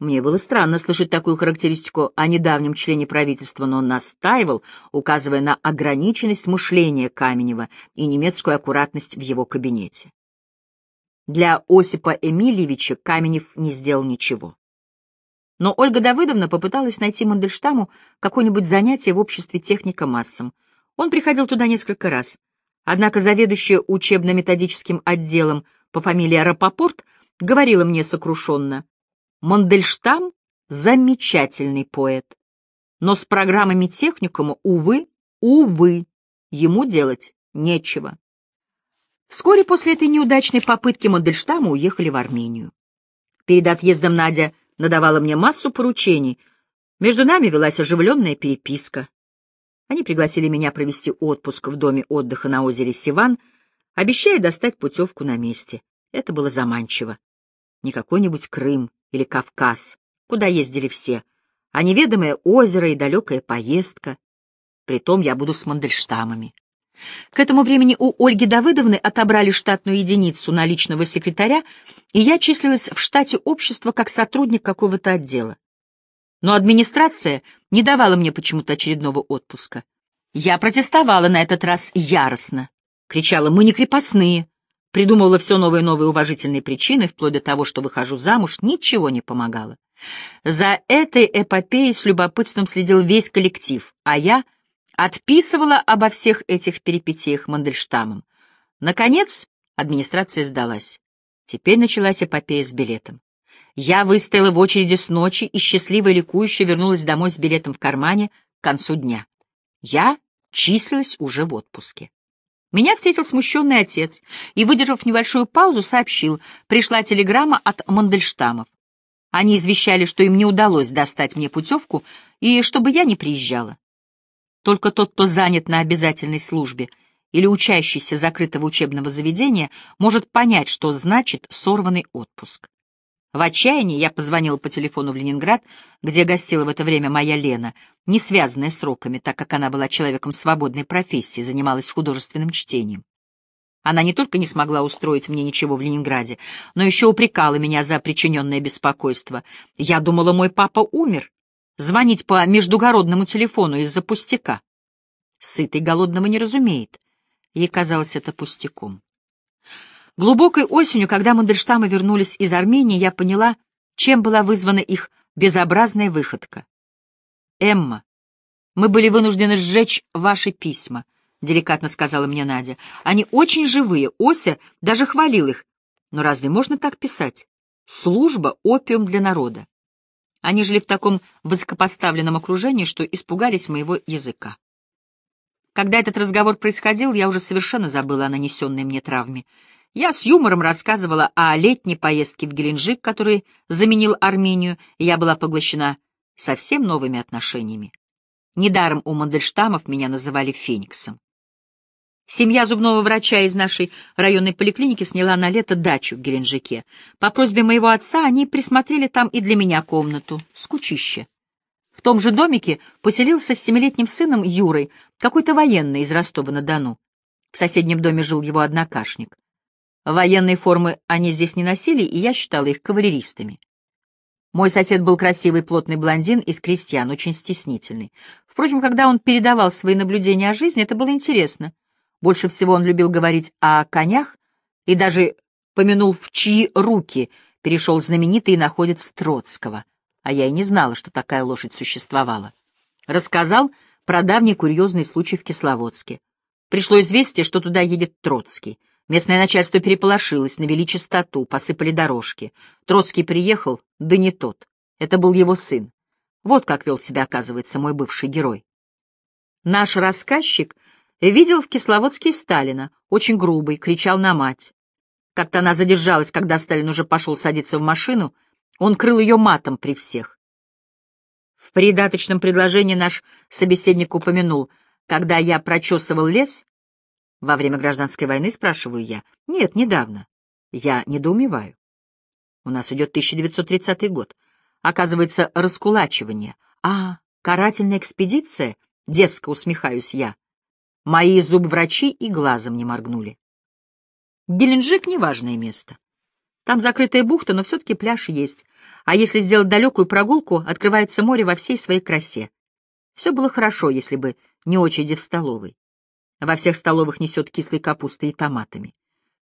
Мне было странно слышать такую характеристику о недавнем члене правительства, но он настаивал, указывая на ограниченность мышления Каменева и немецкую аккуратность в его кабинете. Для Осипа Эмильевича Каменев не сделал ничего. Но Ольга Давыдовна попыталась найти Мандельштаму какое-нибудь занятие в обществе техника массам. Он приходил туда несколько раз. Однако заведующая учебно-методическим отделом по фамилии Рапопорт говорила мне сокрушенно, Мандельштам — замечательный поэт, но с программами техникума, увы, увы, ему делать нечего. Вскоре после этой неудачной попытки Мандельштама уехали в Армению. Перед отъездом Надя надавала мне массу поручений. Между нами велась оживленная переписка. Они пригласили меня провести отпуск в доме отдыха на озере Сиван, обещая достать путевку на месте. Это было заманчиво. Не какой-нибудь Крым, или Кавказ, куда ездили все, а неведомое озеро и далекая поездка. Притом я буду с Мандельштамами. К этому времени у Ольги Давыдовны отобрали штатную единицу на личного секретаря, и я числилась в штате общества как сотрудник какого-то отдела. Но администрация не давала мне почему-то очередного отпуска. Я протестовала на этот раз яростно. Кричала, мы не крепостные, Придумывала все новые и новые уважительные причины, вплоть до того, что выхожу замуж, ничего не помогало. За этой эпопеей с любопытством следил весь коллектив, а я отписывала обо всех этих перипетиях Мандельштамом. Наконец, администрация сдалась. Теперь началась эпопея с билетом. Я выстояла в очереди с ночи и счастливо и ликующе вернулась домой с билетом в кармане к концу дня. Я числилась уже в отпуске. Меня встретил смущенный отец и, выдержав небольшую паузу, сообщил, пришла телеграмма от Мандельштамов. Они извещали, что им не удалось достать мне путевку и чтобы я не приезжала. Только тот, кто занят на обязательной службе или учащийся закрытого учебного заведения, может понять, что значит сорванный отпуск. В отчаянии я позвонил по телефону в Ленинград, где гостила в это время моя Лена, не связанная с роками, так как она была человеком свободной профессии, занималась художественным чтением. Она не только не смогла устроить мне ничего в Ленинграде, но еще упрекала меня за причиненное беспокойство. Я думала, мой папа умер. Звонить по междугородному телефону из-за пустяка. Сытый голодного не разумеет. Ей казалось это пустяком. Глубокой осенью, когда Мандельштамы вернулись из Армении, я поняла, чем была вызвана их безобразная выходка. «Эмма, мы были вынуждены сжечь ваши письма», — деликатно сказала мне Надя. «Они очень живые, Ося даже хвалил их. Но разве можно так писать? Служба — опиум для народа». Они жили в таком высокопоставленном окружении, что испугались моего языка. Когда этот разговор происходил, я уже совершенно забыла о нанесенной мне травме. Я с юмором рассказывала о летней поездке в Геленджик, который заменил Армению, и я была поглощена совсем новыми отношениями. Недаром у Мандельштамов меня называли Фениксом. Семья зубного врача из нашей районной поликлиники сняла на лето дачу в Геленджике. По просьбе моего отца они присмотрели там и для меня комнату, скучище. В том же домике поселился с семилетним сыном Юрой, какой-то военный из Ростова-на-Дону. В соседнем доме жил его однокашник. Военной формы они здесь не носили, и я считала их кавалеристами. Мой сосед был красивый плотный блондин из крестьян, очень стеснительный. Впрочем, когда он передавал свои наблюдения о жизни, это было интересно. Больше всего он любил говорить о конях и даже помянул, в чьи руки перешел знаменитый находец Троцкого. А я и не знала, что такая лошадь существовала. Рассказал про давний курьезный случай в Кисловодске. Пришло известие, что туда едет Троцкий. Местное начальство переполошилось, навели чистоту, посыпали дорожки. Троцкий приехал, да не тот. Это был его сын. Вот как вел себя, оказывается, мой бывший герой. Наш рассказчик видел в Кисловодске Сталина, очень грубый, кричал на мать. Как-то она задержалась, когда Сталин уже пошел садиться в машину, он крыл ее матом при всех. В придаточном предложении наш собеседник упомянул, когда я прочесывал лес, во время гражданской войны, спрашиваю я. Нет, недавно. Я недоумеваю. У нас идет 1930 год. Оказывается, раскулачивание. А, карательная экспедиция? Дерзко усмехаюсь я. Мои зубврачи и глазом не моргнули. Геленджик — неважное место. Там закрытая бухта, но все-таки пляж есть. А если сделать далекую прогулку, открывается море во всей своей красе. Все было хорошо, если бы не очереди в столовой. Во всех столовых несет кислой капустой и томатами.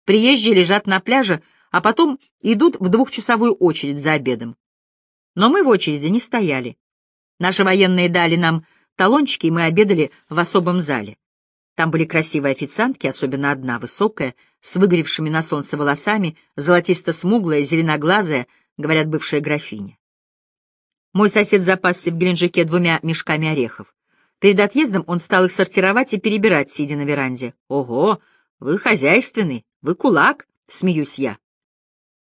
Приезжие лежат на пляже, а потом идут в двухчасовую очередь за обедом. Но мы в очереди не стояли. Наши военные дали нам талончики, и мы обедали в особом зале. Там были красивые официантки, особенно одна, высокая, с выгоревшими на солнце волосами, золотисто-смуглая, зеленоглазая, говорят бывшая графиня. Мой сосед запасся в Геленджике двумя мешками орехов. Перед отъездом он стал их сортировать и перебирать, сидя на веранде. «Ого, вы хозяйственный, вы кулак!» — смеюсь я.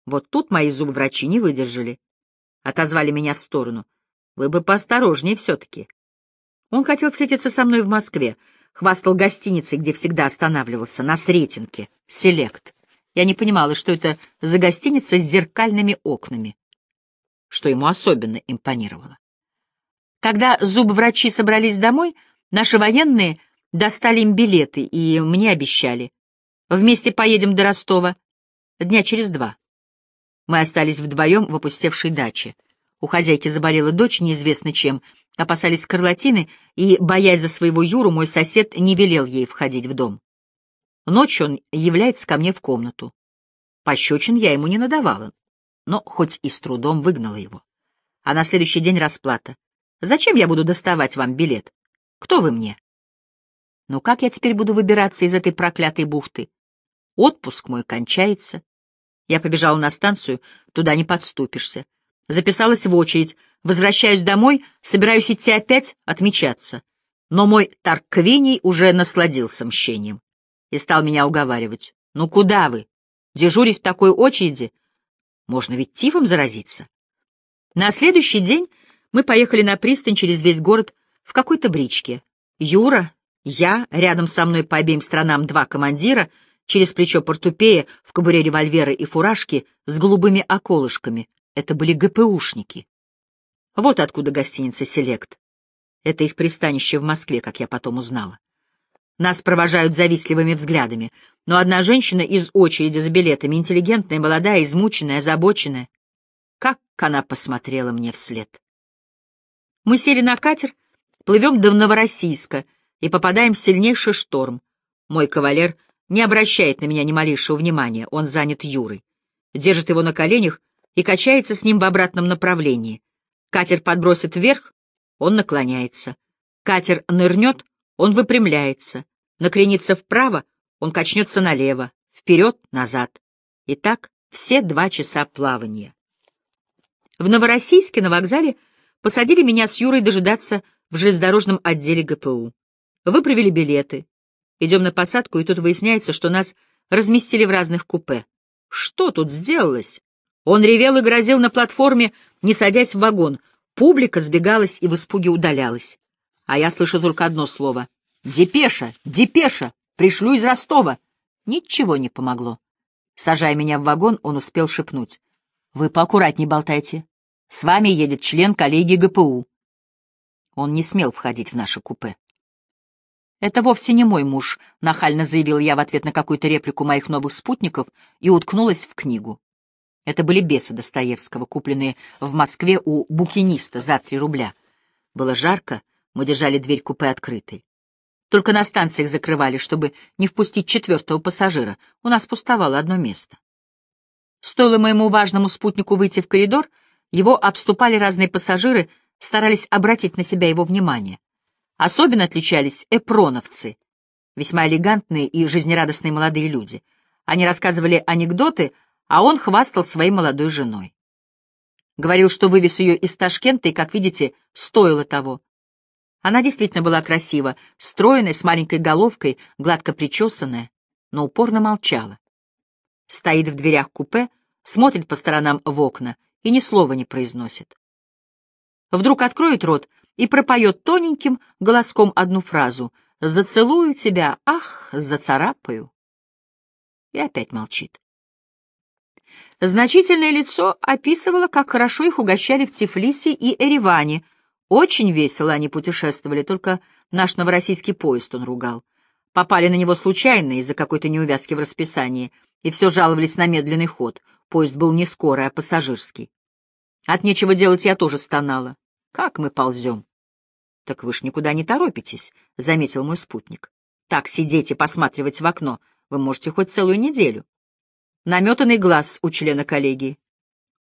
Вот тут мои врачи не выдержали. Отозвали меня в сторону. «Вы бы поосторожнее все-таки». Он хотел встретиться со мной в Москве, хвастал гостиницей, где всегда останавливался, на Сретенке, Селект. Я не понимала, что это за гостиница с зеркальными окнами, что ему особенно импонировало. Когда зубврачи собрались домой, наши военные достали им билеты и мне обещали. Вместе поедем до Ростова. Дня через два. Мы остались вдвоем в опустевшей даче. У хозяйки заболела дочь неизвестно чем, опасались скарлатины, и, боясь за своего Юру, мой сосед не велел ей входить в дом. Ночью он является ко мне в комнату. Пощечин я ему не надавала, но хоть и с трудом выгнала его. А на следующий день расплата. Зачем я буду доставать вам билет? Кто вы мне? Но как я теперь буду выбираться из этой проклятой бухты? Отпуск мой кончается. Я побежала на станцию, туда не подступишься. Записалась в очередь, возвращаюсь домой, собираюсь идти опять отмечаться. Но мой Тарквиний уже насладился мщением и стал меня уговаривать. «Ну куда вы? Дежурить в такой очереди? Можно ведь тифом заразиться». На следующий день мы поехали на пристань через весь город в какой-то бричке. Юра, я, рядом со мной по обеим сторонам два командира, через плечо портупея, в кобуре револьвера и фуражки с голубыми околышками. Это были ГПУшники. Вот откуда гостиница «Селект». Это их пристанище в Москве, как я потом узнала. Нас провожают завистливыми взглядами, но одна женщина из очереди за билетами, интеллигентная, молодая, измученная, озабоченная. Как она посмотрела мне вслед. Мы сели на катер, плывем до Новороссийска и попадаем в сильнейший шторм. Мой кавалер не обращает на меня ни малейшего внимания, он занят Юрой. Держит его на коленях и качается с ним в обратном направлении. Катер подбросит вверх, он наклоняется. Катер нырнет, он выпрямляется. Накренится вправо, он качнется налево, вперед, назад. И так все два часа плавания. В Новороссийске на вокзале — Посадили меня с Юрой дожидаться в железнодорожном отделе ГПУ. Выправили билеты. Идем на посадку, и тут выясняется, что нас разместили в разных купе. Что тут сделалось? Он ревел и грозил на платформе, не садясь в вагон. Публика сбегалась и в испуге удалялась. А я слышу только одно слово. «Депеша! Депеша! Пришлю из Ростова!» Ничего не помогло. Сажая меня в вагон, он успел шепнуть. «Вы поаккуратнее болтайте. С вами едет член коллегии ГПУ. Он не смел входить в наше купе. «Это вовсе не мой муж», — нахально заявил я в ответ на какую-то реплику моих новых спутников и уткнулась в книгу. Это были бесы Достоевского, купленные в Москве у букиниста за три рубля. Было жарко, мы держали дверь купе открытой. Только на станциях закрывали, чтобы не впустить четвертого пассажира. У нас пустовало одно место. Стоило моему важному спутнику выйти в коридор — его обступали разные пассажиры, старались обратить на себя его внимание. Особенно отличались эпроновцы, весьма элегантные и жизнерадостные молодые люди. Они рассказывали анекдоты, а он хвастал своей молодой женой. Говорил, что вывез ее из Ташкента, и, как видите, стоило того. Она действительно была красива, стройная, с маленькой головкой, гладко причесанная, но упорно молчала. Стоит в дверях купе, смотрит по сторонам в окна — и ни слова не произносит. Вдруг откроет рот и пропоет тоненьким голоском одну фразу «Зацелую тебя, ах, зацарапаю!» И опять молчит. Значительное лицо описывало, как хорошо их угощали в Тифлисе и Эреване. Очень весело они путешествовали, только наш новороссийский поезд он ругал. Попали на него случайно из-за какой-то неувязки в расписании, и все жаловались на медленный ход. Поезд был не скорый, а пассажирский. От нечего делать я тоже стонала. Как мы ползем? — Так вы ж никуда не торопитесь, — заметил мой спутник. — Так сидеть и посматривать в окно вы можете хоть целую неделю. Наметанный глаз у члена коллегии.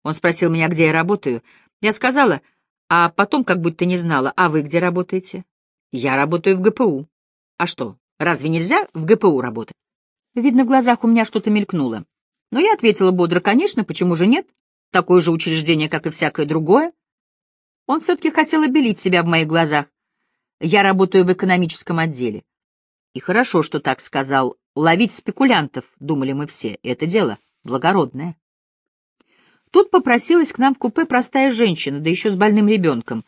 Он спросил меня, где я работаю. Я сказала, а потом как будто не знала, а вы где работаете? Я работаю в ГПУ. А что, разве нельзя в ГПУ работать? Видно, в глазах у меня что-то мелькнуло. Но я ответила бодро, конечно, почему же нет? Такое же учреждение, как и всякое другое. Он все-таки хотел обелить себя в моих глазах. Я работаю в экономическом отделе. И хорошо, что так сказал. Ловить спекулянтов, думали мы все, это дело благородное. Тут попросилась к нам в купе простая женщина, да еще с больным ребенком.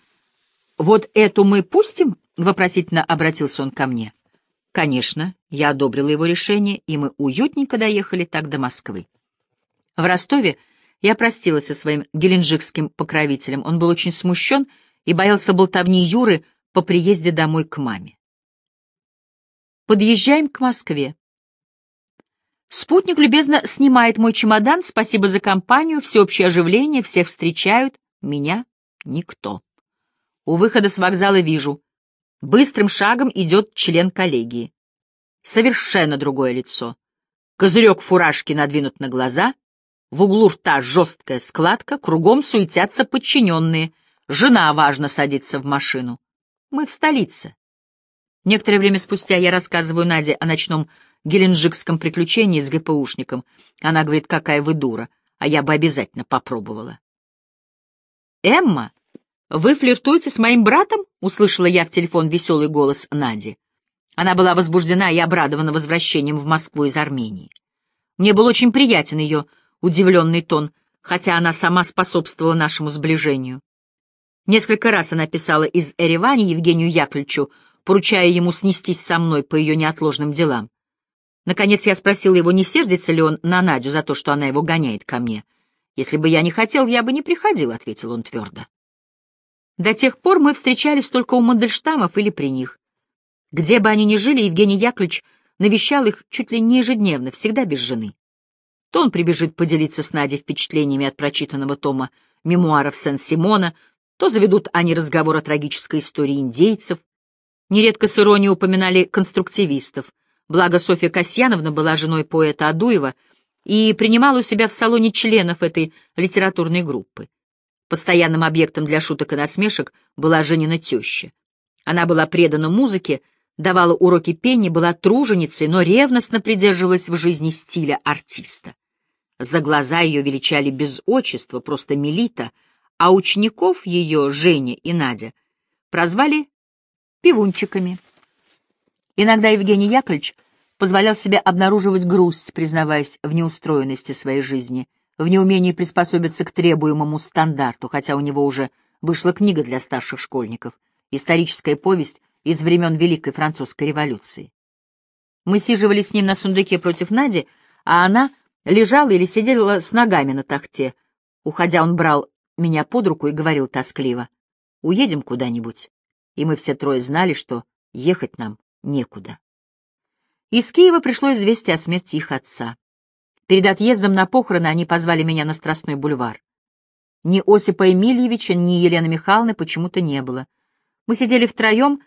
«Вот эту мы пустим?» — вопросительно обратился он ко мне. Конечно, я одобрила его решение, и мы уютненько доехали так до Москвы. В Ростове я простилась со своим геленджикским покровителем. Он был очень смущен и боялся болтовни Юры по приезде домой к маме. Подъезжаем к Москве. Спутник любезно снимает мой чемодан. Спасибо за компанию, всеобщее оживление, всех встречают. Меня никто. У выхода с вокзала вижу. Быстрым шагом идет член коллегии. Совершенно другое лицо. Козырек фуражки надвинут на глаза — в углу рта жесткая складка, кругом суетятся подчиненные. Жена важно садится в машину. Мы в столице. Некоторое время спустя я рассказываю Наде о ночном геленджикском приключении с ГПУшником. Она говорит, какая вы дура, а я бы обязательно попробовала. «Эмма, вы флиртуете с моим братом?» — услышала я в телефон веселый голос Нади. Она была возбуждена и обрадована возвращением в Москву из Армении. Мне был очень приятен ее удивленный тон, хотя она сама способствовала нашему сближению. Несколько раз она писала из Эревани Евгению Яковлевичу, поручая ему снестись со мной по ее неотложным делам. Наконец я спросил его, не сердится ли он на Надю за то, что она его гоняет ко мне. «Если бы я не хотел, я бы не приходил», — ответил он твердо. До тех пор мы встречались только у Мандельштамов или при них. Где бы они ни жили, Евгений Яковлевич навещал их чуть ли не ежедневно, всегда без жены. То он прибежит поделиться с Надей впечатлениями от прочитанного тома мемуаров Сен-Симона, то заведут они разговор о трагической истории индейцев. Нередко с иронией упоминали конструктивистов. Благо Софья Касьяновна была женой поэта Адуева и принимала у себя в салоне членов этой литературной группы. Постоянным объектом для шуток и насмешек была Женина теща. Она была предана музыке, давала уроки пения, была труженицей, но ревностно придерживалась в жизни стиля артиста. За глаза ее величали без отчества, просто Мелита, а учеников ее, Женя и Надя, прозвали пивунчиками. Иногда Евгений Яковлевич позволял себе обнаруживать грусть, признаваясь в неустроенности своей жизни, в неумении приспособиться к требуемому стандарту, хотя у него уже вышла книга для старших школьников, историческая повесть из времен Великой Французской революции. Мы сиживали с ним на сундуке против Нади, а она лежала или сидела с ногами на тахте. Уходя, он брал меня под руку и говорил тоскливо, «Уедем куда-нибудь». И мы все трое знали, что ехать нам некуда. Из Киева пришло известие о смерти их отца. Перед отъездом на похороны они позвали меня на Страстной бульвар. Ни Осипа Эмильевича, ни Елены Михайловны почему-то не было. Мы сидели втроем,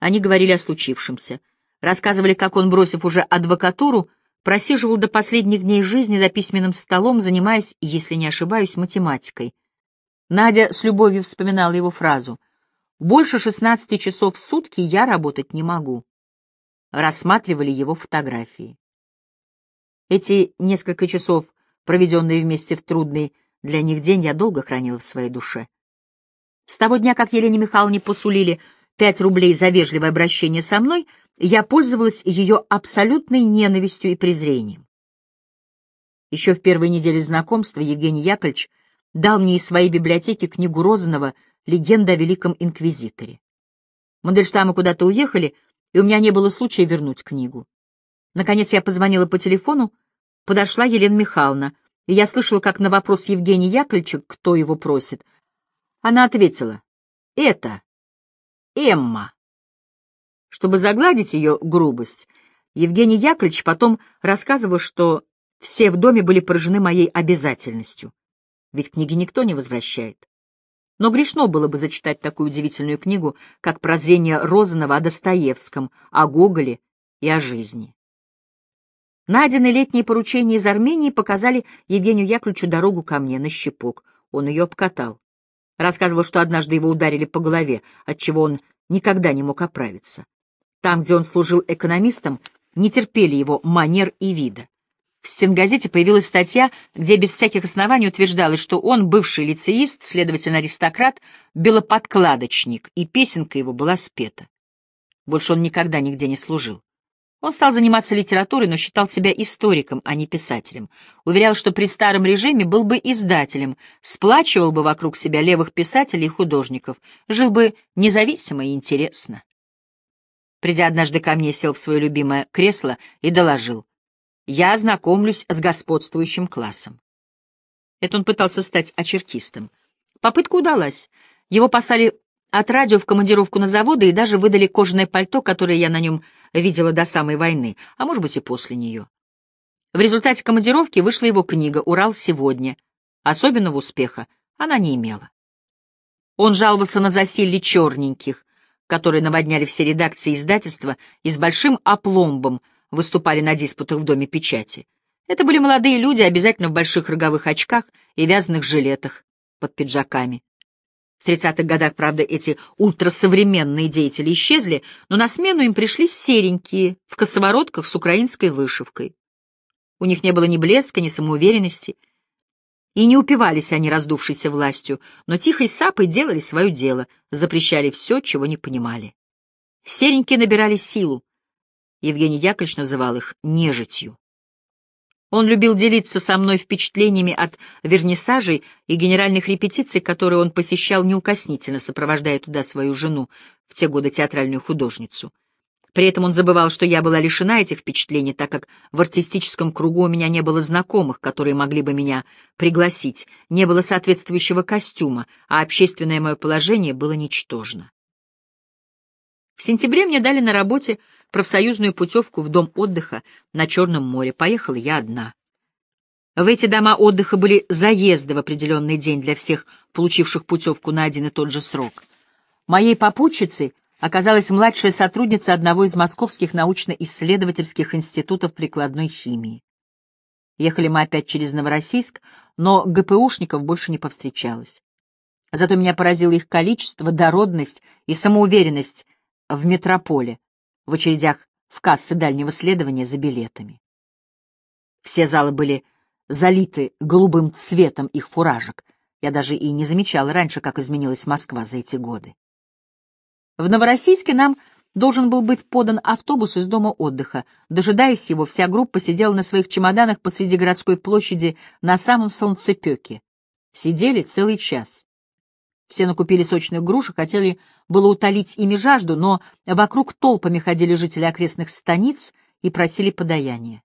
они говорили о случившемся. Рассказывали, как он, бросив уже адвокатуру, просиживал до последних дней жизни за письменным столом, занимаясь, если не ошибаюсь, математикой. Надя с любовью вспоминала его фразу «Больше 16 часов в сутки я работать не могу». Рассматривали его фотографии. Эти несколько часов, проведенные вместе в трудный для них день, я долго хранила в своей душе. С того дня, как Елене Михайловне посулили — пять рублей за вежливое обращение со мной, я пользовалась ее абсолютной ненавистью и презрением. Еще в первой неделе знакомства Евгений Яковлевич дал мне из своей библиотеки книгу Розанова «Легенда о Великом Инквизиторе». Мандельштамы куда-то уехали, и у меня не было случая вернуть книгу. Наконец я позвонила по телефону, подошла Елена Михайловна, и я слышала, как на вопрос Евгения Яковлевича, кто его просит, она ответила «Это». Эмма. Чтобы загладить ее грубость, Евгений Яковлевич потом рассказывал, что все в доме были поражены моей обязательностью, ведь книги никто не возвращает. Но грешно было бы зачитать такую удивительную книгу, как «Прозрение Розанова» о Достоевском, о Гоголе и о жизни. Найденные летние поручения из Армении показали Евгению Яковлевичу дорогу ко мне на щепок. Он ее обкатал. Рассказывал, что однажды его ударили по голове, от чего он никогда не мог оправиться. Там, где он служил экономистом, не терпели его манер и вида. В стенгазете появилась статья, где без всяких оснований утверждалось, что он бывший лицеист, следовательно, аристократ, белоподкладочник, и песенка его была спета. Больше он никогда нигде не служил. Он стал заниматься литературой, но считал себя историком, а не писателем. Уверял, что при старом режиме был бы издателем, сплачивал бы вокруг себя левых писателей и художников, жил бы независимо и интересно. Придя однажды ко мне, сел в свое любимое кресло и доложил. «Я знакомлюсь с господствующим классом». Это он пытался стать очеркистом. Попытка удалась. Его послали от радио в командировку на заводы и даже выдали кожаное пальто, которое я на нем видела до самой войны, а может быть и после нее. В результате командировки вышла его книга «Урал сегодня». Особенного успеха она не имела. Он жаловался на засилье черненьких, которые наводняли все редакции издательства и с большим опломбом выступали на диспутах в Доме печати. Это были молодые люди, обязательно в больших роговых очках и вязаных жилетах под пиджаками. В 30-х годах, правда, эти ультрасовременные деятели исчезли, но на смену им пришли серенькие, в косоворотках с украинской вышивкой. У них не было ни блеска, ни самоуверенности, и не упивались они раздувшейся властью, но тихой сапой делали свое дело, запрещали все, чего не понимали. Серенькие набирали силу. Евгений Яковлевич называл их нежитью. Он любил делиться со мной впечатлениями от вернисажей и генеральных репетиций, которые он посещал неукоснительно, сопровождая туда свою жену, в те годы театральную художницу. При этом он забывал, что я была лишена этих впечатлений, так как в артистическом кругу у меня не было знакомых, которые могли бы меня пригласить, не было соответствующего костюма, а общественное мое положение было ничтожно. В сентябре мне дали на работе профсоюзную путевку в дом отдыха на Черном море. Поехала я одна. В эти дома отдыха были заезды в определенный день для всех, получивших путевку на один и тот же срок. Моей попутчицей оказалась младшая сотрудница одного из московских научно-исследовательских институтов прикладной химии. Ехали мы опять через Новороссийск, но ГПУшников больше не повстречалось. Зато меня поразило их количество, дородность и самоуверенность в метрополе, в очередях в кассы дальнего следования за билетами. Все залы были залиты голубым цветом их фуражек. Я даже и не замечала раньше, как изменилась Москва за эти годы. В Новороссийске нам должен был быть подан автобус из дома отдыха. Дожидаясь его, вся группа сидела на своих чемоданах посреди городской площади на самом солнцепеке. Сидели целый час. Все накупили сочных груш и хотели было утолить ими жажду, но вокруг толпами ходили жители окрестных станиц и просили подаяния.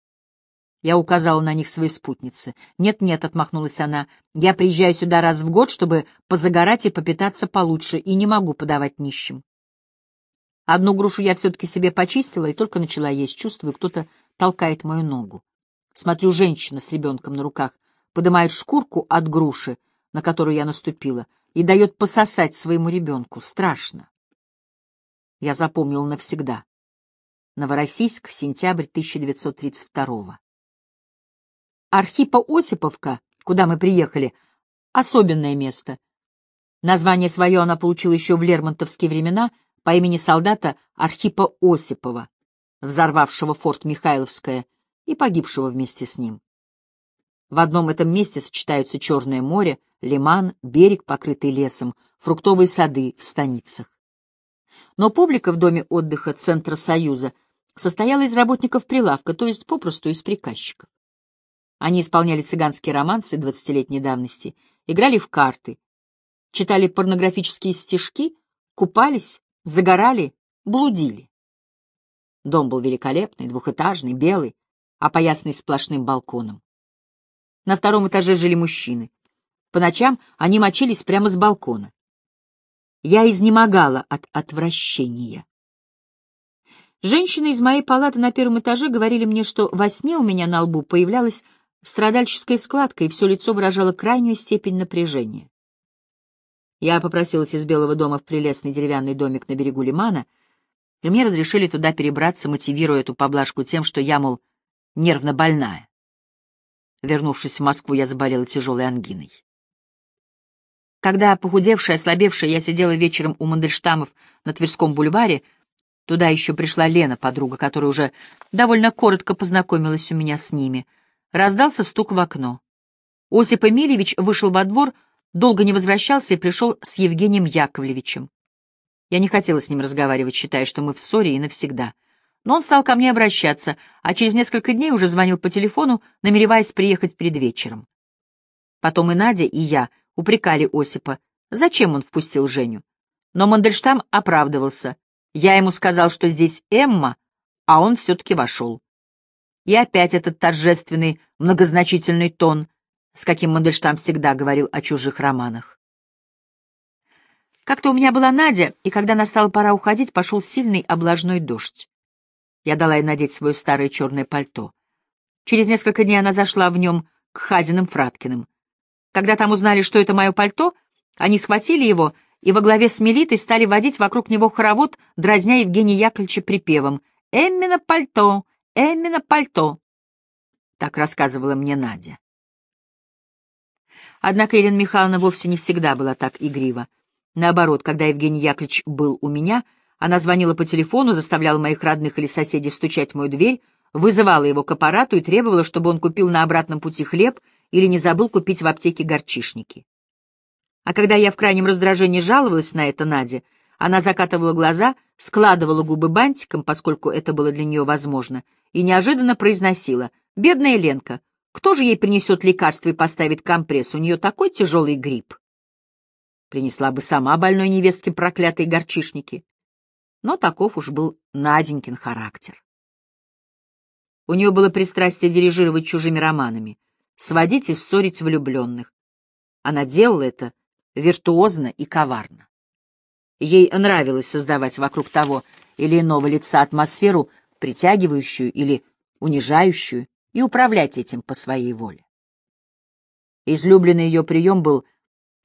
Я указала на них своей спутнице. «Нет-нет», — отмахнулась она, — «я приезжаю сюда раз в год, чтобы позагорать и попитаться получше, и не могу подавать нищим». Одну грушу я все-таки себе почистила и только начала есть, чувствую, кто-то толкает мою ногу. Смотрю, женщина с ребенком на руках поднимает шкурку от груши, на которую я наступила, и дает пососать своему ребенку. Страшно. Я запомнил навсегда. Новороссийск, сентябрь 1932 Архипа Осиповка, куда мы приехали, особенное место. Название свое она получила еще в лермонтовские времена по имени солдата Архипа Осипова, взорвавшего форт Михайловское и погибшего вместе с ним. В одном этом месте сочетаются Черное море, лиман, берег, покрытый лесом, фруктовые сады в станицах. Но публика в доме отдыха Центра Союза состояла из работников прилавка, то есть попросту из приказчиков. Они исполняли цыганские романсы двадцатилетней давности, играли в карты, читали порнографические стишки, купались, загорали, блудили. Дом был великолепный, двухэтажный, белый, опоясанный сплошным балконом. На втором этаже жили мужчины. По ночам они мочились прямо с балкона. Я изнемогала от отвращения. Женщины из моей палаты на первом этаже говорили мне, что во сне у меня на лбу появлялась страдальческая складка, и все лицо выражало крайнюю степень напряжения. Я попросилась из Белого дома в прелестный деревянный домик на берегу лимана, и мне разрешили туда перебраться, мотивируя эту поблажку тем, что я, мол, нервно больная. Вернувшись в Москву, я заболела тяжелой ангиной. Когда, похудевшая, ослабевшая, я сидела вечером у Мандельштамов на Тверском бульваре, туда еще пришла Лена, подруга, которая уже довольно коротко познакомилась у меня с ними, раздался стук в окно. Осип Эмильевич вышел во двор, долго не возвращался и пришел с Евгением Яковлевичем. Я не хотела с ним разговаривать, считая, что мы в ссоре и навсегда. Но он стал ко мне обращаться, а через несколько дней уже звонил по телефону, намереваясь приехать перед вечером. Потом и Надя, и я — упрекали Осипа. Зачем он впустил Женю? Но Мандельштам оправдывался. Я ему сказал, что здесь Эмма, а он все-таки вошел. И опять этот торжественный, многозначительный тон, с каким Мандельштам всегда говорил о чужих романах. Как-то у меня была Надя, и когда настала пора уходить, пошел сильный облажной дождь. Я дала ей надеть свое старое черное пальто. Через несколько дней она зашла в нем к Хазиным Фраткиным. Когда там узнали, что это мое пальто, они схватили его и во главе с Мелитой стали водить вокруг него хоровод, дразня Евгения Яковлевича припевом «Эммина пальто! Эммина пальто!» Так рассказывала мне Надя. Однако Елена Михайловна вовсе не всегда была так игрива. Наоборот, когда Евгений Яковлевич был у меня, она звонила по телефону, заставляла моих родных или соседей стучать в мою дверь, вызывала его к аппарату и требовала, чтобы он купил на обратном пути хлеб или не забыл купить в аптеке горчишники. А когда я в крайнем раздражении жаловалась на это Наде, она закатывала глаза, складывала губы бантиком, поскольку это было для нее возможно, и неожиданно произносила «Бедная Ленка, кто же ей принесет лекарство и поставит компресс? У нее такой тяжелый грипп». Принесла бы сама больной невестке проклятые горчишники. Но таков уж был Наденькин характер. У нее было пристрастие дирижировать чужими романами сводить и ссорить влюбленных. Она делала это виртуозно и коварно. Ей нравилось создавать вокруг того или иного лица атмосферу, притягивающую или унижающую, и управлять этим по своей воле. Излюбленный ее прием был,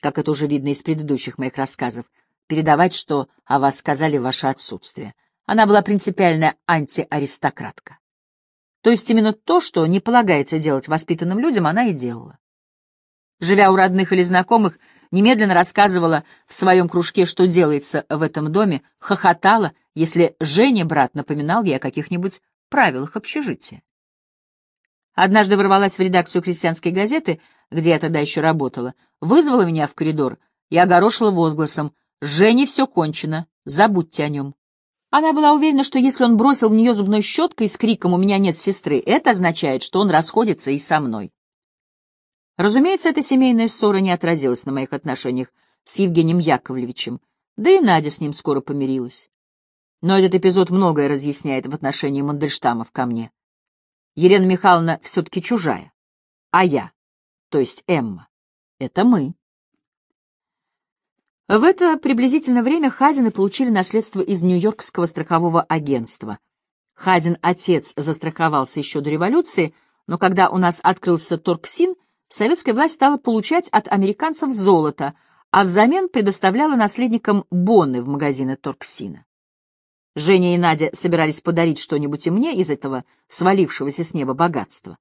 как это уже видно из предыдущих моих рассказов, передавать, что о вас сказали в ваше отсутствие. Она была принципиальная антиаристократка. То есть именно то, что не полагается делать воспитанным людям, она и делала. Живя у родных или знакомых, немедленно рассказывала в своем кружке, что делается в этом доме, хохотала, если Женя, брат, напоминал ей о каких-нибудь правилах общежития. Однажды ворвалась в редакцию крестьянской газеты», где я тогда еще работала, вызвала меня в коридор и огорошила возгласом «Жене все кончено, забудьте о нем». Она была уверена, что если он бросил в нее зубной щеткой с криком «У меня нет сестры», это означает, что он расходится и со мной. Разумеется, эта семейная ссора не отразилась на моих отношениях с Евгением Яковлевичем, да и Надя с ним скоро помирилась. Но этот эпизод многое разъясняет в отношении Мандельштамов ко мне. Елена Михайловна все-таки чужая, а я, то есть Эмма, это мы. В это приблизительно время Хазины получили наследство из Нью-Йоркского страхового агентства. Хазин отец застраховался еще до революции, но когда у нас открылся Торксин, советская власть стала получать от американцев золото, а взамен предоставляла наследникам боны в магазины Торксина. Женя и Надя собирались подарить что-нибудь и мне из этого свалившегося с неба богатства.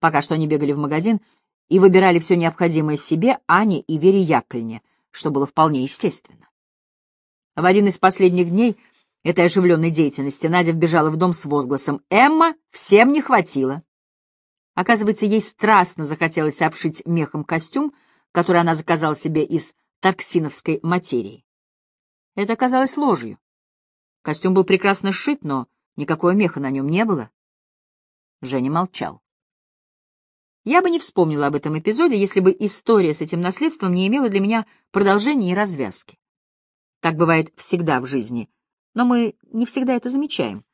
Пока что они бегали в магазин и выбирали все необходимое себе, Ане и Вере Яковлевне — что было вполне естественно. В один из последних дней этой оживленной деятельности Надя вбежала в дом с возгласом «Эмма, всем не хватило!». Оказывается, ей страстно захотелось обшить мехом костюм, который она заказала себе из тарксиновской материи. Это оказалось ложью. Костюм был прекрасно сшит, но никакого меха на нем не было. Женя молчал. Я бы не вспомнила об этом эпизоде, если бы история с этим наследством не имела для меня продолжения и развязки. Так бывает всегда в жизни, но мы не всегда это замечаем.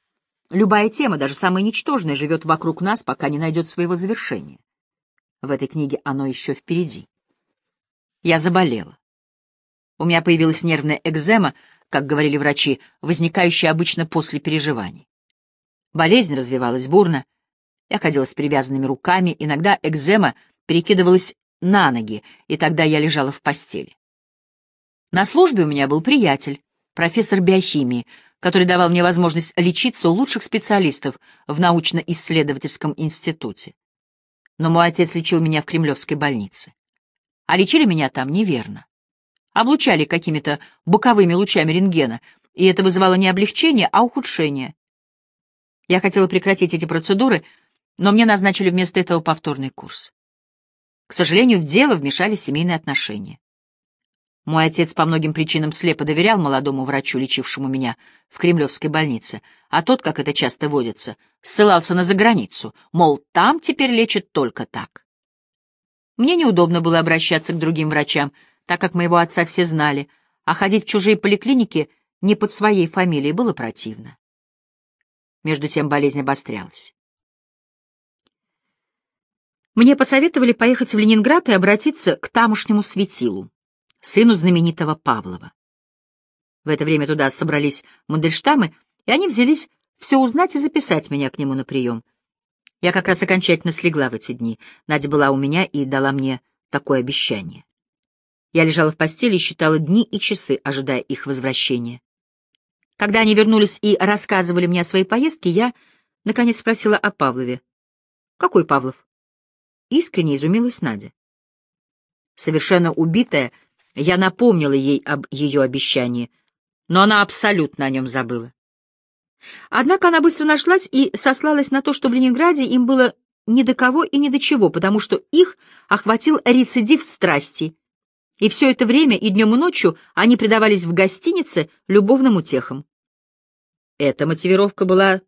Любая тема, даже самая ничтожная, живет вокруг нас, пока не найдет своего завершения. В этой книге оно еще впереди. Я заболела. У меня появилась нервная экзема, как говорили врачи, возникающая обычно после переживаний. Болезнь развивалась бурно, я ходила с привязанными руками, иногда экзема перекидывалась на ноги, и тогда я лежала в постели. На службе у меня был приятель, профессор биохимии, который давал мне возможность лечиться у лучших специалистов в научно-исследовательском институте. Но мой отец лечил меня в Кремлевской больнице. А лечили меня там неверно. Облучали какими-то боковыми лучами рентгена, и это вызывало не облегчение, а ухудшение. Я хотела прекратить эти процедуры — но мне назначили вместо этого повторный курс. К сожалению, в дело вмешались семейные отношения. Мой отец по многим причинам слепо доверял молодому врачу, лечившему меня в кремлевской больнице, а тот, как это часто водится, ссылался на заграницу, мол, там теперь лечат только так. Мне неудобно было обращаться к другим врачам, так как моего отца все знали, а ходить в чужие поликлиники не под своей фамилией было противно. Между тем болезнь обострялась. Мне посоветовали поехать в Ленинград и обратиться к тамошнему светилу, сыну знаменитого Павлова. В это время туда собрались Мандельштамы, и они взялись все узнать и записать меня к нему на прием. Я как раз окончательно слегла в эти дни. Надя была у меня и дала мне такое обещание. Я лежала в постели и считала дни и часы, ожидая их возвращения. Когда они вернулись и рассказывали мне о своей поездке, я, наконец, спросила о Павлове. «Какой Павлов?» Искренне изумилась Надя. Совершенно убитая, я напомнила ей об ее обещании, но она абсолютно о нем забыла. Однако она быстро нашлась и сослалась на то, что в Ленинграде им было ни до кого и ни до чего, потому что их охватил рецидив страсти. И все это время, и днем, и ночью, они предавались в гостинице любовным утехам. Эта мотивировка была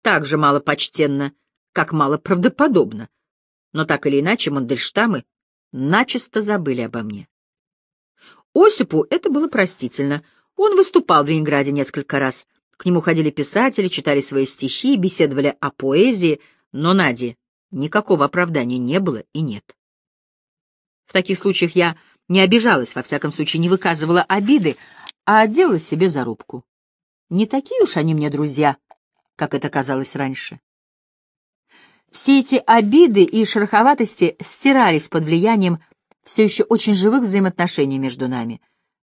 так же малопочтенна, как мало правдоподобна, но так или иначе Мандельштамы начисто забыли обо мне. Осипу это было простительно. Он выступал в Ленинграде несколько раз. К нему ходили писатели, читали свои стихи, беседовали о поэзии, но Нади никакого оправдания не было и нет. В таких случаях я не обижалась, во всяком случае не выказывала обиды, а делала себе зарубку. Не такие уж они мне друзья, как это казалось раньше. Все эти обиды и шероховатости стирались под влиянием все еще очень живых взаимоотношений между нами.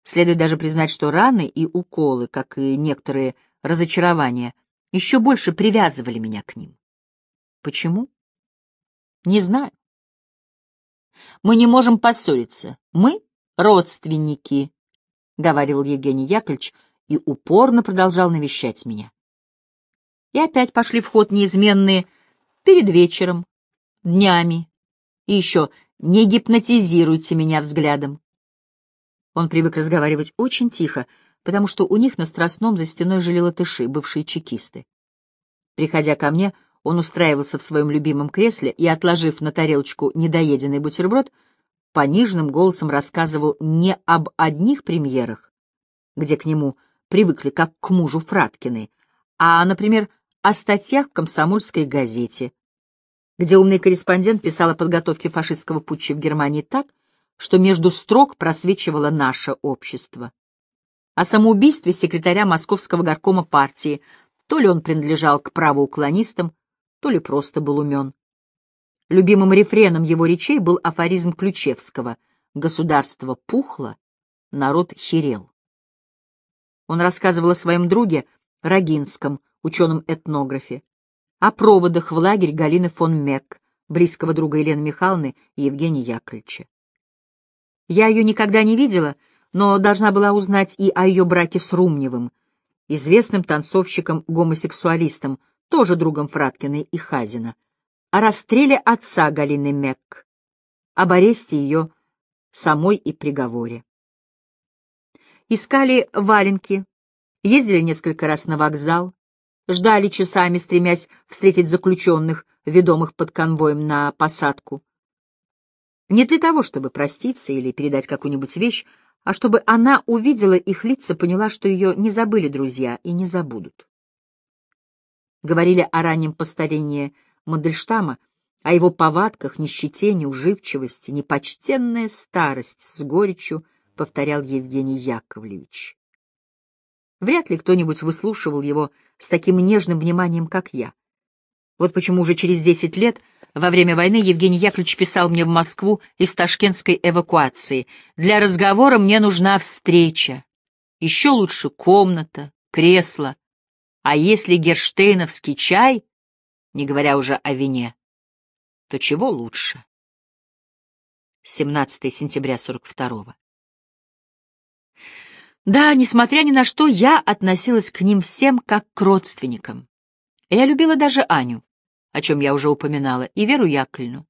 Следует даже признать, что раны и уколы, как и некоторые разочарования, еще больше привязывали меня к ним. Почему? Не знаю. Мы не можем поссориться. Мы — родственники, — говорил Евгений Яковлевич и упорно продолжал навещать меня. И опять пошли в ход неизменные перед вечером, днями. И еще не гипнотизируйте меня взглядом. Он привык разговаривать очень тихо, потому что у них на Страстном за стеной жили латыши, бывшие чекисты. Приходя ко мне, он устраивался в своем любимом кресле и, отложив на тарелочку недоеденный бутерброд, пониженным голосом рассказывал не об одних премьерах, где к нему привыкли как к мужу Фраткины, а, например, о статьях в «Комсомольской газете», где умный корреспондент писал о подготовке фашистского путча в Германии так, что между строк просвечивало наше общество. О самоубийстве секретаря Московского горкома партии, то ли он принадлежал к правоуклонистам, то ли просто был умен. Любимым рефреном его речей был афоризм Ключевского «Государство пухло, народ херел». Он рассказывал о своем друге Рогинском, ученом-этнографе, о проводах в лагерь Галины фон Мек, близкого друга Елены Михайловны и Евгения Яковлевича. Я ее никогда не видела, но должна была узнать и о ее браке с Румневым, известным танцовщиком-гомосексуалистом, тоже другом Фраткиной и Хазина, о расстреле отца Галины Мек, об аресте ее самой и приговоре. Искали валенки, ездили несколько раз на вокзал, ждали часами, стремясь встретить заключенных, ведомых под конвоем на посадку. Не для того, чтобы проститься или передать какую-нибудь вещь, а чтобы она увидела их лица, поняла, что ее не забыли друзья и не забудут. Говорили о раннем постарении Мандельштама, о его повадках, нищете, неуживчивости, непочтенная старость с горечью, повторял Евгений Яковлевич. Вряд ли кто-нибудь выслушивал его с таким нежным вниманием, как я. Вот почему уже через 10 лет, во время войны, Евгений Яковлевич писал мне в Москву из ташкентской эвакуации. «Для разговора мне нужна встреча. Еще лучше комната, кресло. А если герштейновский чай, не говоря уже о вине, то чего лучше?» 17 сентября 42 -го. Да, несмотря ни на что, я относилась к ним всем как к родственникам. Я любила даже Аню, о чем я уже упоминала, и Веру Яковлевну.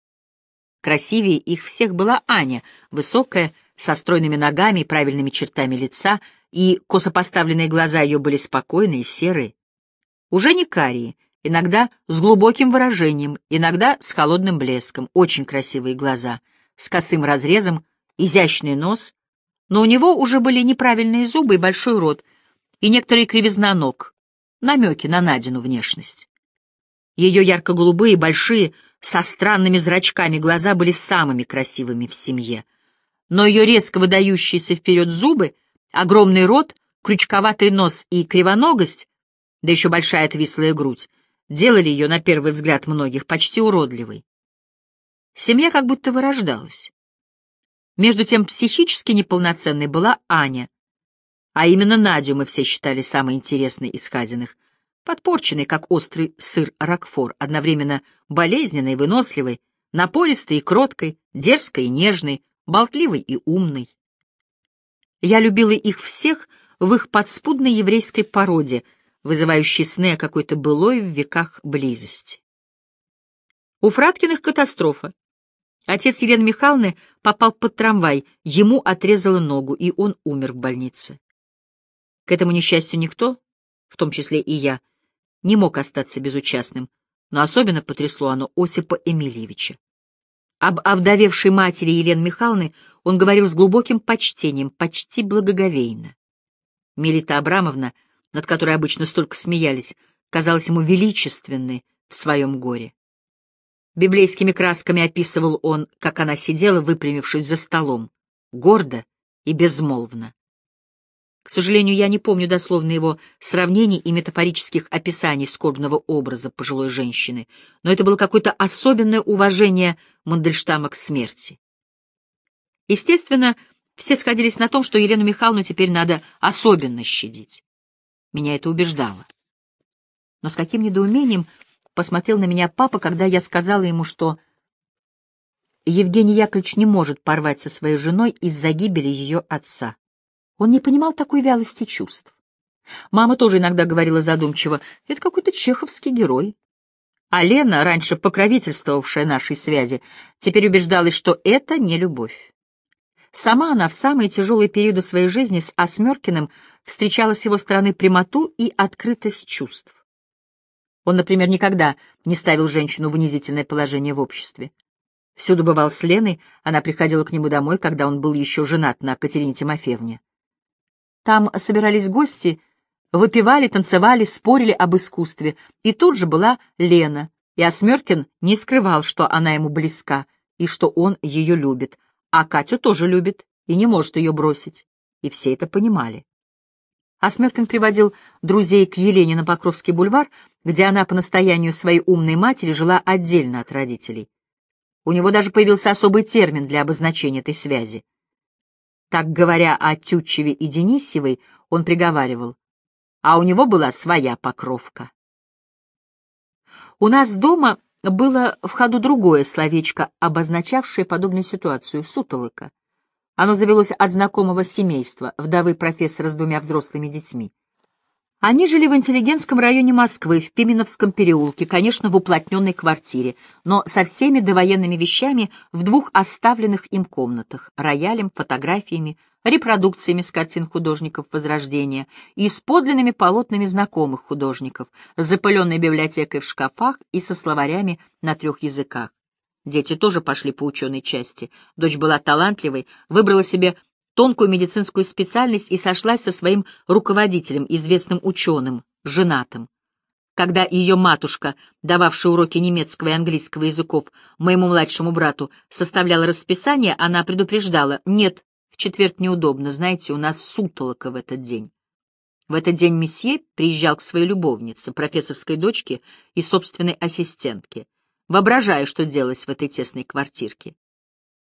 Красивее их всех была Аня, высокая, со стройными ногами и правильными чертами лица, и косопоставленные глаза ее были спокойные, серые. Уже не карие, иногда с глубоким выражением, иногда с холодным блеском, очень красивые глаза, с косым разрезом, изящный нос но у него уже были неправильные зубы и большой рот, и некоторые кривизна ног, намеки на Надину внешность. Ее ярко-голубые, большие, со странными зрачками глаза были самыми красивыми в семье. Но ее резко выдающиеся вперед зубы, огромный рот, крючковатый нос и кривоногость, да еще большая отвислая грудь, делали ее, на первый взгляд многих, почти уродливой. Семья как будто вырождалась. Между тем, психически неполноценной была Аня. А именно Надю мы все считали самой интересной из Хазиных. Подпорченной, как острый сыр Рокфор, одновременно болезненной, выносливой, напористой и кроткой, дерзкой и нежной, болтливой и умной. Я любила их всех в их подспудной еврейской породе, вызывающей сны о какой-то былой в веках близости. У Фраткиных катастрофа. Отец Елены Михайловны попал под трамвай, ему отрезала ногу, и он умер в больнице. К этому несчастью никто, в том числе и я, не мог остаться безучастным, но особенно потрясло оно Осипа Эмильевича. Об овдовевшей матери Елены Михайловны он говорил с глубоким почтением, почти благоговейно. Мелита Абрамовна, над которой обычно столько смеялись, казалась ему величественной в своем горе. Библейскими красками описывал он, как она сидела, выпрямившись за столом, гордо и безмолвно. К сожалению, я не помню дословно его сравнений и метафорических описаний скорбного образа пожилой женщины, но это было какое-то особенное уважение Мандельштама к смерти. Естественно, все сходились на том, что Елену Михайловну теперь надо особенно щадить. Меня это убеждало. Но с каким недоумением посмотрел на меня папа, когда я сказала ему, что Евгений Яковлевич не может порвать со своей женой из-за гибели ее отца. Он не понимал такой вялости чувств. Мама тоже иногда говорила задумчиво, это какой-то чеховский герой. А Лена, раньше покровительствовавшая нашей связи, теперь убеждалась, что это не любовь. Сама она в самые тяжелые периоды своей жизни с Осмеркиным встречала с его стороны прямоту и открытость чувств. Он, например, никогда не ставил женщину в унизительное положение в обществе. Всюду бывал с Леной, она приходила к нему домой, когда он был еще женат на Катерине Тимофеевне. Там собирались гости, выпивали, танцевали, спорили об искусстве, и тут же была Лена, и Осмеркин не скрывал, что она ему близка и что он ее любит, а Катю тоже любит и не может ее бросить, и все это понимали. Осмеркин а приводил друзей к Елене на Покровский бульвар, где она по настоянию своей умной матери жила отдельно от родителей. У него даже появился особый термин для обозначения этой связи. Так говоря о Тютчеве и Денисевой, он приговаривал, а у него была своя покровка. У нас дома было в ходу другое словечко, обозначавшее подобную ситуацию — сутолока. Оно завелось от знакомого семейства, вдовы профессора с двумя взрослыми детьми. Они жили в интеллигентском районе Москвы, в Пименовском переулке, конечно, в уплотненной квартире, но со всеми довоенными вещами в двух оставленных им комнатах — роялем, фотографиями, репродукциями с картин художников Возрождения и с подлинными полотнами знакомых художников, с запыленной библиотекой в шкафах и со словарями на трех языках. Дети тоже пошли по ученой части. Дочь была талантливой, выбрала себе тонкую медицинскую специальность и сошлась со своим руководителем, известным ученым, женатым. Когда ее матушка, дававшая уроки немецкого и английского языков моему младшему брату, составляла расписание, она предупреждала, «Нет, в четверг неудобно, знаете, у нас сутолока в этот день». В этот день месье приезжал к своей любовнице, профессорской дочке и собственной ассистентке воображая, что делалось в этой тесной квартирке.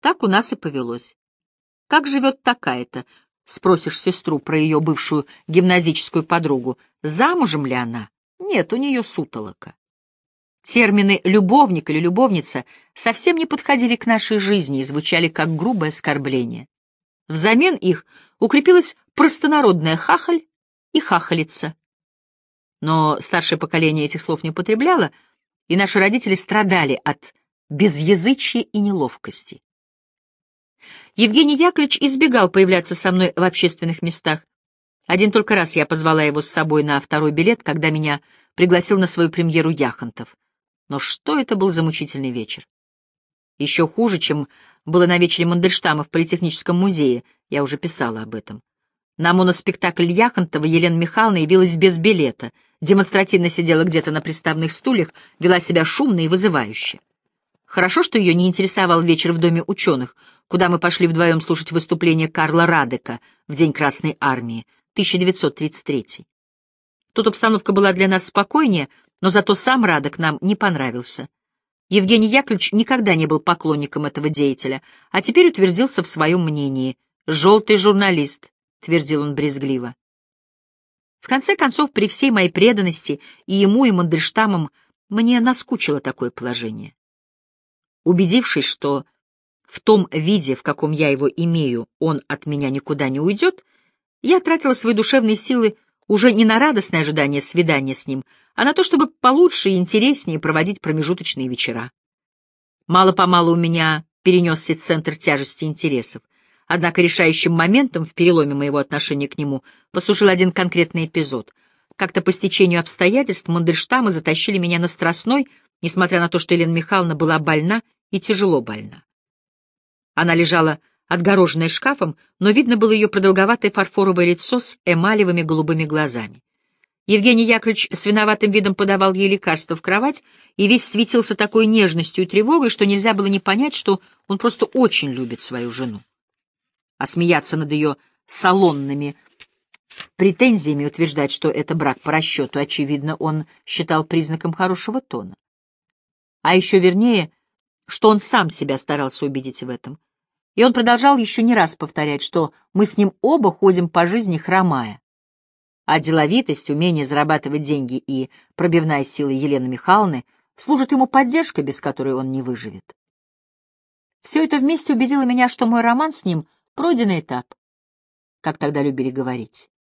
Так у нас и повелось. «Как живет такая-то?» — спросишь сестру про ее бывшую гимназическую подругу. «Замужем ли она?» «Нет, у нее сутолока». Термины «любовник» или «любовница» совсем не подходили к нашей жизни и звучали как грубое оскорбление. Взамен их укрепилась простонародная хахаль и хахалица. Но старшее поколение этих слов не употребляло — и наши родители страдали от безязычия и неловкости. Евгений Яковлевич избегал появляться со мной в общественных местах. Один только раз я позвала его с собой на второй билет, когда меня пригласил на свою премьеру Яхонтов. Но что это был за мучительный вечер? Еще хуже, чем было на вечере Мандельштама в Политехническом музее, я уже писала об этом. На моноспектакль Яхонтова Елена Михайловна явилась без билета, демонстративно сидела где-то на приставных стульях, вела себя шумно и вызывающе. Хорошо, что ее не интересовал вечер в Доме ученых, куда мы пошли вдвоем слушать выступление Карла Радека в День Красной Армии, 1933. Тут обстановка была для нас спокойнее, но зато сам Радек нам не понравился. Евгений Яковлевич никогда не был поклонником этого деятеля, а теперь утвердился в своем мнении. «Желтый журналист», — твердил он брезгливо. В конце концов, при всей моей преданности и ему, и Мандельштамам, мне наскучило такое положение. Убедившись, что в том виде, в каком я его имею, он от меня никуда не уйдет, я тратила свои душевные силы уже не на радостное ожидание свидания с ним, а на то, чтобы получше и интереснее проводить промежуточные вечера. Мало-помалу у меня перенесся центр тяжести интересов — Однако решающим моментом в переломе моего отношения к нему послужил один конкретный эпизод. Как-то по стечению обстоятельств Мандельштамы затащили меня на Страстной, несмотря на то, что Елена Михайловна была больна и тяжело больна. Она лежала отгороженная шкафом, но видно было ее продолговатое фарфоровое лицо с эмалевыми голубыми глазами. Евгений Яковлевич с виноватым видом подавал ей лекарство в кровать и весь светился такой нежностью и тревогой, что нельзя было не понять, что он просто очень любит свою жену а смеяться над ее салонными претензиями утверждать, что это брак по расчету, очевидно, он считал признаком хорошего тона. А еще вернее, что он сам себя старался убедить в этом. И он продолжал еще не раз повторять, что мы с ним оба ходим по жизни хромая. А деловитость, умение зарабатывать деньги и пробивная сила Елены Михайловны служат ему поддержкой, без которой он не выживет. Все это вместе убедило меня, что мой роман с ним Пройденный этап, как тогда любили говорить.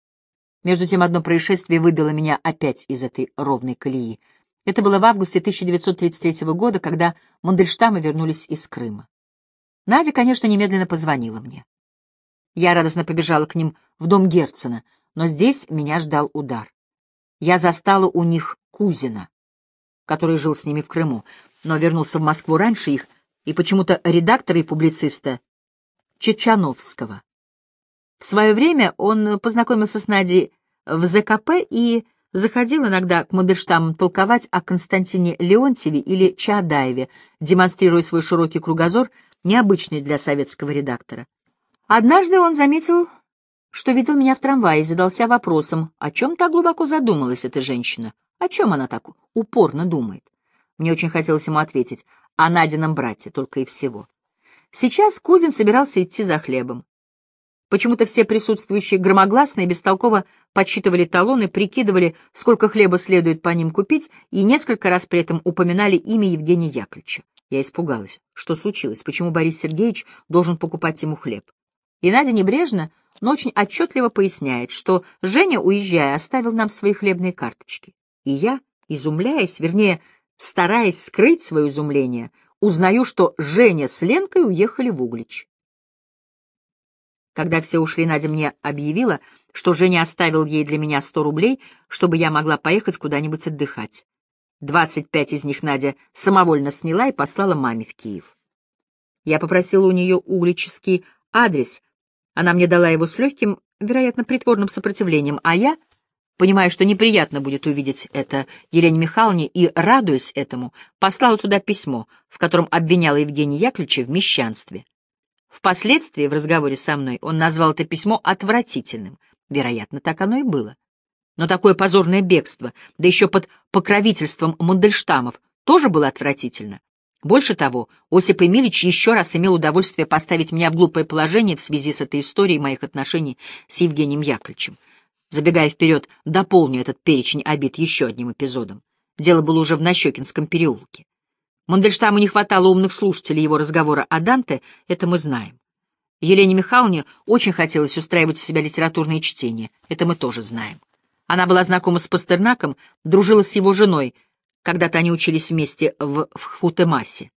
Между тем, одно происшествие выбило меня опять из этой ровной колеи. Это было в августе 1933 года, когда Мандельштамы вернулись из Крыма. Надя, конечно, немедленно позвонила мне. Я радостно побежала к ним в дом Герцена, но здесь меня ждал удар. Я застала у них кузина, который жил с ними в Крыму, но вернулся в Москву раньше их, и почему-то редактора и публициста Чечановского. В свое время он познакомился с Надей в ЗКП и заходил иногда к Мандельштамам толковать о Константине Леонтьеве или Чаадаеве, демонстрируя свой широкий кругозор, необычный для советского редактора. Однажды он заметил, что видел меня в трамвае и задался вопросом, о чем так глубоко задумалась эта женщина, о чем она так упорно думает. Мне очень хотелось ему ответить, о Надином брате, только и всего. Сейчас Кузин собирался идти за хлебом. Почему-то все присутствующие громогласно и бестолково подсчитывали талоны, прикидывали, сколько хлеба следует по ним купить, и несколько раз при этом упоминали имя Евгения Яковлевича. Я испугалась. Что случилось? Почему Борис Сергеевич должен покупать ему хлеб? И Надя небрежно, но очень отчетливо поясняет, что Женя, уезжая, оставил нам свои хлебные карточки. И я, изумляясь, вернее, стараясь скрыть свое изумление, — узнаю, что Женя с Ленкой уехали в Углич. Когда все ушли, Надя мне объявила, что Женя оставил ей для меня сто рублей, чтобы я могла поехать куда-нибудь отдыхать. Двадцать пять из них Надя самовольно сняла и послала маме в Киев. Я попросила у нее углический адрес. Она мне дала его с легким, вероятно, притворным сопротивлением, а я понимая, что неприятно будет увидеть это Елене Михайловне, и, радуясь этому, послала туда письмо, в котором обвиняла Евгения Яковлевича в мещанстве. Впоследствии в разговоре со мной он назвал это письмо отвратительным. Вероятно, так оно и было. Но такое позорное бегство, да еще под покровительством Мандельштамов, тоже было отвратительно. Больше того, Осип Эмилич еще раз имел удовольствие поставить меня в глупое положение в связи с этой историей моих отношений с Евгением Яковлевичем. Забегая вперед, дополню этот перечень обид еще одним эпизодом. Дело было уже в Нащекинском переулке. Мандельштаму не хватало умных слушателей его разговора о Данте, это мы знаем. Елене Михайловне очень хотелось устраивать у себя литературные чтения, это мы тоже знаем. Она была знакома с Пастернаком, дружила с его женой, когда-то они учились вместе в, в Хутемасе.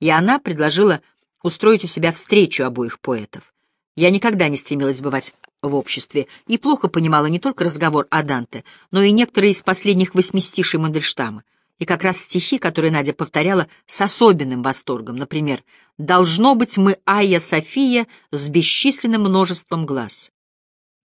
И она предложила устроить у себя встречу обоих поэтов. Я никогда не стремилась бывать в обществе и плохо понимала не только разговор о Данте, но и некоторые из последних восьмистишей Мандельштама. И как раз стихи, которые Надя повторяла с особенным восторгом, например, «Должно быть мы Айя София с бесчисленным множеством глаз».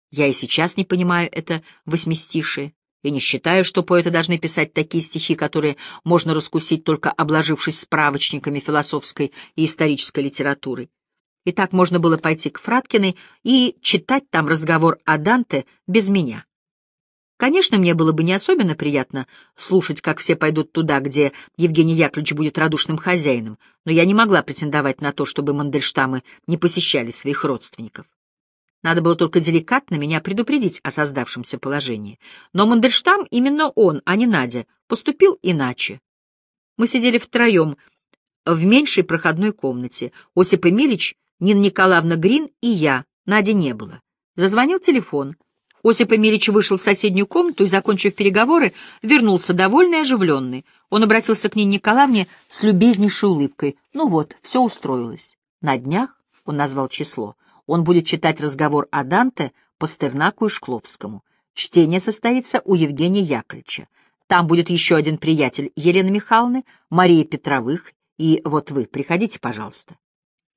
Я и сейчас не понимаю это восьмистишие, и не считаю, что поэты должны писать такие стихи, которые можно раскусить, только обложившись справочниками философской и исторической литературы и так можно было пойти к Фраткиной и читать там разговор о Данте без меня. Конечно, мне было бы не особенно приятно слушать, как все пойдут туда, где Евгений Яковлевич будет радушным хозяином, но я не могла претендовать на то, чтобы Мандельштамы не посещали своих родственников. Надо было только деликатно меня предупредить о создавшемся положении. Но Мандельштам, именно он, а не Надя, поступил иначе. Мы сидели втроем в меньшей проходной комнате. Осип Эмилич Нина Николаевна Грин и я. Нади не было. Зазвонил телефон. Осип Эмирич вышел в соседнюю комнату и, закончив переговоры, вернулся довольный и оживленный. Он обратился к Нине Николаевне с любезнейшей улыбкой. «Ну вот, все устроилось. На днях, — он назвал число, — он будет читать разговор о Данте, Пастернаку и Шкловскому. Чтение состоится у Евгения Яковлевича. Там будет еще один приятель Елены Михайловны, Марии Петровых, и вот вы, приходите, пожалуйста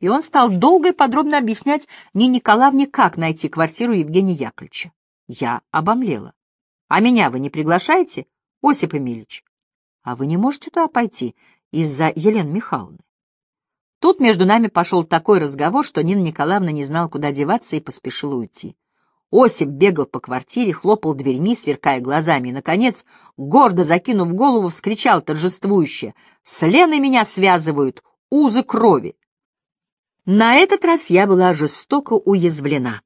и он стал долго и подробно объяснять Нине Николаевне, как найти квартиру Евгения Яковлевича. Я обомлела. — А меня вы не приглашаете, Осип Эмильевич? — А вы не можете туда пойти из-за Елены Михайловны? Тут между нами пошел такой разговор, что Нина Николаевна не знала, куда деваться, и поспешила уйти. Осип бегал по квартире, хлопал дверьми, сверкая глазами, и, наконец, гордо закинув голову, вскричал торжествующе «С Леной меня связывают! Узы крови!» На этот раз я была жестоко уязвлена.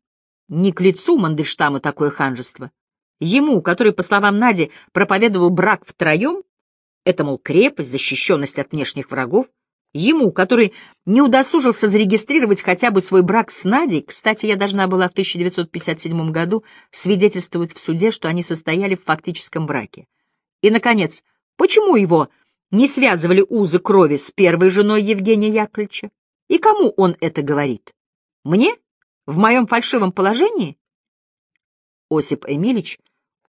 Не к лицу Мандельштаму такое ханжество. Ему, который, по словам Нади, проповедовал брак втроем, это, мол, крепость, защищенность от внешних врагов, ему, который не удосужился зарегистрировать хотя бы свой брак с Надей, кстати, я должна была в 1957 году свидетельствовать в суде, что они состояли в фактическом браке. И, наконец, почему его не связывали узы крови с первой женой Евгения Яковлевича? И кому он это говорит? Мне? В моем фальшивом положении? Осип Эмилич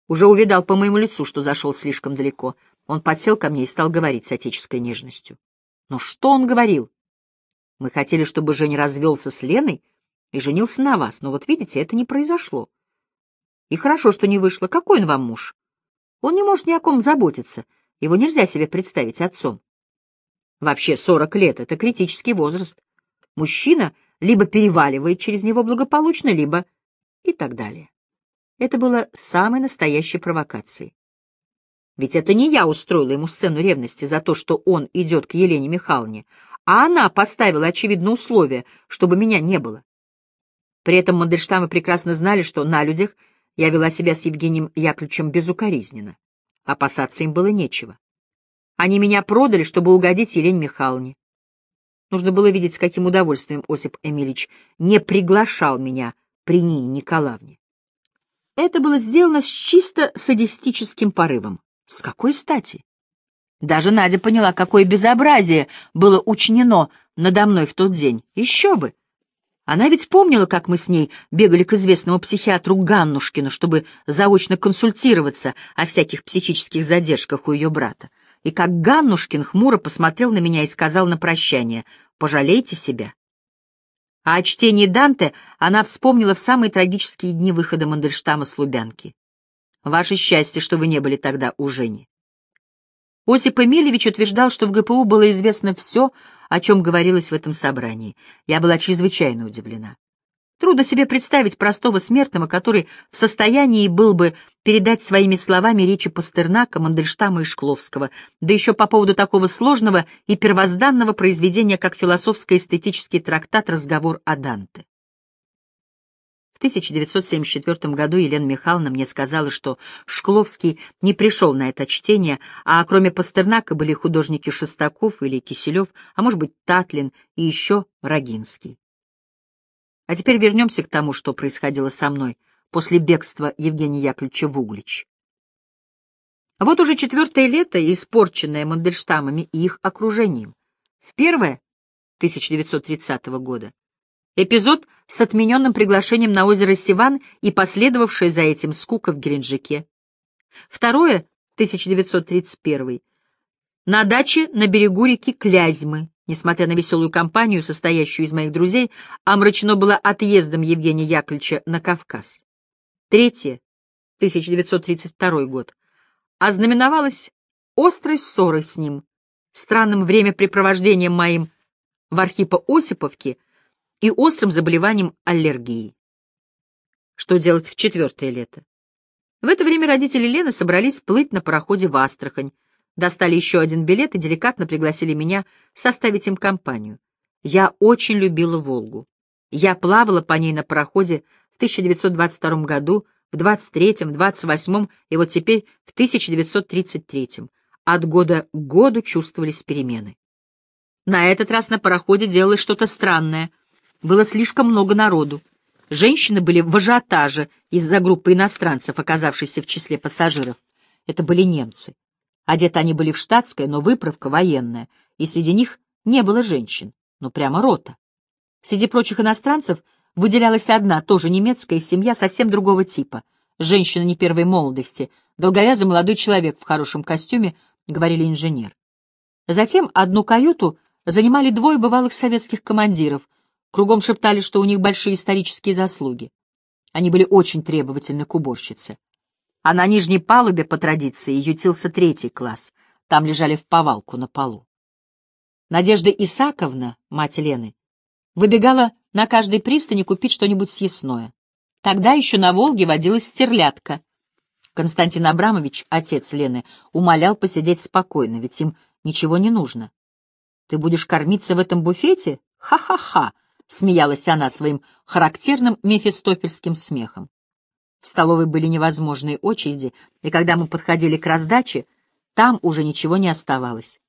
уже увидал по моему лицу, что зашел слишком далеко. Он подсел ко мне и стал говорить с отеческой нежностью. Но что он говорил? Мы хотели, чтобы Женя развелся с Леной и женился на вас, но вот видите, это не произошло. И хорошо, что не вышло. Какой он вам муж? Он не может ни о ком заботиться. Его нельзя себе представить отцом. Вообще 40 лет — это критический возраст. Мужчина либо переваливает через него благополучно, либо и так далее. Это было самой настоящей провокацией. Ведь это не я устроила ему сцену ревности за то, что он идет к Елене Михайловне, а она поставила, очевидное условие, чтобы меня не было. При этом Мандельштамы прекрасно знали, что на людях я вела себя с Евгением Яковлевичем безукоризненно. Опасаться им было нечего. Они меня продали, чтобы угодить Елене Михайловне. Нужно было видеть, с каким удовольствием Осип Эмилич не приглашал меня при Нине Николаевне. Это было сделано с чисто садистическим порывом. С какой стати? Даже Надя поняла, какое безобразие было учинено надо мной в тот день. Еще бы! Она ведь помнила, как мы с ней бегали к известному психиатру Ганнушкину, чтобы заочно консультироваться о всяких психических задержках у ее брата и как Ганнушкин хмуро посмотрел на меня и сказал на прощание «Пожалейте себя». А о чтении Данте она вспомнила в самые трагические дни выхода Мандельштама с Лубянки. «Ваше счастье, что вы не были тогда у Жени». Осип Эмильевич утверждал, что в ГПУ было известно все, о чем говорилось в этом собрании. Я была чрезвычайно удивлена. Трудно себе представить простого смертного, который в состоянии был бы передать своими словами речи Пастернака, Мандельштама и Шкловского, да еще по поводу такого сложного и первозданного произведения, как философско-эстетический трактат «Разговор о Данте». В 1974 году Елена Михайловна мне сказала, что Шкловский не пришел на это чтение, а кроме Пастернака были художники Шестаков или Киселев, а может быть Татлин и еще Рогинский. А теперь вернемся к тому, что происходило со мной после бегства Евгения Яковлевича в Углич. Вот уже четвертое лето, испорченное Мандельштамами и их окружением. В первое, 1930 года, эпизод с отмененным приглашением на озеро Сиван и последовавшая за этим скука в Геленджике. Второе, 1931, на даче на берегу реки Клязьмы, несмотря на веселую компанию, состоящую из моих друзей, омрачено было отъездом Евгения Яковлевича на Кавказ. Третье, 1932 год, ознаменовалось острой ссорой с ним, странным времяпрепровождением моим в Архипо-Осиповке и острым заболеванием аллергии. Что делать в четвертое лето? В это время родители Лены собрались плыть на пароходе в Астрахань, достали еще один билет и деликатно пригласили меня составить им компанию. Я очень любила Волгу. Я плавала по ней на пароходе в 1922 году, в 23-м, 28-м и вот теперь в 1933-м. От года к году чувствовались перемены. На этот раз на пароходе делалось что-то странное. Было слишком много народу. Женщины были в ажиотаже из-за группы иностранцев, оказавшейся в числе пассажиров. Это были немцы. Одеты они были в штатское, но выправка военная, и среди них не было женщин, но прямо рота. Среди прочих иностранцев выделялась одна, тоже немецкая семья, совсем другого типа. Женщина не первой молодости, долговязый молодой человек в хорошем костюме, говорили инженер. Затем одну каюту занимали двое бывалых советских командиров, кругом шептали, что у них большие исторические заслуги. Они были очень требовательны к уборщице а на нижней палубе, по традиции, ютился третий класс. Там лежали в повалку на полу. Надежда Исаковна, мать Лены, выбегала на каждой пристани купить что-нибудь съестное. Тогда еще на Волге водилась стерлядка. Константин Абрамович, отец Лены, умолял посидеть спокойно, ведь им ничего не нужно. «Ты будешь кормиться в этом буфете? Ха-ха-ха!» — смеялась она своим характерным мефистопельским смехом. В столовой были невозможные очереди, и когда мы подходили к раздаче, там уже ничего не оставалось.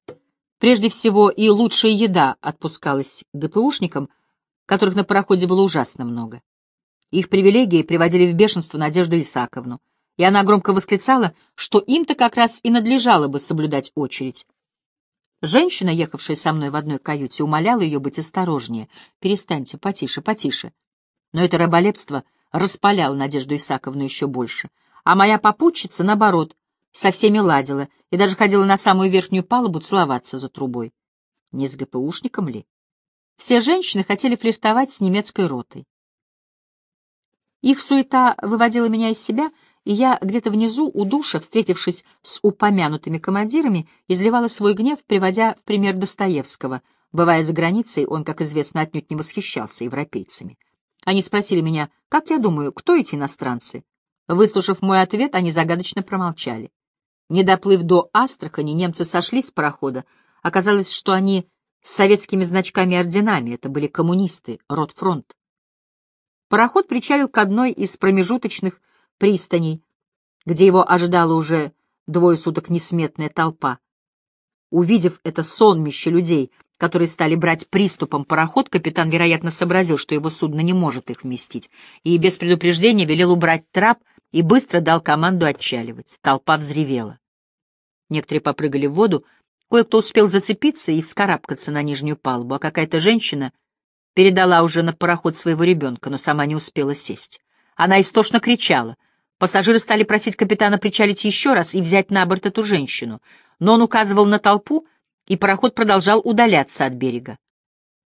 Прежде всего, и лучшая еда отпускалась ГПУшникам, которых на пароходе было ужасно много. Их привилегии приводили в бешенство Надежду Исаковну, и она громко восклицала, что им-то как раз и надлежало бы соблюдать очередь. Женщина, ехавшая со мной в одной каюте, умоляла ее быть осторожнее. «Перестаньте, потише, потише». Но это раболепство — распалял Надежду Исаковну еще больше. А моя попутчица, наоборот, со всеми ладила и даже ходила на самую верхнюю палубу целоваться за трубой. Не с ГПУшником ли? Все женщины хотели флиртовать с немецкой ротой. Их суета выводила меня из себя, и я где-то внизу, у душа, встретившись с упомянутыми командирами, изливала свой гнев, приводя в пример Достоевского. Бывая за границей, он, как известно, отнюдь не восхищался европейцами. Они спросили меня, как я думаю, кто эти иностранцы? Выслушав мой ответ, они загадочно промолчали. Не доплыв до Астрахани, немцы сошли с парохода. Оказалось, что они с советскими значками и орденами, это были коммунисты, Ротфронт. Пароход причалил к одной из промежуточных пристаней, где его ожидала уже двое суток несметная толпа. Увидев это сонмище людей, которые стали брать приступом пароход, капитан, вероятно, сообразил, что его судно не может их вместить, и без предупреждения велел убрать трап и быстро дал команду отчаливать. Толпа взревела. Некоторые попрыгали в воду, кое-кто успел зацепиться и вскарабкаться на нижнюю палубу, а какая-то женщина передала уже на пароход своего ребенка, но сама не успела сесть. Она истошно кричала. Пассажиры стали просить капитана причалить еще раз и взять на борт эту женщину, но он указывал на толпу — и пароход продолжал удаляться от берега.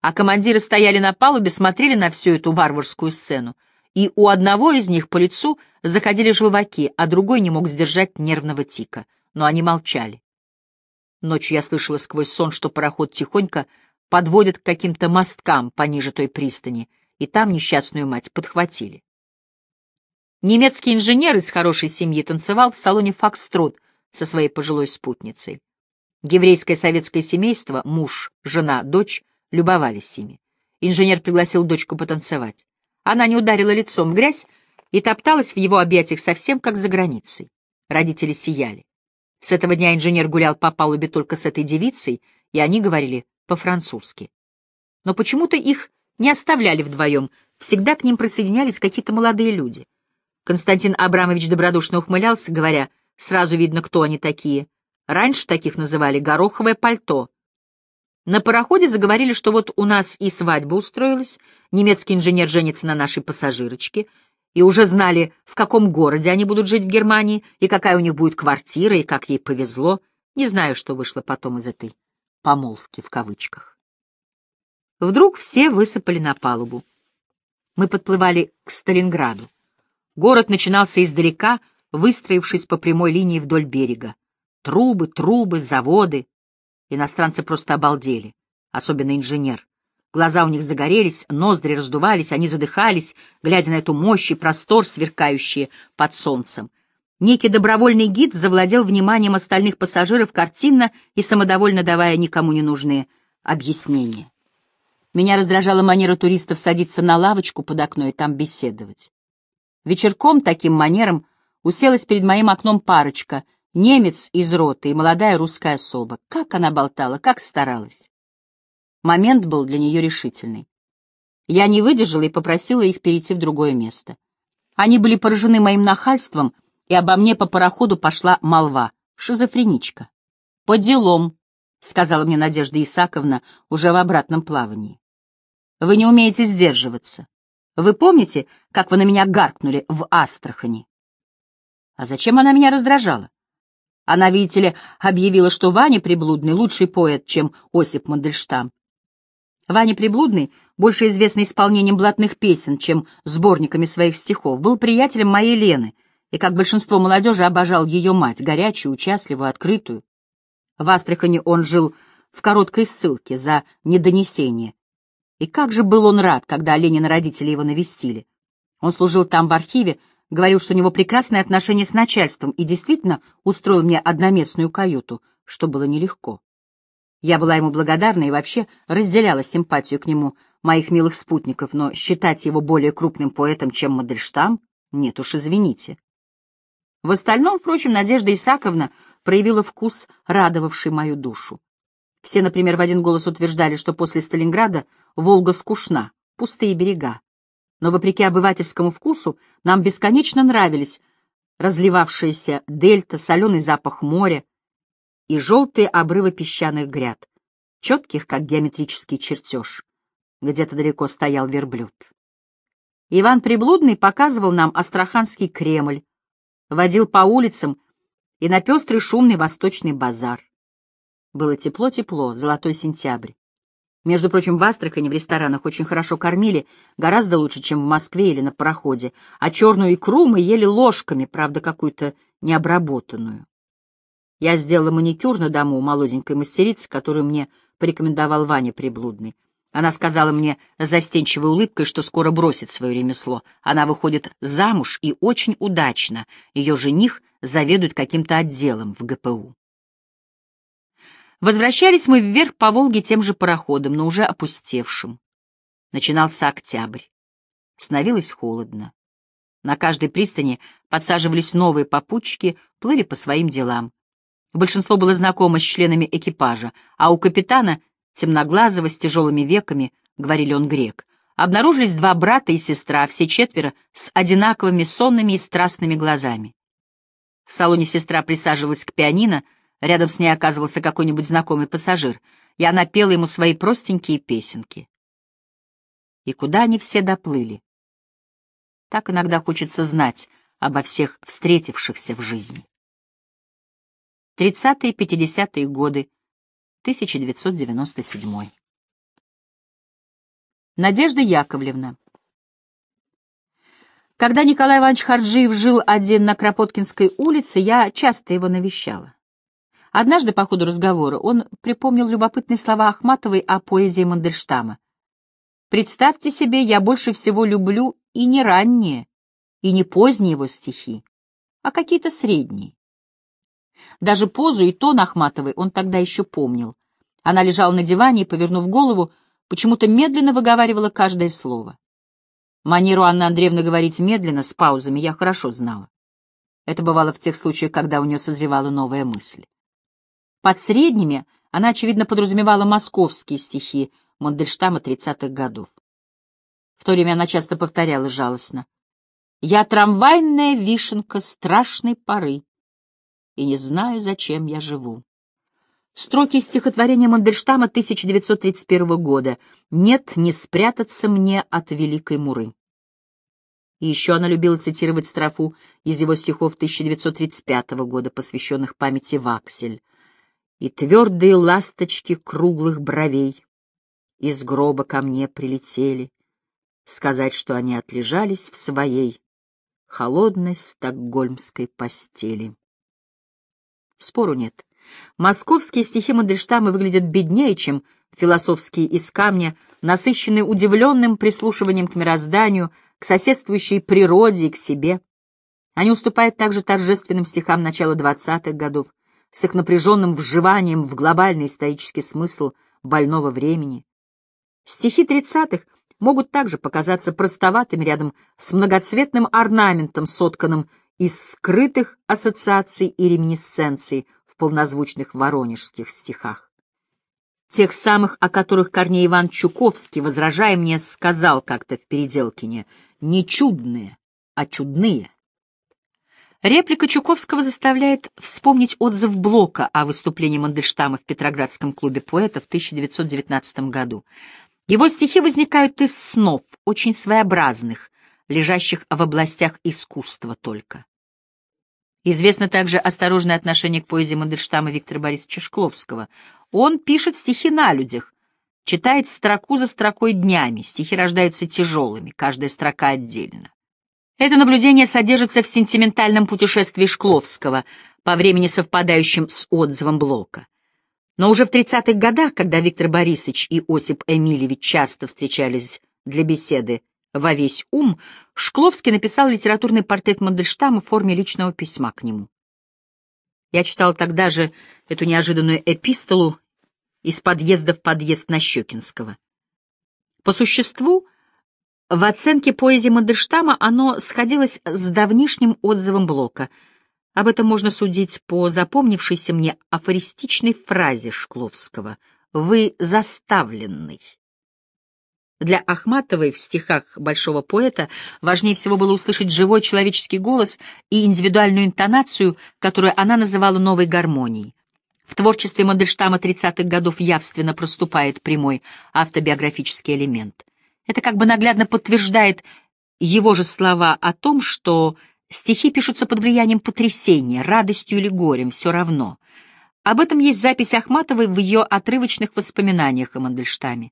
А командиры стояли на палубе, смотрели на всю эту варварскую сцену, и у одного из них по лицу заходили желваки, а другой не мог сдержать нервного тика, но они молчали. Ночью я слышала сквозь сон, что пароход тихонько подводит к каким-то мосткам пониже той пристани, и там несчастную мать подхватили. Немецкий инженер из хорошей семьи танцевал в салоне «Фокстрот» со своей пожилой спутницей. Еврейское советское семейство, муж, жена, дочь, любовались ими. Инженер пригласил дочку потанцевать. Она не ударила лицом в грязь и топталась в его объятиях совсем как за границей. Родители сияли. С этого дня инженер гулял по палубе только с этой девицей, и они говорили по-французски. Но почему-то их не оставляли вдвоем, всегда к ним присоединялись какие-то молодые люди. Константин Абрамович добродушно ухмылялся, говоря, сразу видно, кто они такие — Раньше таких называли «гороховое пальто». На пароходе заговорили, что вот у нас и свадьба устроилась, немецкий инженер женится на нашей пассажирочке, и уже знали, в каком городе они будут жить в Германии, и какая у них будет квартира, и как ей повезло. Не знаю, что вышло потом из этой «помолвки» в кавычках. Вдруг все высыпали на палубу. Мы подплывали к Сталинграду. Город начинался издалека, выстроившись по прямой линии вдоль берега. Трубы, трубы, заводы. Иностранцы просто обалдели, особенно инженер. Глаза у них загорелись, ноздри раздувались, они задыхались, глядя на эту мощь и простор, сверкающие под солнцем. Некий добровольный гид завладел вниманием остальных пассажиров картинно и самодовольно давая никому не нужные объяснения. Меня раздражала манера туристов садиться на лавочку под окно и там беседовать. Вечерком таким манером уселась перед моим окном парочка — Немец из роты и молодая русская особа. Как она болтала, как старалась. Момент был для нее решительный. Я не выдержала и попросила их перейти в другое место. Они были поражены моим нахальством, и обо мне по пароходу пошла молва. Шизофреничка. «По делом, сказала мне Надежда Исаковна уже в обратном плавании. «Вы не умеете сдерживаться. Вы помните, как вы на меня гаркнули в Астрахани?» «А зачем она меня раздражала?» Она, видите ли, объявила, что Ваня Приблудный — лучший поэт, чем Осип Мандельштам. Ваня Приблудный, больше известный исполнением блатных песен, чем сборниками своих стихов, был приятелем моей Лены и, как большинство молодежи, обожал ее мать, горячую, участливую, открытую. В Астрахани он жил в короткой ссылке за недонесение. И как же был он рад, когда Ленина родители его навестили. Он служил там в архиве, Говорил, что у него прекрасные отношения с начальством и действительно устроил мне одноместную каюту, что было нелегко. Я была ему благодарна и вообще разделяла симпатию к нему моих милых спутников, но считать его более крупным поэтом, чем Мандельштам, нет уж, извините. В остальном, впрочем, Надежда Исаковна проявила вкус, радовавший мою душу. Все, например, в один голос утверждали, что после Сталинграда Волга скучна, пустые берега, но, вопреки обывательскому вкусу, нам бесконечно нравились разливавшаяся дельта, соленый запах моря и желтые обрывы песчаных гряд, четких, как геометрический чертеж. Где-то далеко стоял верблюд. Иван Приблудный показывал нам Астраханский Кремль, водил по улицам и на пестрый шумный восточный базар. Было тепло-тепло, золотой сентябрь. Между прочим, в Астрахани в ресторанах очень хорошо кормили, гораздо лучше, чем в Москве или на пароходе, а черную икру мы ели ложками, правда, какую-то необработанную. Я сделала маникюр на дому у молоденькой мастерицы, которую мне порекомендовал Ваня Приблудный. Она сказала мне застенчивой улыбкой, что скоро бросит свое ремесло. Она выходит замуж и очень удачно. Ее жених заведует каким-то отделом в ГПУ. Возвращались мы вверх по Волге тем же пароходом, но уже опустевшим. Начинался октябрь. Становилось холодно. На каждой пристани подсаживались новые попутчики, плыли по своим делам. Большинство было знакомо с членами экипажа, а у капитана, темноглазого, с тяжелыми веками, говорили он грек, обнаружились два брата и сестра, все четверо, с одинаковыми сонными и страстными глазами. В салоне сестра присаживалась к пианино — Рядом с ней оказывался какой-нибудь знакомый пассажир, и она пела ему свои простенькие песенки. И куда они все доплыли? Так иногда хочется знать обо всех встретившихся в жизни. 30-е и 50-е годы, 1997. Надежда Яковлевна. Когда Николай Иванович Харджиев жил один на Кропоткинской улице, я часто его навещала. Однажды по ходу разговора он припомнил любопытные слова Ахматовой о поэзии Мандельштама. «Представьте себе, я больше всего люблю и не ранние, и не поздние его стихи, а какие-то средние». Даже позу и тон Ахматовой он тогда еще помнил. Она лежала на диване и, повернув голову, почему-то медленно выговаривала каждое слово. Манеру Анны Андреевны говорить медленно, с паузами, я хорошо знала. Это бывало в тех случаях, когда у нее созревала новая мысль. Под средними она, очевидно, подразумевала московские стихи Мандельштама 30-х годов. В то время она часто повторяла жалостно. «Я трамвайная вишенка страшной поры, и не знаю, зачем я живу». Строки из стихотворения Мандельштама 1931 года «Нет, не спрятаться мне от Великой Муры». И еще она любила цитировать строфу из его стихов 1935 года, посвященных памяти Ваксель и твердые ласточки круглых бровей. Из гроба ко мне прилетели, сказать, что они отлежались в своей холодной стокгольмской постели. Спору нет. Московские стихи Мандельштама выглядят беднее, чем философские из камня, насыщенные удивленным прислушиванием к мирозданию, к соседствующей природе и к себе. Они уступают также торжественным стихам начала двадцатых годов, с их напряженным вживанием в глобальный исторический смысл больного времени. Стихи 30-х могут также показаться простоватыми рядом с многоцветным орнаментом, сотканным из скрытых ассоциаций и реминесценций в полнозвучных воронежских стихах. Тех самых, о которых Корней Иван Чуковский, возражая мне, сказал как-то в Переделкине, не чудные, а чудные. Реплика Чуковского заставляет вспомнить отзыв Блока о выступлении Мандельштама в Петроградском клубе поэта в 1919 году. Его стихи возникают из снов, очень своеобразных, лежащих в областях искусства только. Известно также осторожное отношение к поэзии Мандельштама Виктора Борисовича Шкловского. Он пишет стихи на людях, читает строку за строкой днями, стихи рождаются тяжелыми, каждая строка отдельно. Это наблюдение содержится в сентиментальном путешествии Шкловского, по времени совпадающем с отзывом Блока. Но уже в 30-х годах, когда Виктор Борисович и Осип Эмильевич часто встречались для беседы во весь ум, Шкловский написал литературный портрет Мандельштама в форме личного письма к нему. Я читал тогда же эту неожиданную эпистолу из подъезда в подъезд Нащекинского. По существу — в оценке поэзии Мандельштама оно сходилось с давнишним отзывом Блока. Об этом можно судить по запомнившейся мне афористичной фразе Шкловского «Вы заставленный». Для Ахматовой в стихах большого поэта важнее всего было услышать живой человеческий голос и индивидуальную интонацию, которую она называла новой гармонией. В творчестве Мандельштама 30-х годов явственно проступает прямой автобиографический элемент. Это как бы наглядно подтверждает его же слова о том, что стихи пишутся под влиянием потрясения, радостью или горем, все равно. Об этом есть запись Ахматовой в ее отрывочных воспоминаниях о Мандельштаме.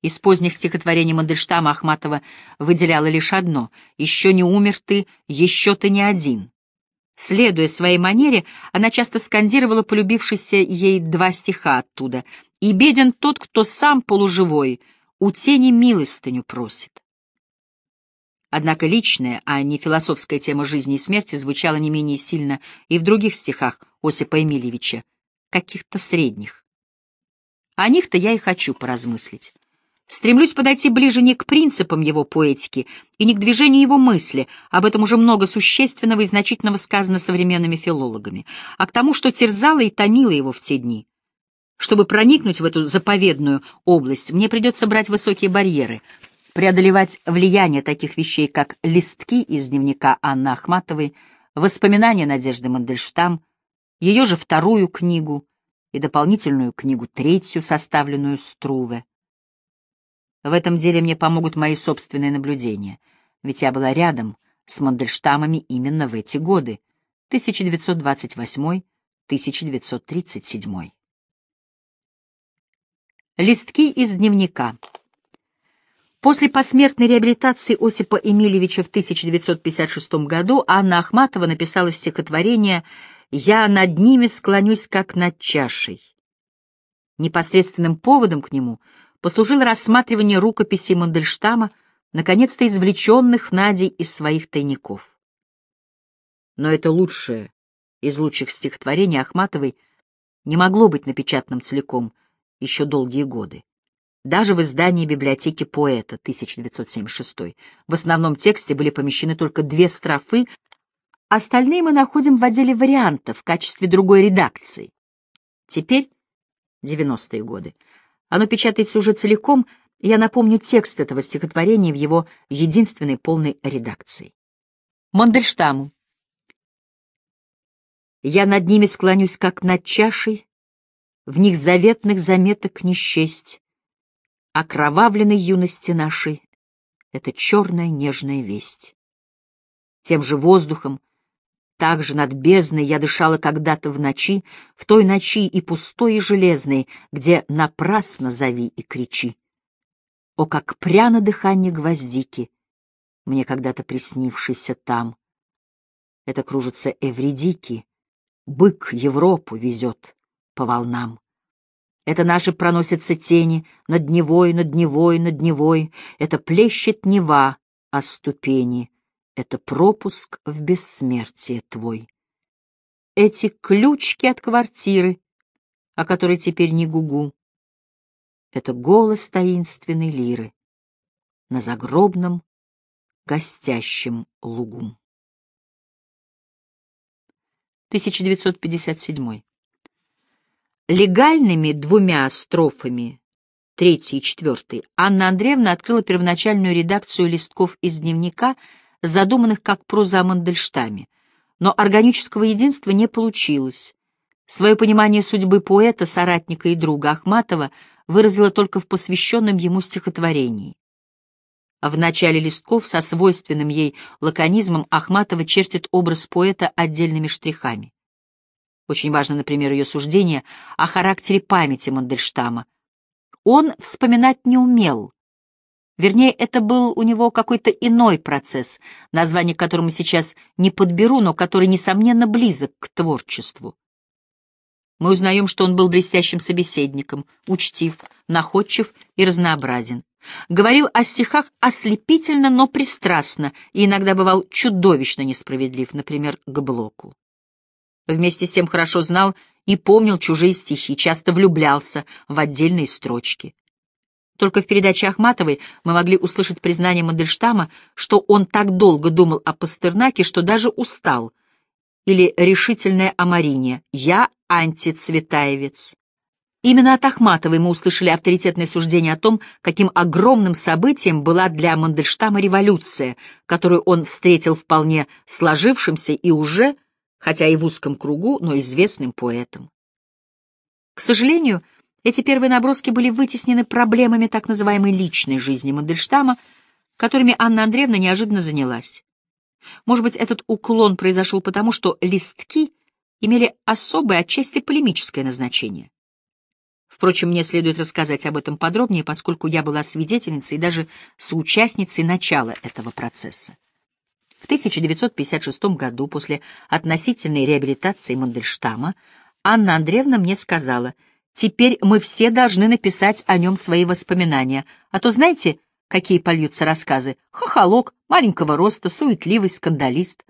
Из поздних стихотворений Мандельштама Ахматова выделяла лишь одно «Еще не умер ты, еще ты не один». Следуя своей манере, она часто скандировала полюбившиеся ей два стиха оттуда «И беден тот, кто сам полуживой», у тени милостыню просит. Однако личная, а не философская тема жизни и смерти звучала не менее сильно и в других стихах Осипа Эмильевича, каких-то средних. О них-то я и хочу поразмыслить. Стремлюсь подойти ближе не к принципам его поэтики и не к движению его мысли, об этом уже много существенного и значительного сказано современными филологами, а к тому, что терзало и томило его в те дни. Чтобы проникнуть в эту заповедную область, мне придется брать высокие барьеры, преодолевать влияние таких вещей, как листки из дневника Анны Ахматовой, воспоминания Надежды Мандельштам, ее же вторую книгу и дополнительную книгу третью, составленную Струве. В этом деле мне помогут мои собственные наблюдения, ведь я была рядом с Мандельштамами именно в эти годы, 1928-1937. Листки из дневника. После посмертной реабилитации Осипа Эмильевича в 1956 году Анна Ахматова написала стихотворение «Я над ними склонюсь, как над чашей». Непосредственным поводом к нему послужило рассматривание рукописей Мандельштама, наконец-то извлеченных Надей из своих тайников. Но это лучшее из лучших стихотворений Ахматовой не могло быть напечатанным целиком — еще долгие годы. Даже в издании библиотеки поэта 1976 в основном тексте были помещены только две строфы, остальные мы находим в отделе вариантов в качестве другой редакции. Теперь, 90-е годы, оно печатается уже целиком, я напомню текст этого стихотворения в его единственной полной редакции. Мандельштаму. Я над ними склонюсь, как над чашей, в них заветных заметок не счесть. Окровавленной юности нашей — это черная нежная весть. Тем же воздухом, так же над бездной я дышала когда-то в ночи, в той ночи и пустой, и железной, где напрасно зови и кричи. О, как пряно дыхание гвоздики, мне когда-то приснившийся там. Это кружится Эвредики, бык Европу везет по волнам. Это наши проносятся тени над Невой, над Невой, над Невой. Это плещет Нева о ступени. Это пропуск в бессмертие твой. Эти ключки от квартиры, о которой теперь не гугу. Это голос таинственной лиры на загробном гостящем лугу. 1957 Легальными двумя строфами, третьей и четвертой, Анна Андреевна открыла первоначальную редакцию листков из дневника, задуманных как проза о Мандельштаме, но органического единства не получилось. Свое понимание судьбы поэта, соратника и друга Ахматова выразила только в посвященном ему стихотворении. В начале листков со свойственным ей лаконизмом Ахматова чертит образ поэта отдельными штрихами. Очень важно, например, ее суждение о характере памяти Мандельштама. Он вспоминать не умел. Вернее, это был у него какой-то иной процесс, название которому сейчас не подберу, но который, несомненно, близок к творчеству. Мы узнаем, что он был блестящим собеседником, учтив, находчив и разнообразен. Говорил о стихах ослепительно, но пристрастно, и иногда бывал чудовищно несправедлив, например, к Блоку. Вместе с тем хорошо знал и помнил чужие стихи, часто влюблялся в отдельные строчки. Только в передаче Ахматовой мы могли услышать признание Мандельштама, что он так долго думал о Пастернаке, что даже устал. Или решительное о Марине «Я антицветаевец». Именно от Ахматовой мы услышали авторитетное суждение о том, каким огромным событием была для Мандельштама революция, которую он встретил вполне сложившимся и уже хотя и в узком кругу, но известным поэтом. К сожалению, эти первые наброски были вытеснены проблемами так называемой личной жизни Мандельштама, которыми Анна Андреевна неожиданно занялась. Может быть, этот уклон произошел потому, что листки имели особое, отчасти полемическое назначение. Впрочем, мне следует рассказать об этом подробнее, поскольку я была свидетельницей и даже соучастницей начала этого процесса. В 1956 году, после относительной реабилитации Мандельштама, Анна Андреевна мне сказала, «Теперь мы все должны написать о нем свои воспоминания, а то, знаете, какие польются рассказы? Хохолок, маленького роста, суетливый, скандалист».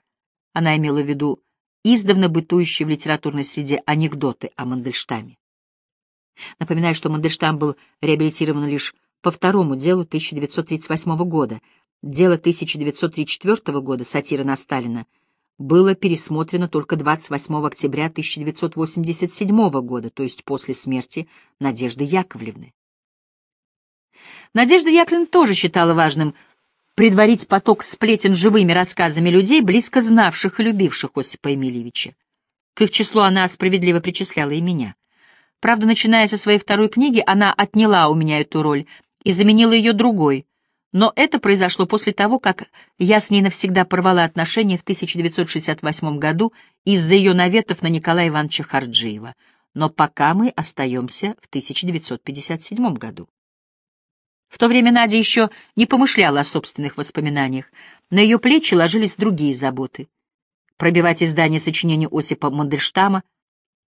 Она имела в виду издавна бытующие в литературной среде анекдоты о Мандельштаме. Напоминаю, что Мандельштам был реабилитирован лишь по второму делу 1938 года — Дело 1934 года, сатира на Сталина, было пересмотрено только 28 октября 1987 года, то есть после смерти Надежды Яковлевны. Надежда Яковлевна тоже считала важным предварить поток сплетен живыми рассказами людей, близко знавших и любивших Осипа Эмильевича. К их числу она справедливо причисляла и меня. Правда, начиная со своей второй книги, она отняла у меня эту роль и заменила ее другой, но это произошло после того, как я с ней навсегда порвала отношения в 1968 году из-за ее наветов на Николая Ивановича Харджиева. Но пока мы остаемся в 1957 году. В то время Надя еще не помышляла о собственных воспоминаниях. На ее плечи ложились другие заботы. Пробивать издание сочинений Осипа Мандельштама,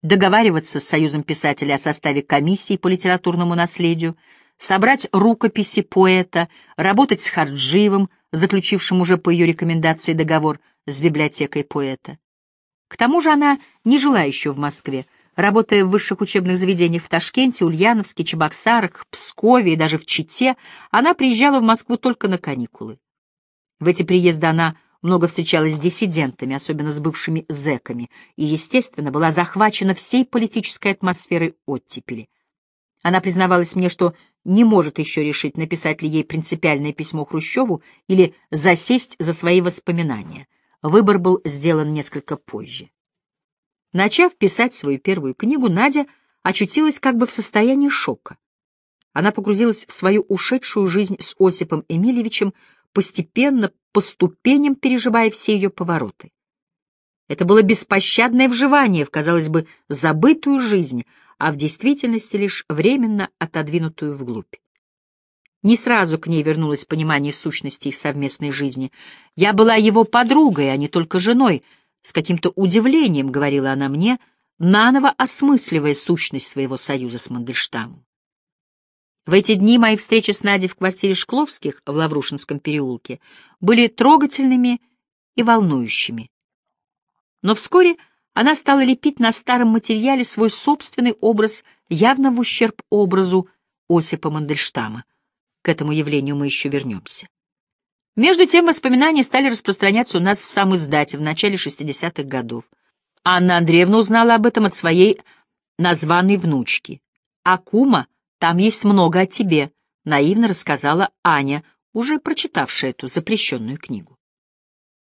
договариваться с Союзом писателей о составе комиссии по литературному наследию — собрать рукописи поэта, работать с Харджиевым, заключившим уже по ее рекомендации договор с библиотекой поэта. К тому же она не жила еще в Москве, работая в высших учебных заведениях в Ташкенте, Ульяновске, Чебоксарах, Пскове и даже в Чите, она приезжала в Москву только на каникулы. В эти приезды она много встречалась с диссидентами, особенно с бывшими зэками, и, естественно, была захвачена всей политической атмосферой оттепели — она признавалась мне, что не может еще решить, написать ли ей принципиальное письмо Хрущеву или засесть за свои воспоминания. Выбор был сделан несколько позже. Начав писать свою первую книгу, Надя очутилась как бы в состоянии шока. Она погрузилась в свою ушедшую жизнь с Осипом Эмильевичем, постепенно, по ступеням переживая все ее повороты. Это было беспощадное вживание в, казалось бы, забытую жизнь, а в действительности лишь временно отодвинутую вглубь. Не сразу к ней вернулось понимание сущности их совместной жизни. «Я была его подругой, а не только женой», — с каким-то удивлением говорила она мне, наново осмысливая сущность своего союза с Мандельштамом. В эти дни мои встречи с Надей в квартире Шкловских в Лаврушинском переулке были трогательными и волнующими. Но вскоре она стала лепить на старом материале свой собственный образ, явно в ущерб образу Осипа Мандельштама. К этому явлению мы еще вернемся. Между тем, воспоминания стали распространяться у нас в сам издате в начале 60-х годов. Анна Андреевна узнала об этом от своей названной внучки. «Акума, там есть много о тебе», — наивно рассказала Аня, уже прочитавшая эту запрещенную книгу.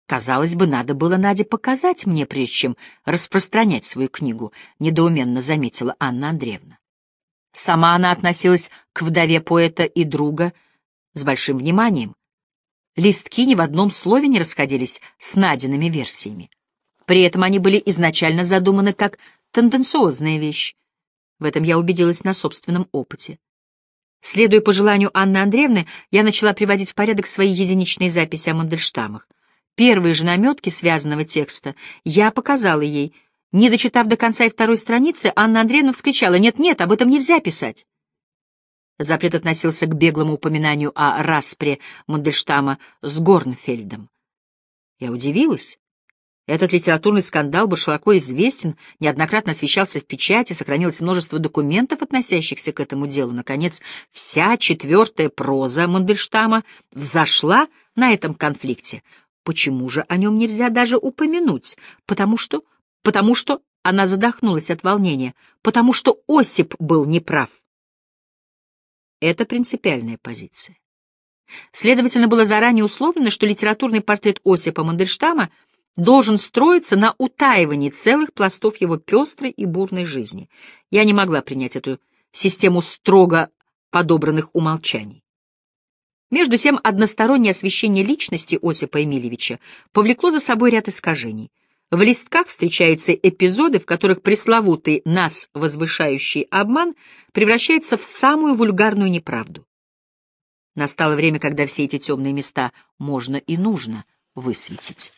Казалось бы, надо было Наде показать мне, прежде чем распространять свою книгу, недоуменно заметила Анна Андреевна. Сама она относилась к вдове поэта и друга с большим вниманием. Листки ни в одном слове не расходились с Надиными версиями. При этом они были изначально задуманы как тенденциозная вещь. В этом я убедилась на собственном опыте. Следуя пожеланию Анны Андреевны, я начала приводить в порядок свои единичные записи о Мандельштамах. Первые же наметки связанного текста я показала ей. Не дочитав до конца и второй страницы, Анна Андреевна вскричала «Нет-нет, об этом нельзя писать». Запрет относился к беглому упоминанию о распре Мандельштама с Горнфельдом. Я удивилась. Этот литературный скандал был широко известен, неоднократно освещался в печати, сохранилось множество документов, относящихся к этому делу. Наконец, вся четвертая проза Мандельштама взошла на этом конфликте. Почему же о нем нельзя даже упомянуть? Потому что... Потому что... Она задохнулась от волнения. Потому что Осип был неправ. Это принципиальная позиция. Следовательно, было заранее условлено, что литературный портрет Осипа Мандельштама должен строиться на утаивании целых пластов его пестрой и бурной жизни. Я не могла принять эту систему строго подобранных умолчаний. Между тем, одностороннее освещение личности Осипа Эмильевича повлекло за собой ряд искажений. В листках встречаются эпизоды, в которых пресловутый нас возвышающий обман превращается в самую вульгарную неправду. Настало время, когда все эти темные места можно и нужно высветить.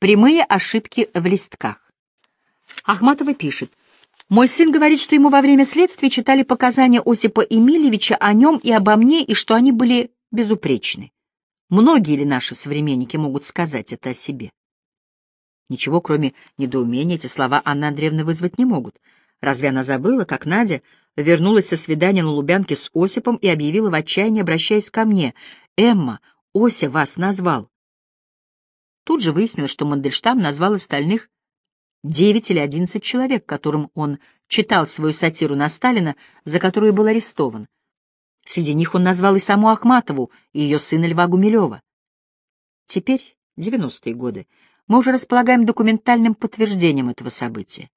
Прямые ошибки в листках. Ахматова пишет, мой сын говорит, что ему во время следствия читали показания Осипа Эмильевича о нем и обо мне, и что они были безупречны. Многие ли наши современники могут сказать это о себе? Ничего, кроме недоумения, эти слова Анна Андреевны вызвать не могут. Разве она забыла, как Надя вернулась со свидания на Лубянке с Осипом и объявила в отчаянии, обращаясь ко мне, «Эмма, Ося вас назвал». Тут же выяснилось, что Мандельштам назвал остальных 9 или 11 человек, которым он читал свою сатиру на Сталина, за которую был арестован. Среди них он назвал и саму Ахматову, и ее сына Льва Гумилева. Теперь, 90-е годы, мы уже располагаем документальным подтверждением этого события.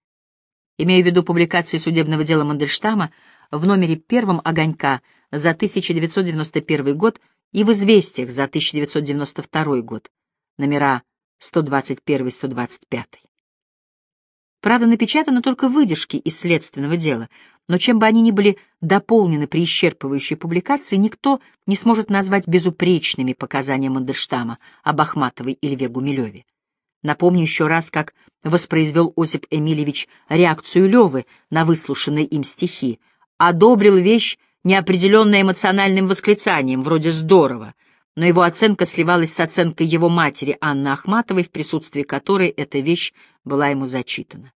Имею в виду публикации судебного дела Мандельштама в номере первом «Огонька» за 1991 год и в «Известиях» за 1992 год, номера 121-125. Правда, напечатаны только выдержки из следственного дела, но чем бы они ни были дополнены при исчерпывающей публикации, никто не сможет назвать безупречными показания Мандельштама об Ахматовой и Льве Гумилеве. Напомню еще раз, как воспроизвел Осип Эмильевич реакцию Левы на выслушанные им стихи. Одобрил вещь неопределенно эмоциональным восклицанием, вроде «здорово», но его оценка сливалась с оценкой его матери Анны Ахматовой, в присутствии которой эта вещь была ему зачитана.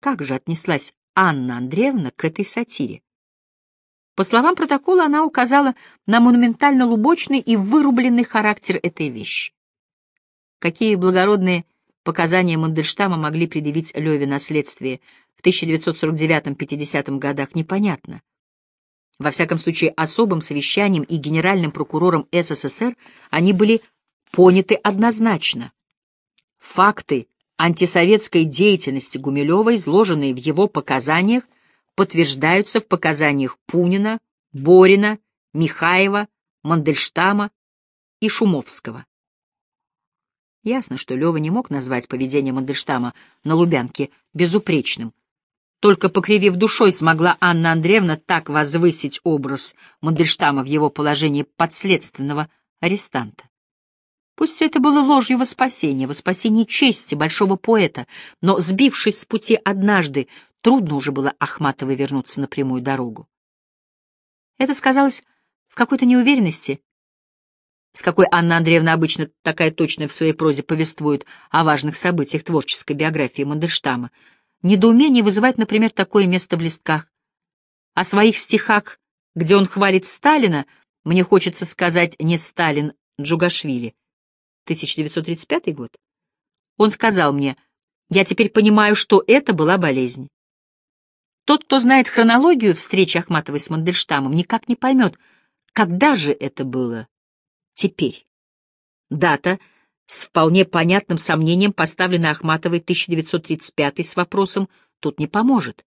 Как же отнеслась Анна Андреевна к этой сатире? По словам протокола, она указала на монументально лубочный и вырубленный характер этой вещи. Какие благородные показания Мандельштама могли предъявить Леве на следствие в 1949-50 годах, непонятно. Во всяком случае, особым совещанием и генеральным прокурором СССР они были поняты однозначно. Факты антисоветской деятельности Гумилева, изложенные в его показаниях, подтверждаются в показаниях Пунина, Борина, Михаева, Мандельштама и Шумовского. Ясно, что Лева не мог назвать поведение Мандельштама на Лубянке безупречным. Только покривив душой, смогла Анна Андреевна так возвысить образ Мандельштама в его положении подследственного арестанта. Пусть все это было ложью во спасение, во спасение чести большого поэта, но, сбившись с пути однажды, трудно уже было Ахматовой вернуться на прямую дорогу. Это сказалось в какой-то неуверенности, с какой Анна Андреевна обычно такая точная в своей прозе повествует о важных событиях творческой биографии Мандельштама. Недоумение вызывает, например, такое место в листках. О своих стихах, где он хвалит Сталина, мне хочется сказать не Сталин, Джугашвили. 1935 год. Он сказал мне, я теперь понимаю, что это была болезнь. Тот, кто знает хронологию встречи Ахматовой с Мандельштамом, никак не поймет, когда же это было теперь. Дата с вполне понятным сомнением поставленная Ахматовой 1935 с вопросом «тут не поможет».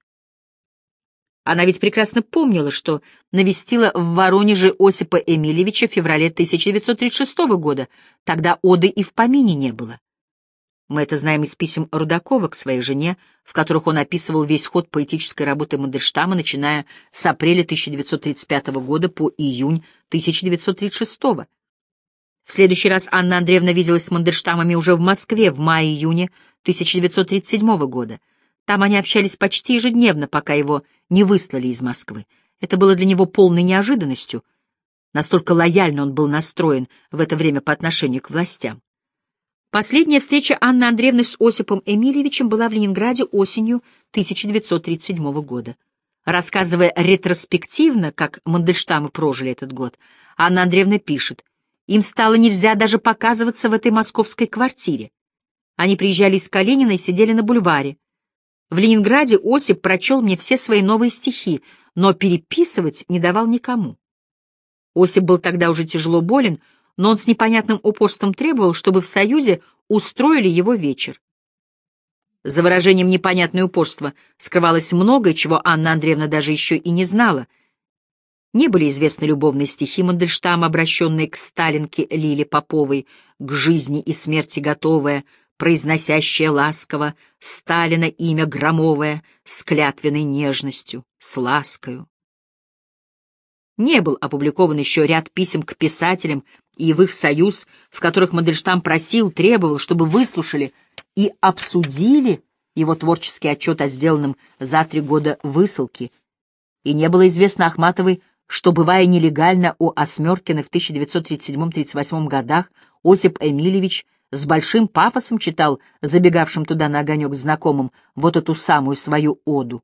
Она ведь прекрасно помнила, что навестила в Воронеже Осипа Эмильевича в феврале 1936 года. Тогда оды и в помине не было. Мы это знаем из писем Рудакова к своей жене, в которых он описывал весь ход поэтической работы Мандельштама, начиная с апреля 1935 года по июнь 1936. В следующий раз Анна Андреевна виделась с Мандельштамами уже в Москве в мае-июне 1937 года — там они общались почти ежедневно, пока его не выслали из Москвы. Это было для него полной неожиданностью. Настолько лояльно он был настроен в это время по отношению к властям. Последняя встреча Анны Андреевны с Осипом Эмильевичем была в Ленинграде осенью 1937 года. Рассказывая ретроспективно, как Мандельштамы прожили этот год, Анна Андреевна пишет, «Им стало нельзя даже показываться в этой московской квартире. Они приезжали из Калинина и сидели на бульваре. В Ленинграде Осип прочел мне все свои новые стихи, но переписывать не давал никому. Осип был тогда уже тяжело болен, но он с непонятным упорством требовал, чтобы в Союзе устроили его вечер. За выражением «непонятное упорство» скрывалось многое, чего Анна Андреевна даже еще и не знала. Не были известны любовные стихи Мандельштама, обращенные к Сталинке Лиле Поповой, к жизни и смерти готовая, произносящая ласково Сталина имя громовое с клятвенной нежностью, с ласкою. Не был опубликован еще ряд писем к писателям и в их союз, в которых Мандельштам просил, требовал, чтобы выслушали и обсудили его творческий отчет о сделанном за три года высылке. И не было известно Ахматовой, что, бывая нелегально у Осмеркина в 1937-38 годах, Осип Эмильевич с большим пафосом читал забегавшим туда на огонек знакомым вот эту самую свою оду.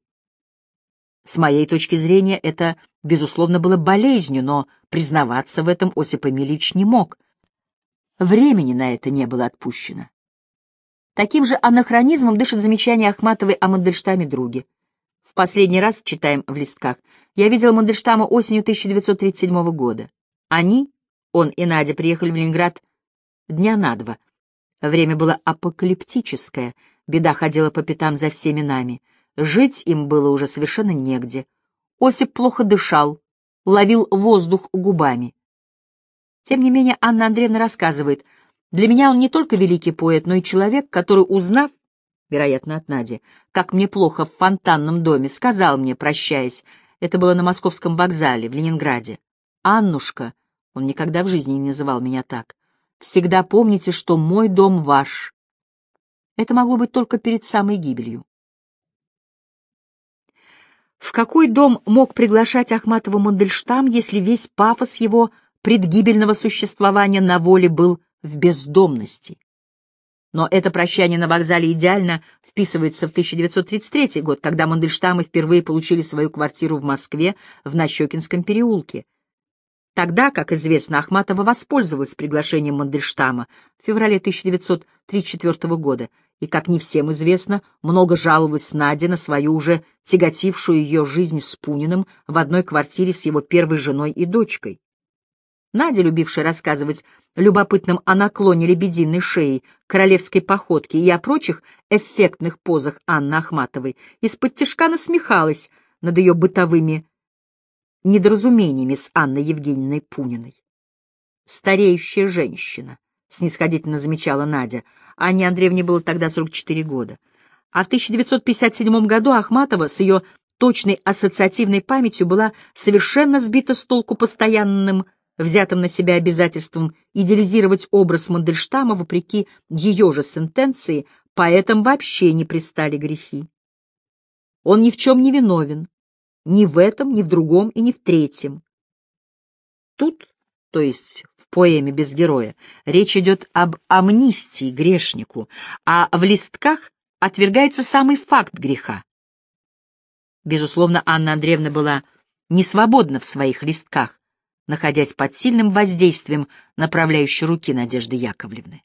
С моей точки зрения это, безусловно, было болезнью, но признаваться в этом Осип Эмилич не мог. Времени на это не было отпущено. Таким же анахронизмом дышит замечание Ахматовой о Мандельштаме друге. В последний раз, читаем в листках, я видел Мандельштама осенью 1937 года. Они, он и Надя, приехали в Ленинград дня на два, Время было апокалиптическое, беда ходила по пятам за всеми нами. Жить им было уже совершенно негде. Осип плохо дышал, ловил воздух губами. Тем не менее, Анна Андреевна рассказывает, для меня он не только великий поэт, но и человек, который, узнав, вероятно, от Нади, как мне плохо в фонтанном доме, сказал мне, прощаясь, это было на московском вокзале, в Ленинграде, «Аннушка», он никогда в жизни не называл меня так, Всегда помните, что мой дом ваш. Это могло быть только перед самой гибелью. В какой дом мог приглашать Ахматова Мандельштам, если весь пафос его предгибельного существования на воле был в бездомности? Но это прощание на вокзале идеально вписывается в 1933 год, когда Мандельштамы впервые получили свою квартиру в Москве в Нащекинском переулке — Тогда, как известно, Ахматова воспользовалась приглашением Мандельштама в феврале 1934 года и, как не всем известно, много жаловалась Надя на свою уже тяготившую ее жизнь с Пуниным в одной квартире с его первой женой и дочкой. Надя, любившая рассказывать любопытным о наклоне лебединой шеи, королевской походке и о прочих эффектных позах Анны Ахматовой, из-под тишка насмехалась над ее бытовыми недоразумениями с Анной Евгеньевной Пуниной. «Стареющая женщина», — снисходительно замечала Надя. Анне Андреевне было тогда 44 года. А в 1957 году Ахматова с ее точной ассоциативной памятью была совершенно сбита с толку постоянным, взятым на себя обязательством идеализировать образ Мандельштама вопреки ее же сентенции, поэтому вообще не пристали грехи. Он ни в чем не виновен, ни в этом, ни в другом и ни в третьем. Тут, то есть в поэме «Без героя», речь идет об амнистии грешнику, а в листках отвергается самый факт греха. Безусловно, Анна Андреевна была не свободна в своих листках, находясь под сильным воздействием направляющей руки Надежды Яковлевны.